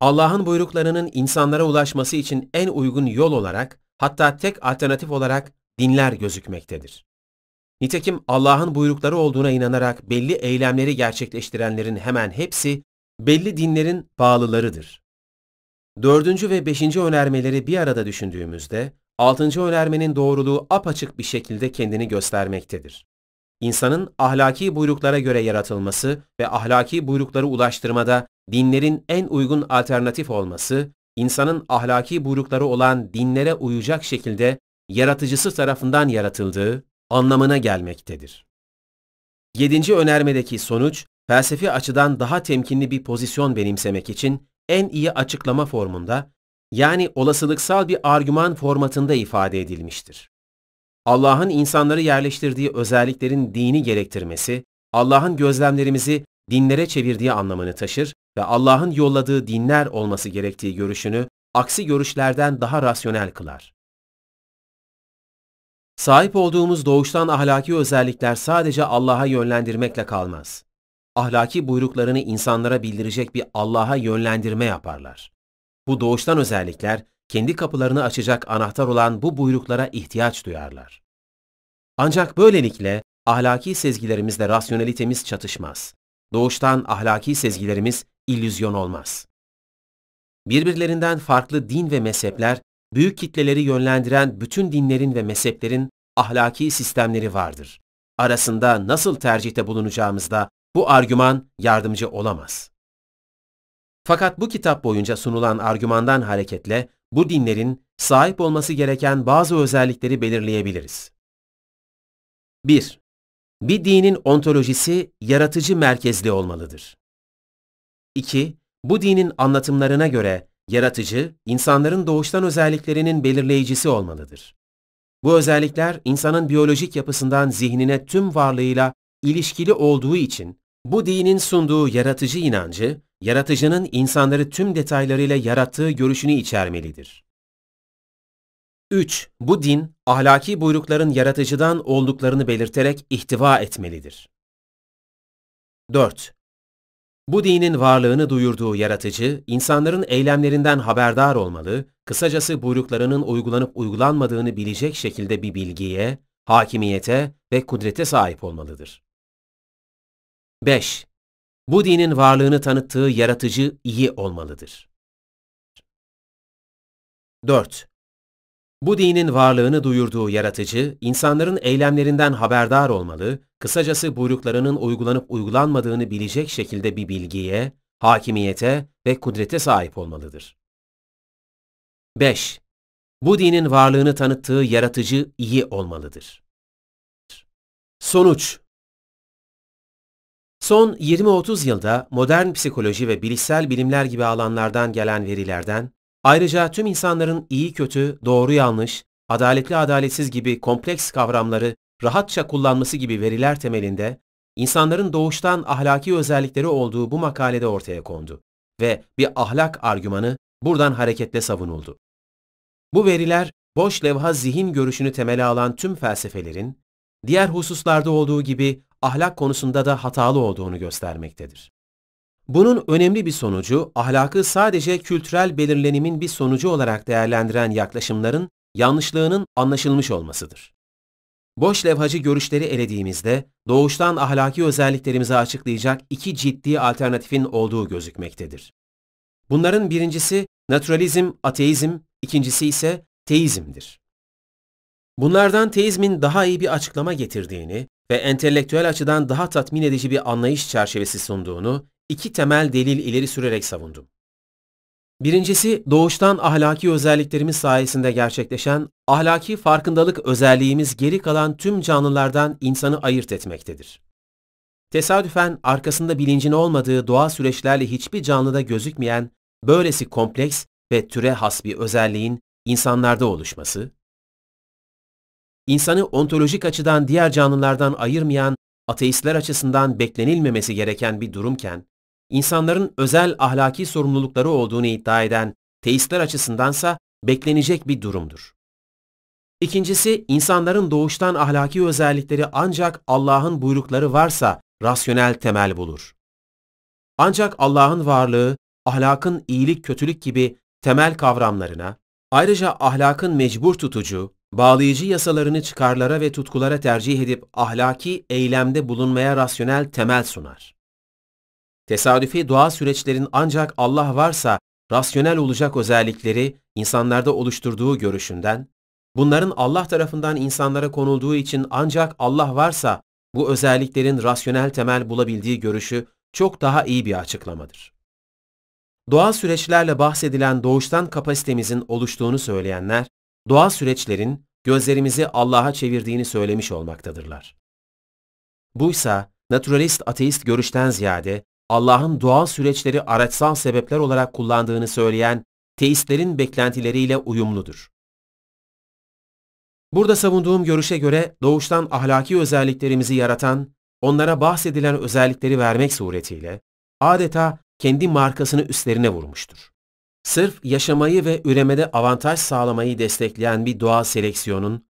Allah'ın buyruklarının insanlara ulaşması için en uygun yol olarak, hatta tek alternatif olarak dinler gözükmektedir. Nitekim Allah'ın buyrukları olduğuna inanarak belli eylemleri gerçekleştirenlerin hemen hepsi belli dinlerin bağlılarıdır. Dördüncü ve beşinci önermeleri bir arada düşündüğümüzde Altıncı önermenin doğruluğu apaçık bir şekilde kendini göstermektedir. İnsanın ahlaki buyruklara göre yaratılması ve ahlaki buyrukları ulaştırmada dinlerin en uygun alternatif olması, insanın ahlaki buyrukları olan dinlere uyacak şekilde yaratıcısı tarafından yaratıldığı anlamına gelmektedir. Yedinci önermedeki sonuç, felsefi açıdan daha temkinli bir pozisyon benimsemek için en iyi açıklama formunda yani olasılıksal bir argüman formatında ifade edilmiştir. Allah'ın insanları yerleştirdiği özelliklerin dini gerektirmesi, Allah'ın gözlemlerimizi dinlere çevirdiği anlamını taşır ve Allah'ın yolladığı dinler olması gerektiği görüşünü aksi görüşlerden daha rasyonel kılar. Sahip olduğumuz doğuştan ahlaki özellikler sadece Allah'a yönlendirmekle kalmaz. Ahlaki buyruklarını insanlara bildirecek bir Allah'a yönlendirme yaparlar. Bu doğuştan özellikler kendi kapılarını açacak anahtar olan bu buyruklara ihtiyaç duyarlar. Ancak böylelikle ahlaki sezgilerimizle rasyonelitemiz çatışmaz. Doğuştan ahlaki sezgilerimiz illüzyon olmaz. Birbirlerinden farklı din ve mezhepler, büyük kitleleri yönlendiren bütün dinlerin ve mezheplerin ahlaki sistemleri vardır. Arasında nasıl tercihte bulunacağımızda bu argüman yardımcı olamaz. Fakat bu kitap boyunca sunulan argümandan hareketle bu dinlerin sahip olması gereken bazı özellikleri belirleyebiliriz. 1. Bir dinin ontolojisi yaratıcı merkezli olmalıdır. 2. Bu dinin anlatımlarına göre yaratıcı, insanların doğuştan özelliklerinin belirleyicisi olmalıdır. Bu özellikler insanın biyolojik yapısından zihnine tüm varlığıyla ilişkili olduğu için bu dinin sunduğu yaratıcı inancı yaratıcının insanları tüm detaylarıyla yarattığı görüşünü içermelidir. 3. Bu din, ahlaki buyrukların yaratıcıdan olduklarını belirterek ihtiva etmelidir. 4. Bu dinin varlığını duyurduğu yaratıcı, insanların eylemlerinden haberdar olmalı, kısacası buyruklarının uygulanıp uygulanmadığını bilecek şekilde bir bilgiye, hakimiyete ve kudrete sahip olmalıdır. 5 bu dinin varlığını tanıttığı yaratıcı iyi olmalıdır. 4. Bu dinin varlığını duyurduğu yaratıcı, insanların eylemlerinden haberdar olmalı, kısacası buyruklarının uygulanıp uygulanmadığını bilecek şekilde bir bilgiye, hakimiyete ve kudrete sahip olmalıdır. 5. Bu dinin varlığını tanıttığı yaratıcı iyi olmalıdır. Sonuç Son 20-30 yılda modern psikoloji ve bilişsel bilimler gibi alanlardan gelen verilerden, ayrıca tüm insanların iyi kötü, doğru yanlış, adaletli adaletsiz gibi kompleks kavramları rahatça kullanması gibi veriler temelinde, insanların doğuştan ahlaki özellikleri olduğu bu makalede ortaya kondu ve bir ahlak argümanı buradan hareketle savunuldu. Bu veriler, boş levha zihin görüşünü temele alan tüm felsefelerin, diğer hususlarda olduğu gibi ahlak konusunda da hatalı olduğunu göstermektedir. Bunun önemli bir sonucu, ahlakı sadece kültürel belirlenimin bir sonucu olarak değerlendiren yaklaşımların yanlışlığının anlaşılmış olmasıdır. Boş levhacı görüşleri elediğimizde, doğuştan ahlaki özelliklerimizi açıklayacak iki ciddi alternatifin olduğu gözükmektedir. Bunların birincisi naturalizm, ateizm, ikincisi ise teizmdir. Bunlardan teizmin daha iyi bir açıklama getirdiğini, ve entelektüel açıdan daha tatmin edici bir anlayış çerçevesi sunduğunu iki temel delil ileri sürerek savundum. Birincisi, doğuştan ahlaki özelliklerimiz sayesinde gerçekleşen ahlaki farkındalık özelliğimiz geri kalan tüm canlılardan insanı ayırt etmektedir. Tesadüfen arkasında bilincin olmadığı doğal süreçlerle hiçbir canlıda gözükmeyen böylesi kompleks ve türe has bir özelliğin insanlarda oluşması, insanı ontolojik açıdan diğer canlılardan ayırmayan, ateistler açısından beklenilmemesi gereken bir durumken, insanların özel ahlaki sorumlulukları olduğunu iddia eden teistler açısındansa beklenecek bir durumdur. İkincisi, insanların doğuştan ahlaki özellikleri ancak Allah'ın buyrukları varsa rasyonel temel bulur. Ancak Allah'ın varlığı, ahlakın iyilik kötülük gibi temel kavramlarına, ayrıca ahlakın mecbur tutucu, bağlayıcı yasalarını çıkarlara ve tutkulara tercih edip ahlaki eylemde bulunmaya rasyonel temel sunar. Tesadüfi doğa süreçlerin ancak Allah varsa rasyonel olacak özellikleri insanlarda oluşturduğu görüşünden, bunların Allah tarafından insanlara konulduğu için ancak Allah varsa bu özelliklerin rasyonel temel bulabildiği görüşü çok daha iyi bir açıklamadır. Doğal süreçlerle bahsedilen doğuştan kapasitemizin oluştuğunu söyleyenler, doğal süreçlerin gözlerimizi Allah'a çevirdiğini söylemiş olmaktadırlar. Buysa naturalist ateist görüşten ziyade Allah'ın doğal süreçleri araçsal sebepler olarak kullandığını söyleyen teistlerin beklentileriyle uyumludur. Burada savunduğum görüşe göre doğuştan ahlaki özelliklerimizi yaratan, onlara bahsedilen özellikleri vermek suretiyle adeta kendi markasını üstlerine vurmuştur. Sırf yaşamayı ve üremede avantaj sağlamayı destekleyen bir doğal seleksiyonun,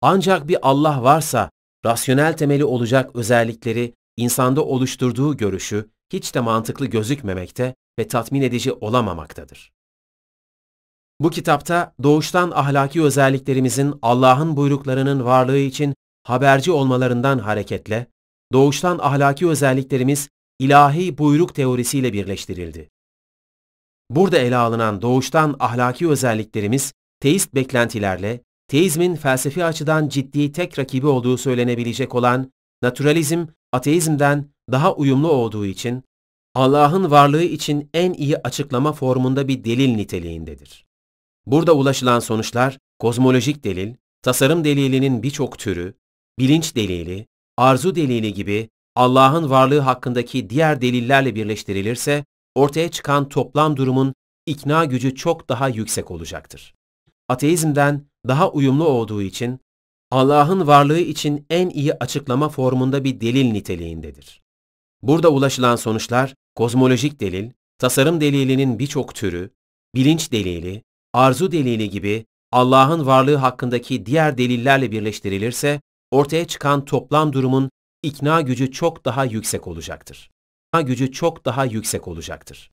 ancak bir Allah varsa rasyonel temeli olacak özellikleri insanda oluşturduğu görüşü hiç de mantıklı gözükmemekte ve tatmin edici olamamaktadır. Bu kitapta doğuştan ahlaki özelliklerimizin Allah'ın buyruklarının varlığı için haberci olmalarından hareketle, doğuştan ahlaki özelliklerimiz ilahi buyruk teorisiyle birleştirildi. Burada ele alınan doğuştan ahlaki özelliklerimiz teist beklentilerle teizmin felsefi açıdan ciddi tek rakibi olduğu söylenebilecek olan naturalizm ateizmden daha uyumlu olduğu için Allah'ın varlığı için en iyi açıklama formunda bir delil niteliğindedir. Burada ulaşılan sonuçlar kozmolojik delil, tasarım delilinin birçok türü, bilinç delili, arzu delili gibi Allah'ın varlığı hakkındaki diğer delillerle birleştirilirse ortaya çıkan toplam durumun ikna gücü çok daha yüksek olacaktır. Ateizmden daha uyumlu olduğu için Allah'ın varlığı için en iyi açıklama formunda bir delil niteliğindedir. Burada ulaşılan sonuçlar kozmolojik delil, tasarım delilinin birçok türü, bilinç delili, arzu delili gibi Allah'ın varlığı hakkındaki diğer delillerle birleştirilirse ortaya çıkan toplam durumun ikna gücü çok daha yüksek olacaktır gücü çok daha yüksek olacaktır.